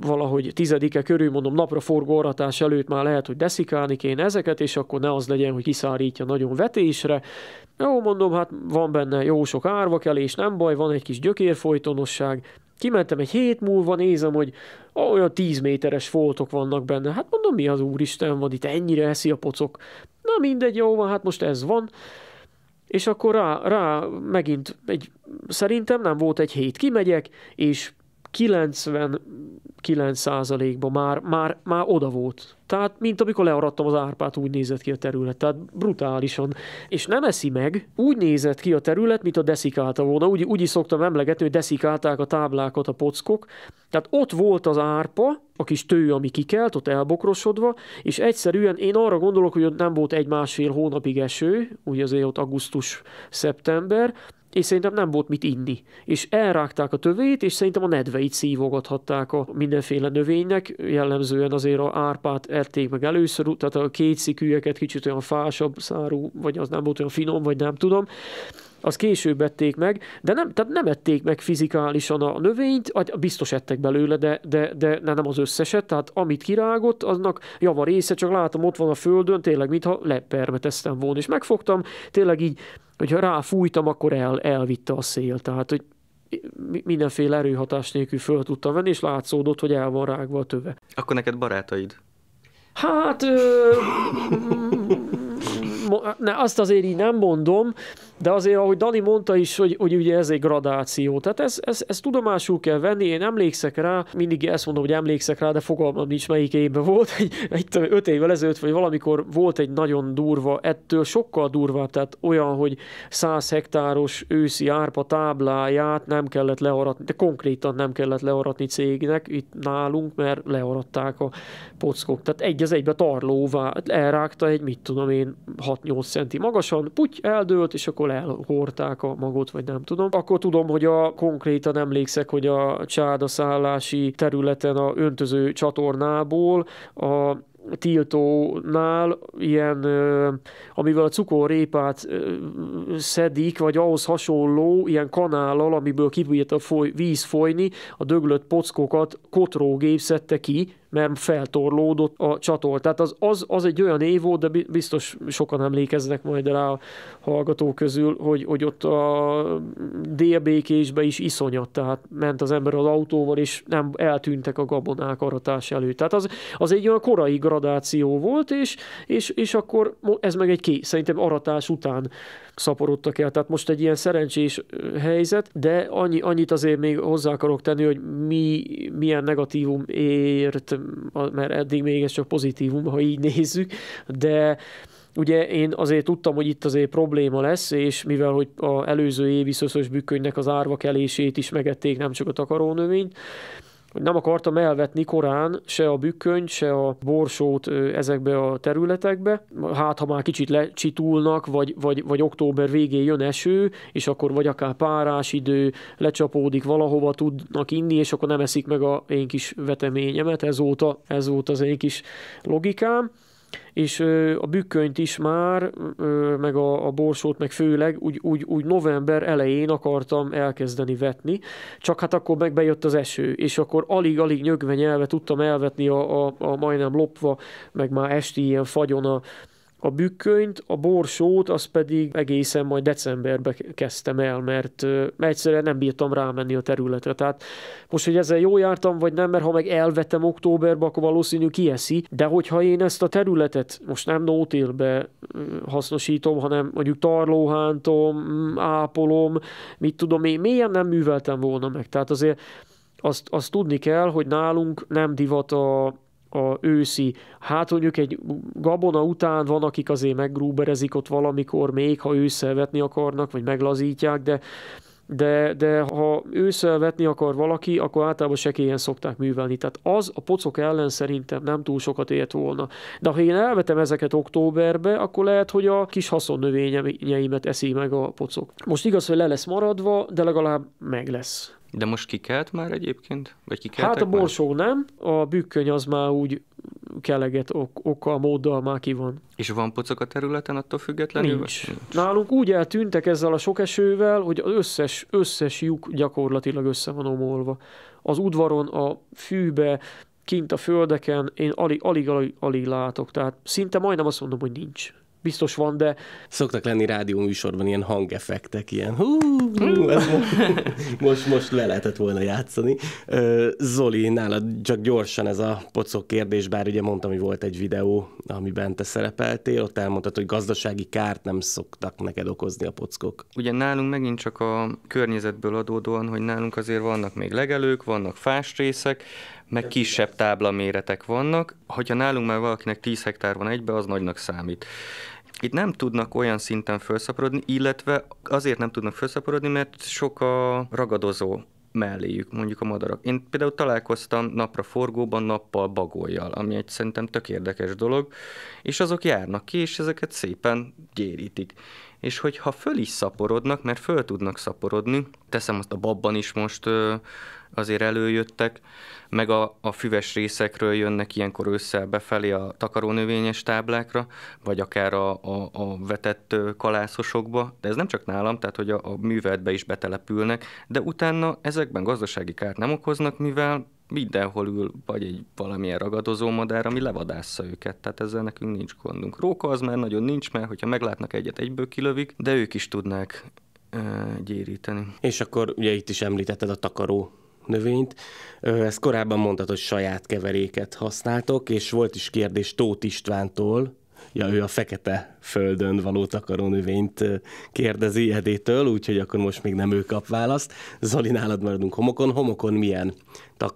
S2: valahogy tizedike körül, mondom, napra forgóratás előtt már lehet, hogy deszikálni kéne ezeket, és akkor ne az legyen, hogy kiszárítja nagyon vetésre. Jó, mondom, hát van benne jó sok árva és nem baj, van egy kis gyökérfolytonosság. Kimentem egy hét múlva, nézem, hogy olyan 10 méteres foltok vannak benne. Hát mondom, mi az úristen van itt, ennyire eszi a pocok. Na mindegy, jó van, hát most ez van. És akkor rá, rá megint egy, szerintem nem volt egy hét, kimegyek, és 99%-ban már, már, már oda volt. Tehát, mint amikor learadtam az árpát, úgy nézett ki a terület. Tehát brutálisan. És nem eszi meg, úgy nézett ki a terület, mint a deszikálta volna. Úgy, úgy is szoktam emlegetni, hogy deszikálták a táblákat a pockok. Tehát ott volt az árpa, a kis tő, ami kikelt, ott elbokrosodva, és egyszerűen én arra gondolok, hogy ott nem volt egy-másfél hónapig eső, ugye azért ott augusztus-szeptember, és szerintem nem volt mit inni. És elrágták a tövét, és szerintem a nedveit szívogathatták a mindenféle növénynek, jellemzően azért a árpát erték meg először, tehát a kétszikűeket kicsit olyan fásabb szárú, vagy az nem volt olyan finom, vagy nem tudom, az később ették meg, de nem, tehát nem ették meg fizikálisan a növényt, biztos ettek belőle, de, de, de nem az összeset, tehát amit kirágott, aznak java része, csak látom ott van a földön, tényleg mintha lepermeteztem volna, és megfogtam, tényleg így, hogyha ráfújtam, akkor el, elvitte a szél, tehát hogy mindenféle erőhatás nélkül föl tudtam venni, és látszódott, hogy el van rágva a töve.
S3: Akkor neked barátaid?
S2: Hát, ö, ne, azt azért így nem mondom, de azért, ahogy Dani mondta is, hogy, hogy ugye ez egy gradáció. Tehát ez, ez, ez tudomásul kell venni, én emlékszek rá, mindig ezt mondom, hogy emlékszek rá, de fogalmam nincs melyik évben volt, egy, egy öt évvel ezelőtt, vagy valamikor volt egy nagyon durva, ettől sokkal durvább, tehát olyan, hogy 100 hektáros őszi árpa tábláját nem kellett learatni, de konkrétan nem kellett learatni cégnek itt nálunk, mert learatták a pockok. Tehát egy az egybe tarlóvá elrágta egy, mit tudom én, 6-8 centi magasan, puty, eldőlt, és akkor elhorták a magot, vagy nem tudom. Akkor tudom, hogy a konkrétan emlékszek, hogy a csádaszállási területen a öntöző csatornából a tiltónál ilyen, amivel a cukorrépát szedik, vagy ahhoz hasonló ilyen kanállal, amiből kibújt a foly, víz folyni, a döglött pockokat kotrógép szedte ki, mert feltorlódott a csatol. Tehát az, az, az egy olyan év volt, de biztos sokan emlékeznek majd rá a hallgatók közül, hogy, hogy ott a délbékésbe is iszonyat, tehát ment az ember az autóval, és nem eltűntek a gabonák aratás előtt. Tehát az, az egy olyan korai gradáció volt, és, és, és akkor ez meg egy ké, szerintem aratás után szaporodtak el. Tehát most egy ilyen szerencsés helyzet, de annyi, annyit azért még hozzá akarok tenni, hogy mi, milyen negatívum ért, mert eddig még ez csak pozitívum, ha így nézzük, de Ugye én azért tudtam, hogy itt azért probléma lesz, és mivel hogy az előző évi szöszös bükkönynek az árva kelését is megették, nem csak a takarónövényt, hogy nem akartam elvetni korán se a bükkönyt, se a borsót ezekbe a területekbe. Hát, ha már kicsit lecsitulnak, vagy, vagy, vagy október végén jön eső, és akkor vagy akár párás idő, lecsapódik valahova, tudnak inni, és akkor nem eszik meg a én kis veteményemet. Ez volt, ez volt az én kis logikám és a bükkönyt is már, meg a, a borsót, meg főleg úgy, úgy, úgy november elején akartam elkezdeni vetni, csak hát akkor meg bejött az eső, és akkor alig-alig nyögve nyelve tudtam elvetni a, a, a majdnem lopva, meg már esti ilyen fagyon a, a bükkönyt, a borsót, az pedig egészen majd decemberbe kezdtem el, mert egyszerűen nem bírtam rámenni a területre. Tehát most, hogy ezzel jó jártam, vagy nem, mert ha meg elvetem októberbe, akkor valószínű kieszi, de hogyha én ezt a területet most nem nótélbe hasznosítom, hanem mondjuk tarlóhántom, mm, ápolom, mit tudom én, mélyen nem műveltem volna meg. Tehát azért azt, azt tudni kell, hogy nálunk nem divat a a őszi, hát mondjuk egy gabona után van, akik azért meggrúberezik ott valamikor, még ha ősszel vetni akarnak, vagy meglazítják, de de, de ha ősszel vetni akar valaki, akkor általában sekélyen szokták művelni. Tehát az a pocok ellen szerintem nem túl sokat ért volna. De ha én elvetem ezeket októberbe, akkor lehet, hogy a kis haszonnövényeimet eszi meg a pocok. Most igaz, hogy le lesz maradva, de legalább meg lesz.
S3: De most kikelt már egyébként? Vagy kikeltek Hát a borsó
S2: már? nem, a bükköny az már úgy keleget ok, okkal, móddal már ki van.
S3: És van pocak a területen attól függetlenül? Nincs. Nincs.
S2: Nálunk úgy eltűntek ezzel a sok esővel, hogy az összes, összes lyuk gyakorlatilag össze van omolva. Az udvaron, a fűbe, kint a földeken én alig-alig alig látok, tehát szinte majdnem azt mondom, hogy nincs biztos van, de... Szoktak lenni rádió műsorban ilyen hangeffektek, ilyen hú, hú ez most, most, most
S1: le lehetett volna játszani. Zoli, nálad csak gyorsan ez a pocok kérdés, bár ugye mondtam, hogy volt egy videó, amiben te szerepeltél, ott elmondtad, hogy gazdasági kárt nem szoktak neked okozni a pockok.
S3: Ugye nálunk megint csak a környezetből adódóan, hogy nálunk azért vannak még legelők, vannak fás részek, meg kisebb tábla méretek vannak. Hogyha nálunk már valakinek 10 hektár van egybe, az nagynak számít itt nem tudnak olyan szinten felszaporodni, illetve azért nem tudnak felszaporodni, mert sok a ragadozó melléjük, mondjuk a madarak. Én például találkoztam napra forgóban nappal bagolyjal, ami egy szerintem tök érdekes dolog, és azok járnak ki, és ezeket szépen gyérítik és hogyha föl is szaporodnak, mert föl tudnak szaporodni, teszem azt a babban is most azért előjöttek, meg a, a füves részekről jönnek ilyenkor össze befelé a takarónövényes táblákra, vagy akár a, a, a vetett kalászosokba, de ez nem csak nálam, tehát hogy a, a műveletbe is betelepülnek, de utána ezekben gazdasági kárt nem okoznak, mivel mindenhol ül vagy egy valamilyen ragadozó madár, ami levadásza őket, tehát ezzel nekünk nincs gondunk. Róka az már nagyon nincs, mert hogyha meglátnak egyet, egyből kilövik, de ők is tudnák ö, gyéríteni. És akkor ugye itt is említetted
S1: a takaró növényt. Ezt korábban mondtad, hogy saját keveréket használtok, és volt is kérdés Tóth Istvántól, ja, ő a fekete földön való növényt kérdezi Edétől, úgyhogy akkor most még nem ő kap választ. Zoli, nálad maradunk homokon. Homokon milyen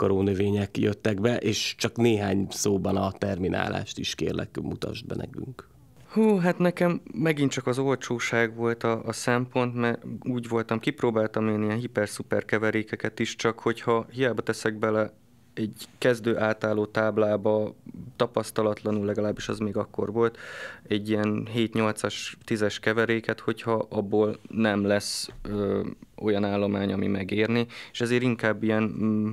S1: növények jöttek be, és csak néhány szóban a terminálást is kérlek, mutasd be nekünk.
S3: Hú, hát nekem megint csak az olcsóság volt a, a szempont, mert úgy voltam, kipróbáltam én ilyen hiper-szuper keverékeket is, csak hogyha hiába teszek bele egy kezdő átálló táblába tapasztalatlanul, legalábbis az még akkor volt, egy ilyen 7-8-as, 10-es keveréket, hogyha abból nem lesz ö, olyan állomány, ami megérni, és ezért inkább ilyen m- mm,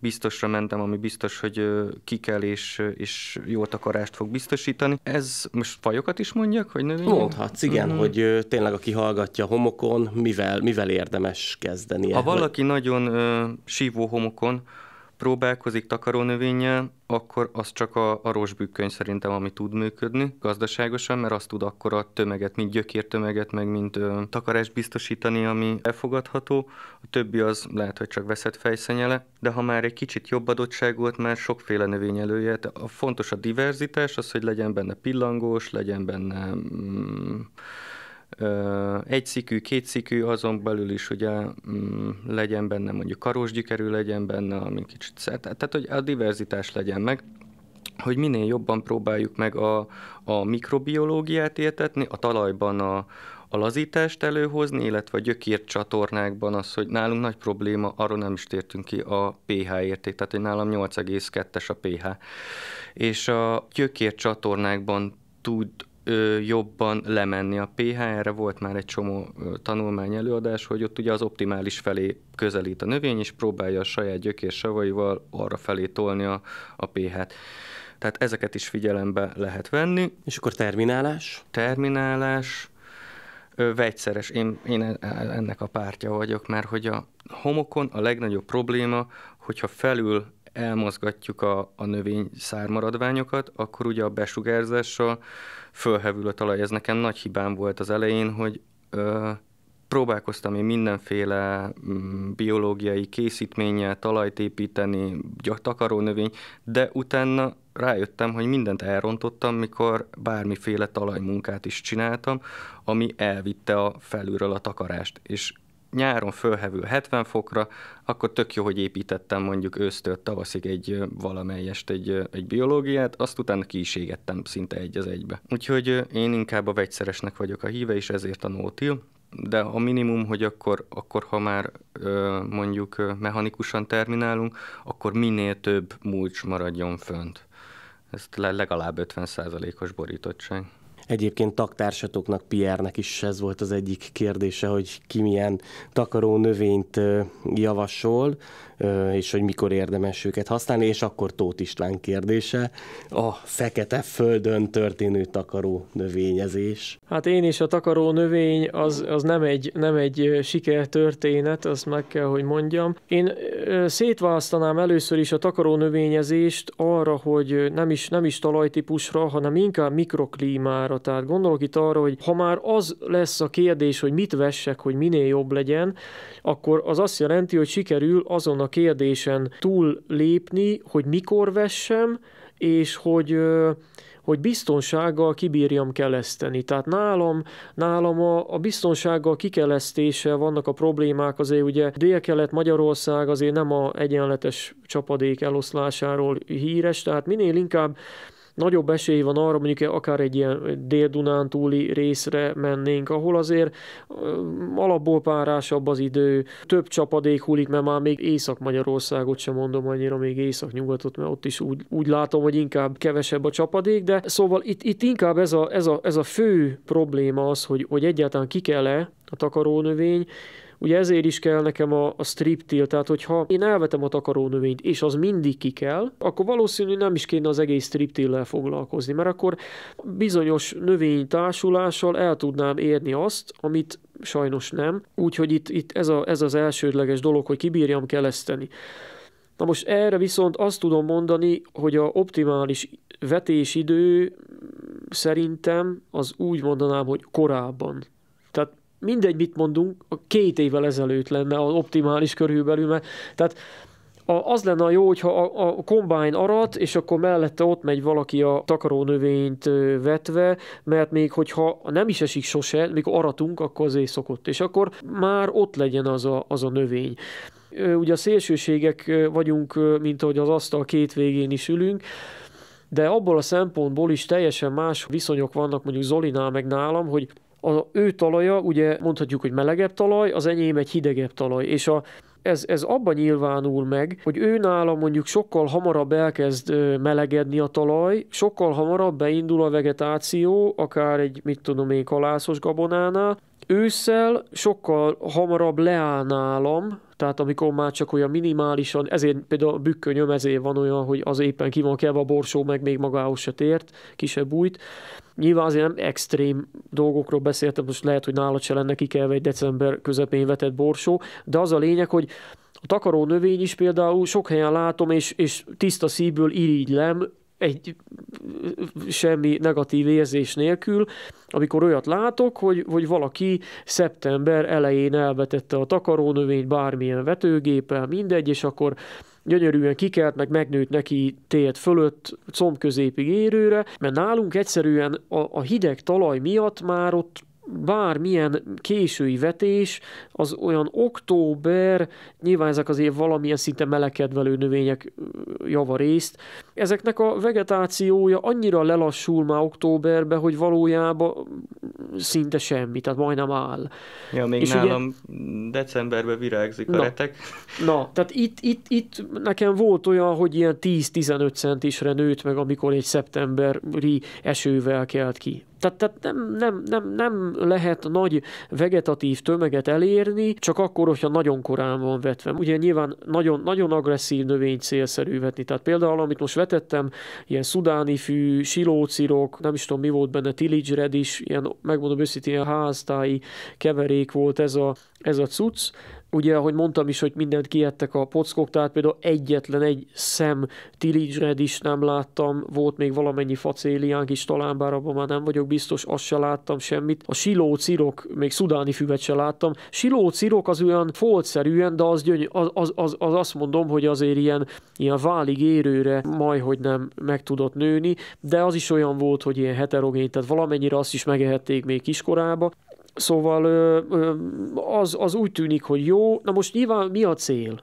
S3: biztosra mentem, ami biztos, hogy ki kell és, és jó takarást fog biztosítani. Ez most fajokat is mondjak, hogy növények? Mondhatsz, igen, mm-hmm. hogy
S1: tényleg aki hallgatja homokon, mivel, mivel érdemes kezdeni. Ha valaki
S3: hogy... nagyon ö, sívó homokon, próbálkozik takarónövényel, akkor az csak a, a rózsbükköny szerintem, ami tud működni gazdaságosan, mert azt tud akkor a tömeget, mint gyökértömeget, meg mint ö, takarást biztosítani, ami elfogadható. A többi az lehet, hogy csak veszett fejszenyele, de ha már egy kicsit jobb adottság volt, már sokféle növény elője. A fontos a diverzitás, az, hogy legyen benne pillangós, legyen benne... Mm, egy szikű, két szikű, azon belül is ugye mm, legyen benne mondjuk karósgyikerű legyen benne, ami kicsit szert, tehát hogy a diverzitás legyen meg, hogy minél jobban próbáljuk meg a, a mikrobiológiát értetni, a talajban a, a lazítást előhozni, illetve a gyökért csatornákban az, hogy nálunk nagy probléma, arról nem is tértünk ki a pH érték, tehát hogy nálam 8,2-es a pH. És a gyökért csatornákban tud ö, jobban lemenni a PHR-re, volt már egy csomó ö, tanulmány előadás, hogy ott ugye az optimális felé közelít a növény, és próbálja a saját gyökér savaival arra felé tolni a, a pH-t. Tehát ezeket is figyelembe lehet venni. És akkor terminálás? Terminálás, ö, vegyszeres. Én, én e, e, ennek a pártja vagyok, mert hogy a homokon a legnagyobb probléma, hogyha felül elmozgatjuk a, a növény szármaradványokat, akkor ugye a besugárzással fölhevül a talaj. Ez nekem nagy hibám volt az elején, hogy ö, próbálkoztam én mindenféle mm, biológiai készítménnyel talajt építeni, növény, de utána rájöttem, hogy mindent elrontottam, mikor bármiféle talajmunkát is csináltam, ami elvitte a felülről a takarást. És nyáron fölhevül 70 fokra, akkor tök jó, hogy építettem mondjuk ősztől tavaszig egy valamelyest egy, egy biológiát, azt utána égettem szinte egy az egybe. Úgyhogy én inkább a vegyszeresnek vagyok a híve, és ezért a nótil de a minimum, hogy akkor, akkor ha már ö, mondjuk mechanikusan terminálunk, akkor minél több mulcs maradjon fönt. Ez legalább 50%-os borítottság.
S1: Egyébként taktársatoknak, Pierre-nek is ez volt az egyik kérdése, hogy ki milyen takaró növényt javasol, és hogy mikor érdemes őket használni, és akkor Tóth István kérdése, a fekete földön történő takaró növényezés.
S2: Hát én is a takaró növény az, az nem, egy, nem egy sikertörténet, azt meg kell, hogy mondjam. Én szétválasztanám először is a takaró növényezést arra, hogy nem is, nem is talajtípusra, hanem inkább mikroklímára volna. Tehát gondolok itt arra, hogy ha már az lesz a kérdés, hogy mit vessek, hogy minél jobb legyen, akkor az azt jelenti, hogy sikerül azon a kérdésen túl lépni, hogy mikor vessem, és hogy hogy biztonsággal kibírjam keleszteni. Tehát nálam, nálam a, a biztonsággal kikelesztése vannak a problémák, azért ugye Dél-Kelet Magyarország azért nem a egyenletes csapadék eloszlásáról híres, tehát minél inkább nagyobb esély van arra, mondjuk akár egy ilyen dél túli részre mennénk, ahol azért alapból párásabb az idő, több csapadék hullik, mert már még Észak-Magyarországot sem mondom annyira, még Észak-nyugatot, mert ott is úgy, úgy látom, hogy inkább kevesebb a csapadék, de szóval itt, itt inkább ez a, ez, a, ez a fő probléma az, hogy, hogy egyáltalán ki kell-e a takarónövény, Ugye ezért is kell nekem a, a strip till, tehát hogyha én elvetem a takarónövényt, és az mindig ki kell, akkor valószínű nem is kéne az egész strip till foglalkozni, mert akkor bizonyos növény társulással el tudnám érni azt, amit sajnos nem. Úgyhogy itt, itt ez, a, ez az elsődleges dolog, hogy kibírjam keleszteni. Na most erre viszont azt tudom mondani, hogy a optimális vetésidő szerintem az úgy mondanám, hogy korábban mindegy, mit mondunk, a két évvel ezelőtt lenne az optimális körülbelül, mert tehát az lenne a jó, hogyha a, a combine arat, és akkor mellette ott megy valaki a takarónövényt vetve, mert még hogyha nem is esik sose, mikor aratunk, akkor azért szokott, és akkor már ott legyen az a, az a növény. Ugye a szélsőségek vagyunk, mint ahogy az asztal két végén is ülünk, de abból a szempontból is teljesen más viszonyok vannak mondjuk Zolinál meg nálam, hogy az ő talaja, ugye mondhatjuk, hogy melegebb talaj, az enyém egy hidegebb talaj, és a, ez, ez abban nyilvánul meg, hogy ő nála mondjuk sokkal hamarabb elkezd melegedni a talaj, sokkal hamarabb beindul a vegetáció, akár egy, mit tudom én, kalászos gabonánál, ősszel sokkal hamarabb leáll nálam tehát amikor már csak olyan minimálisan, ezért például a bükkönyöm ezért van olyan, hogy az éppen ki van a borsó, meg még magához se tért, kisebb újt. Nyilván azért nem extrém dolgokról beszéltem, most lehet, hogy nálad se lenne kikelve egy december közepén vetett borsó, de az a lényeg, hogy a takaró növény is például sok helyen látom, és, és tiszta szívből irigylem, egy semmi negatív érzés nélkül, amikor olyat látok, hogy, hogy valaki szeptember elején elvetette a takarónövényt bármilyen vetőgéppel, mindegy, és akkor gyönyörűen kikelt, meg megnőtt neki tét fölött, comb középig érőre, mert nálunk egyszerűen a, a hideg talaj miatt már ott bármilyen késői vetés, az olyan október, nyilván ezek azért valamilyen szinte melegkedvelő növények javarészt, ezeknek a vegetációja annyira lelassul már októberbe, hogy valójában mm, szinte semmi, tehát majdnem áll.
S3: Ja, még és nálam ugye... decemberben virágzik a retek. Na,
S2: tehát itt, itt, itt nekem volt olyan, hogy ilyen 10-15 centisre nőtt meg, amikor egy szeptemberi esővel kelt ki. Tehát, tehát nem, nem, nem, nem lehet nagy vegetatív tömeget elérni, csak akkor, hogyha nagyon korán van vetve. Ugye nyilván nagyon, nagyon agresszív növényt célszerű vetni. Tehát például, amit most vet letettem, ilyen szudáni fű, silócirok, nem is tudom mi volt benne, tilidzsred is, ilyen megmondom őszintén, ilyen háztáji keverék volt ez a, ez a cucc, ugye, ahogy mondtam is, hogy mindent kiettek a pockok, tehát például egyetlen egy szem tilidzsred is nem láttam, volt még valamennyi facéliánk is talán, bár abban már nem vagyok biztos, azt se láttam semmit. A siló cirok, még szudáni füvet se láttam. Siló cirok az olyan foltszerűen, de az, gyöny, az, az, az, az, azt mondom, hogy azért ilyen, ilyen válig érőre hogy nem meg tudott nőni, de az is olyan volt, hogy ilyen heterogén, tehát valamennyire azt is megehették még kiskorába. Szóval az, az úgy tűnik, hogy jó. Na most nyilván mi a cél?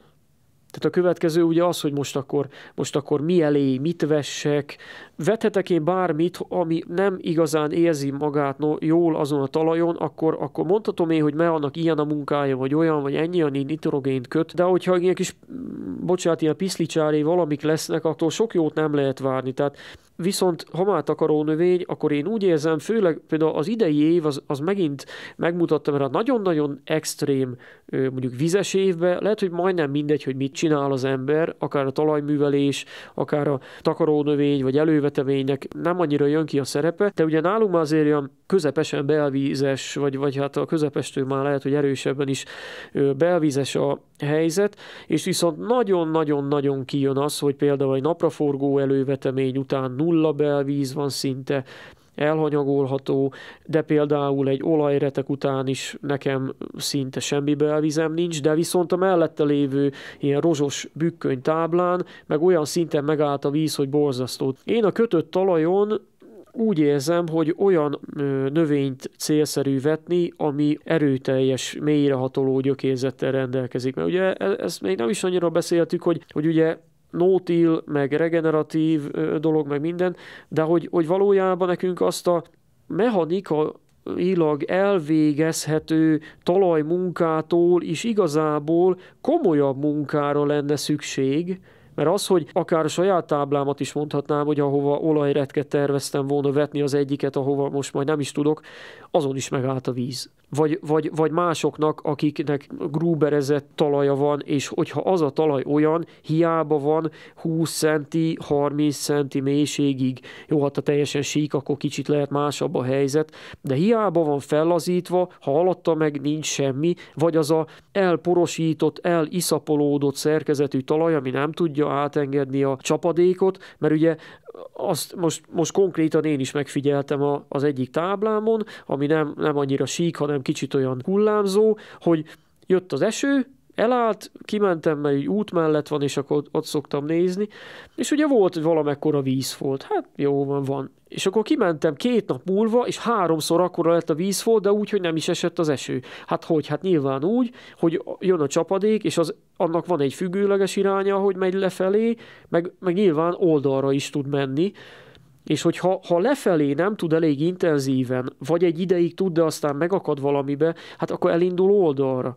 S2: Tehát a következő ugye az, hogy most akkor, most akkor mi elé, mit vessek, vethetek én bármit, ami nem igazán érzi magát no, jól azon a talajon, akkor, akkor mondhatom én, hogy me annak ilyen a munkája, vagy olyan, vagy ennyi a nitrogént köt, de hogyha ilyen kis, mm, bocsánat, ilyen piszlicsáré valamik lesznek, attól sok jót nem lehet várni. Tehát Viszont ha már takaró növény, akkor én úgy érzem, főleg például az idei év az, az megint megmutatta, mert a nagyon-nagyon extrém mondjuk vizes évben lehet, hogy majdnem mindegy, hogy mit csinál az ember, akár a talajművelés, akár a takaró növény, vagy elő követeménynek nem annyira jön ki a szerepe, de ugye nálunk már azért olyan közepesen belvízes, vagy, vagy hát a közepestől már lehet, hogy erősebben is belvízes a helyzet, és viszont nagyon-nagyon-nagyon kijön az, hogy például egy napraforgó elővetemény után nulla belvíz van szinte, elhanyagolható, de például egy olajretek után is nekem szinte semmi belvizem nincs, de viszont a mellette lévő ilyen rozsos bükköny táblán, meg olyan szinten megállt a víz, hogy borzasztó. Én a kötött talajon úgy érzem, hogy olyan növényt célszerű vetni, ami erőteljes, mélyrehatoló gyökérzettel rendelkezik. Mert ugye e-, ezt még nem is annyira beszéltük, hogy, hogy ugye no meg regeneratív dolog, meg minden, de hogy, hogy valójában nekünk azt a mechanika ilag elvégezhető talajmunkától is igazából komolyabb munkára lenne szükség, mert az, hogy akár a saját táblámat is mondhatnám, hogy ahova olajretket terveztem volna vetni az egyiket, ahova most majd nem is tudok, azon is megállt a víz vagy, vagy, vagy másoknak, akiknek grúberezett talaja van, és hogyha az a talaj olyan, hiába van 20 centi, 30 centi mélységig, jó, hát a teljesen sík, akkor kicsit lehet másabb a helyzet, de hiába van fellazítva, ha alatta meg nincs semmi, vagy az a elporosított, eliszapolódott szerkezetű talaj, ami nem tudja átengedni a csapadékot, mert ugye azt most, most konkrétan én is megfigyeltem a, az egyik táblámon, ami nem, nem annyira sík, hanem kicsit olyan hullámzó, hogy jött az eső, elállt, kimentem, mert egy út mellett van, és akkor ott szoktam nézni, és ugye volt valamekkora vízfolt, hát jó van, van. És akkor kimentem két nap múlva, és háromszor akkora lett a vízfolt, de úgy, hogy nem is esett az eső. Hát hogy? Hát nyilván úgy, hogy jön a csapadék, és az, annak van egy függőleges iránya, hogy megy lefelé, meg, meg nyilván oldalra is tud menni, és hogyha ha lefelé nem tud elég intenzíven, vagy egy ideig tud, de aztán megakad valamibe, hát akkor elindul oldalra.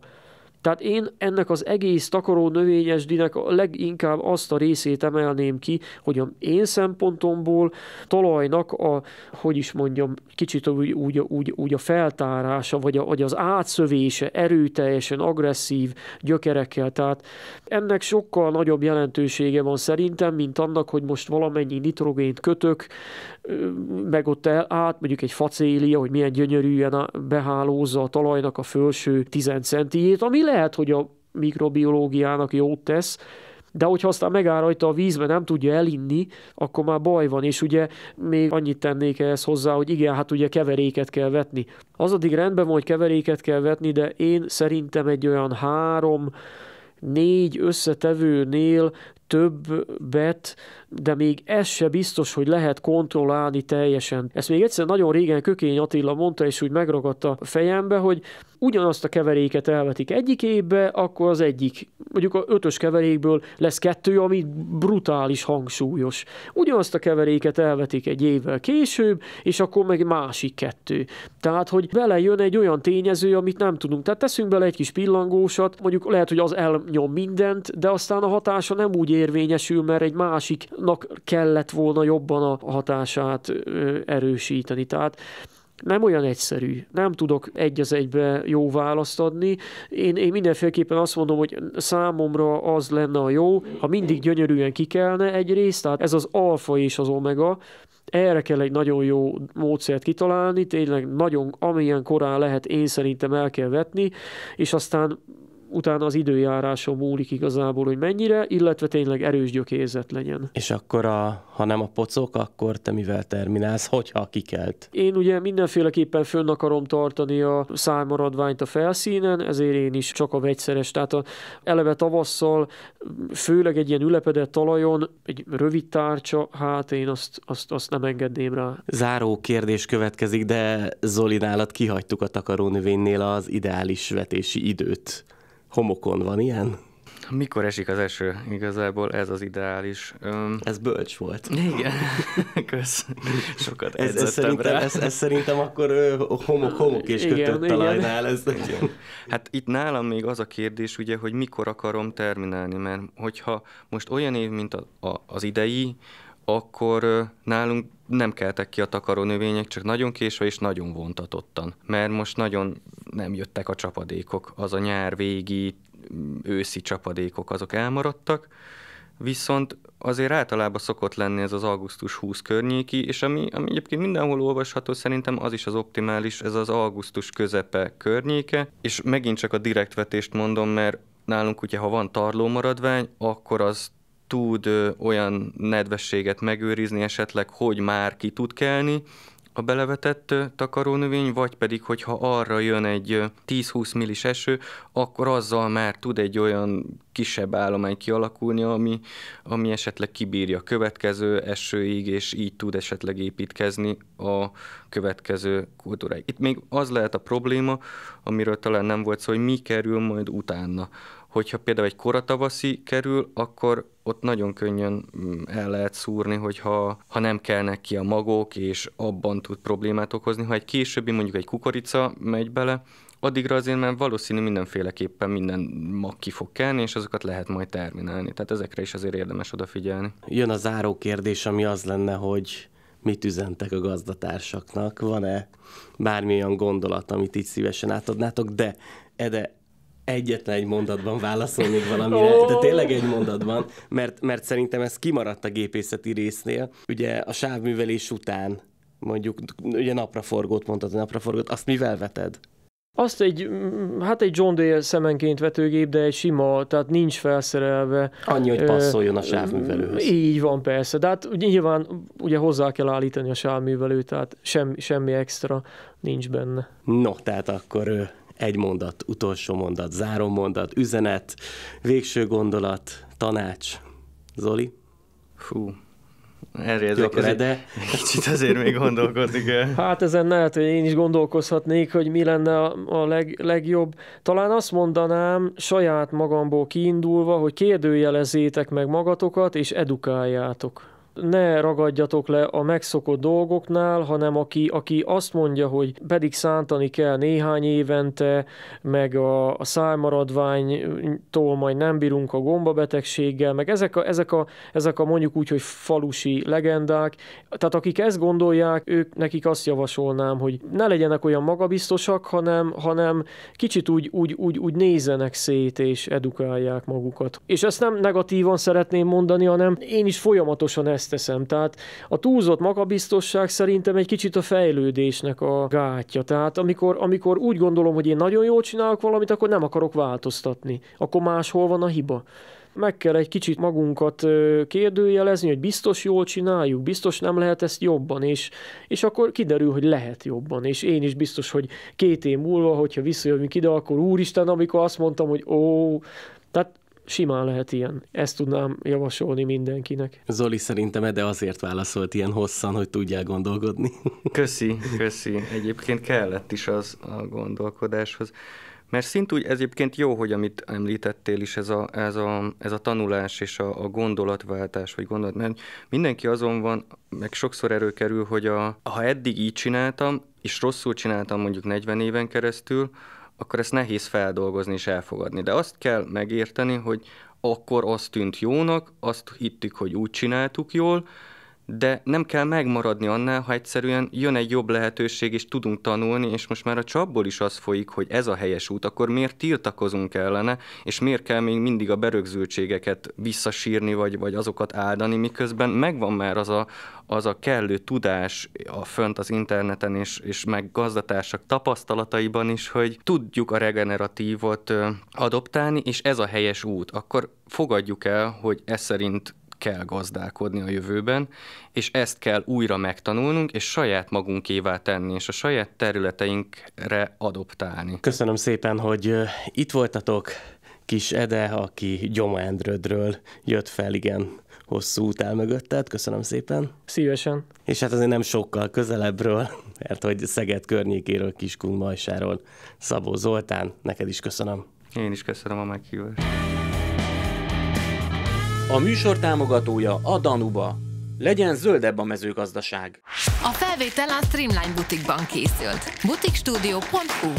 S2: Tehát én ennek az egész takaró növényesdinek leginkább azt a részét emelném ki, hogy a én szempontomból talajnak a, hogy is mondjam, kicsit úgy, úgy, úgy, úgy a feltárása, vagy, a, vagy az átszövése erőteljesen agresszív gyökerekkel. Tehát ennek sokkal nagyobb jelentősége van szerintem, mint annak, hogy most valamennyi nitrogént kötök, meg ott el, át, mondjuk egy facélia, hogy milyen gyönyörűen behálózza a talajnak a felső 10 centiét, ami lehet, hogy a mikrobiológiának jót tesz, de hogyha aztán megáll rajta a vízbe, nem tudja elinni, akkor már baj van, és ugye még annyit tennék ehhez hozzá, hogy igen, hát ugye keveréket kell vetni. Az addig rendben van, hogy keveréket kell vetni, de én szerintem egy olyan három, négy összetevőnél többet de még ez se biztos, hogy lehet kontrollálni teljesen. Ezt még egyszer nagyon régen Kökény Attila mondta, és úgy megragadta a fejembe, hogy ugyanazt a keveréket elvetik egyik évbe, akkor az egyik, mondjuk a ötös keverékből lesz kettő, ami brutális hangsúlyos. Ugyanazt a keveréket elvetik egy évvel később, és akkor meg másik kettő. Tehát, hogy vele jön egy olyan tényező, amit nem tudunk. Tehát teszünk bele egy kis pillangósat, mondjuk lehet, hogy az elnyom mindent, de aztán a hatása nem úgy érvényesül, mert egy másik nak kellett volna jobban a hatását erősíteni. Tehát nem olyan egyszerű. Nem tudok egy az egybe jó választ adni. Én, én mindenféleképpen azt mondom, hogy számomra az lenne a jó, ha mindig gyönyörűen kikelne egyrészt, tehát ez az alfa és az omega, erre kell egy nagyon jó módszert kitalálni, tényleg nagyon, amilyen korán lehet, én szerintem el kell vetni, és aztán utána az időjáráson múlik igazából, hogy mennyire, illetve tényleg erős gyökérzet legyen.
S1: És akkor, a, ha nem a pocok, akkor te mivel terminálsz, hogyha kikelt?
S2: Én ugye mindenféleképpen fönn akarom tartani a szájmaradványt a felszínen, ezért én is csak a vegyszeres, tehát a, eleve tavasszal, főleg egy ilyen ülepedett talajon, egy rövid tárcsa, hát én azt, azt, azt nem engedném rá.
S1: Záró kérdés következik, de Zoli nálad kihagytuk a takarónövénynél az ideális vetési időt homokon van ilyen?
S3: Mikor esik az eső? Igazából ez az ideális. Öm... Ez bölcs volt. Igen, kösz. Sokat ez, ez, szerintem, rá. Ez, ez
S1: szerintem akkor homok, homok és igen, kötött igen. talajnál. Ez igen.
S3: Hát itt nálam még az a kérdés, ugye, hogy mikor akarom terminálni, mert hogyha most olyan év, mint a, a, az idei, akkor nálunk nem keltek ki a takarónövények, csak nagyon késve és nagyon vontatottan, mert most nagyon nem jöttek a csapadékok, az a nyár végi őszi csapadékok, azok elmaradtak, viszont azért általában szokott lenni ez az augusztus 20 környéki, és ami, ami egyébként mindenhol olvasható, szerintem az is az optimális, ez az augusztus közepe környéke, és megint csak a direktvetést mondom, mert nálunk ugye, ha van tarlómaradvány, akkor az tud olyan nedvességet megőrizni esetleg, hogy már ki tud kelni a belevetett takarónövény, vagy pedig, hogyha arra jön egy 10-20 millis eső, akkor azzal már tud egy olyan kisebb állomány kialakulni, ami, ami esetleg kibírja a következő esőig, és így tud esetleg építkezni a következő kultúráig. Itt még az lehet a probléma, amiről talán nem volt szó, hogy mi kerül majd utána. Hogyha például egy koratavaszi kerül, akkor ott nagyon könnyen mm, el lehet szúrni, hogyha ha nem kelnek ki a magok, és abban tud problémát okozni. Ha egy későbbi, mondjuk egy kukorica megy bele, addigra azért már valószínű mindenféleképpen minden mag ki fog kelni, és azokat lehet majd terminálni. Tehát ezekre is azért érdemes odafigyelni. Jön a záró kérdés, ami az lenne, hogy
S1: mit üzentek a gazdatársaknak? Van-e bármilyen gondolat, amit így szívesen átadnátok? De Ede, egyetlen egy mondatban válaszolnék valamire, oh. de tényleg egy mondatban, mert, mert szerintem ez kimaradt a gépészeti résznél. Ugye a sávművelés után mondjuk, ugye napraforgót mondtad, napraforgót, azt mivel veted?
S2: Azt egy, mm, hát egy John Deere szemenként vetőgép, de egy sima, tehát nincs felszerelve. Annyi, hogy passzoljon a sávművelőhöz. Mm, így van, persze. De hát nyilván ugye hozzá kell állítani a sávművelőt, tehát sem, semmi extra nincs benne.
S1: No, tehát akkor egy mondat, utolsó mondat, záró mondat, üzenet, végső gondolat, tanács. Zoli? Hú, Erjedek, ezért de... kicsit
S3: azért még gondolkozni kell.
S2: Hát ezen lehet, hogy én is gondolkozhatnék, hogy mi lenne a, a leg, legjobb. Talán azt mondanám, saját magamból kiindulva, hogy kérdőjelezétek meg magatokat, és edukáljátok ne ragadjatok le a megszokott dolgoknál, hanem aki, aki azt mondja, hogy pedig szántani kell néhány évente, meg a, a szájmaradványtól majd nem bírunk a gombabetegséggel, meg ezek a, ezek, a, ezek a mondjuk úgy, hogy falusi legendák. Tehát akik ezt gondolják, ők nekik azt javasolnám, hogy ne legyenek olyan magabiztosak, hanem, hanem kicsit úgy, úgy, úgy, úgy nézenek szét és edukálják magukat. És ezt nem negatívan szeretném mondani, hanem én is folyamatosan ezt teszem. Tehát a túlzott magabiztosság szerintem egy kicsit a fejlődésnek a gátja. Tehát amikor, amikor úgy gondolom, hogy én nagyon jól csinálok valamit, akkor nem akarok változtatni. Akkor máshol van a hiba meg kell egy kicsit magunkat kérdőjelezni, hogy biztos jól csináljuk, biztos nem lehet ezt jobban, és, és akkor kiderül, hogy lehet jobban, és én is biztos, hogy két év múlva, hogyha visszajövünk ide, akkor úristen, amikor azt mondtam, hogy ó, tehát simán lehet ilyen. Ezt tudnám javasolni mindenkinek.
S1: Zoli szerintem Ede azért válaszolt ilyen hosszan, hogy
S3: tudjál gondolkodni. Köszi, köszi. Egyébként kellett is az a gondolkodáshoz. Mert szintúgy egyébként jó, hogy amit említettél is, ez a, ez a, ez a tanulás és a, a gondolatváltás, vagy gondolat, mert mindenki azon van, meg sokszor erőkerül, hogy a, ha eddig így csináltam, és rosszul csináltam mondjuk 40 éven keresztül, akkor ezt nehéz feldolgozni és elfogadni. De azt kell megérteni, hogy akkor azt tűnt jónak, azt hittük, hogy úgy csináltuk jól, de nem kell megmaradni annál, ha egyszerűen jön egy jobb lehetőség, és tudunk tanulni, és most már a csapból is az folyik, hogy ez a helyes út, akkor miért tiltakozunk ellene, és miért kell még mindig a berögzültségeket visszasírni, vagy, vagy azokat áldani, miközben megvan már az a, az a kellő tudás a fönt az interneten, és, és meg gazdatársak tapasztalataiban is, hogy tudjuk a regeneratívot adoptálni, és ez a helyes út, akkor fogadjuk el, hogy ez szerint kell gazdálkodni a jövőben, és ezt kell újra megtanulnunk, és saját magunkévá tenni, és a saját területeinkre adoptálni.
S1: Köszönöm szépen, hogy itt voltatok. Kis Ede, aki Gyoma Endrödről jött fel, igen, hosszú út el mögötted. Köszönöm szépen. Szívesen. És hát azért nem sokkal közelebbről, mert hogy Szeged környékéről, Kiskun Majsáról. Szabó Zoltán, neked is köszönöm.
S3: Én is köszönöm a meghívást.
S1: A műsor támogatója a Danuba. Legyen zöldebb a mezőgazdaság. A felvétel a Streamline butikban készült. butikstudio.hu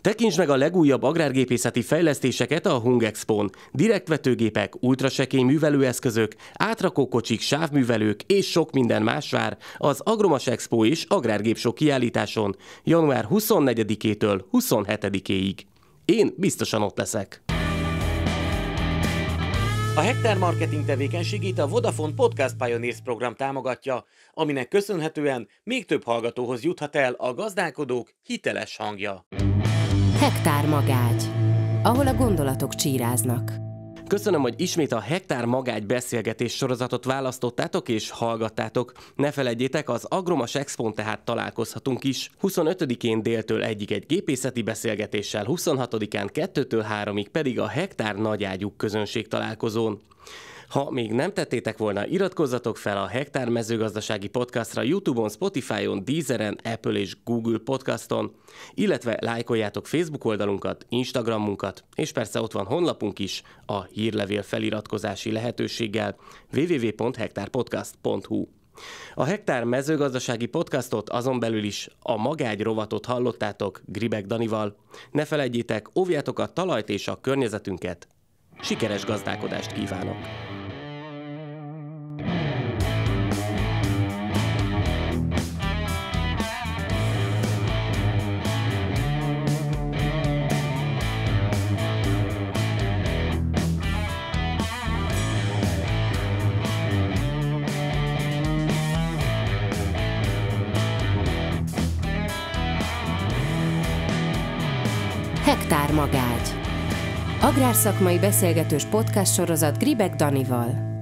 S1: Tekints meg a legújabb agrárgépészeti fejlesztéseket a Hungexpo-n. Direktvetőgépek, ultrasekély művelőeszközök, átrakókocsik, sávművelők és sok minden más vár az Agromas Expo és Agrárgépsok kiállításon január 24-től 27-ig. Én biztosan ott leszek. A Hektár Marketing tevékenységét a Vodafone Podcast Pioneers program támogatja, aminek köszönhetően még több hallgatóhoz juthat el a gazdálkodók hiteles hangja. Hektár Magágy, ahol a gondolatok csíráznak. Köszönöm, hogy ismét a Hektár Magágy beszélgetés sorozatot választottátok és hallgattátok. Ne felejtjétek, az Agromas Expon tehát találkozhatunk is. 25-én déltől egyik egy gépészeti beszélgetéssel, 26-án 2-től 3-ig pedig a Hektár Nagyágyuk közönség találkozón. Ha még nem tettétek volna, iratkozzatok fel a Hektár mezőgazdasági podcastra YouTube-on, Spotify-on, Deezeren, Apple és Google podcaston, illetve lájkoljátok Facebook oldalunkat, Instagramunkat, és persze ott van honlapunk is a hírlevél feliratkozási lehetőséggel www.hektárpodcast.hu. A Hektár mezőgazdasági podcastot azon belül is a magágy rovatot hallottátok Gribek Danival. Ne felejtjétek, óvjátok a talajt és a környezetünket. Sikeres gazdálkodást kívánok! Agrárszakmai beszélgetős podcast sorozat Gribek Danival.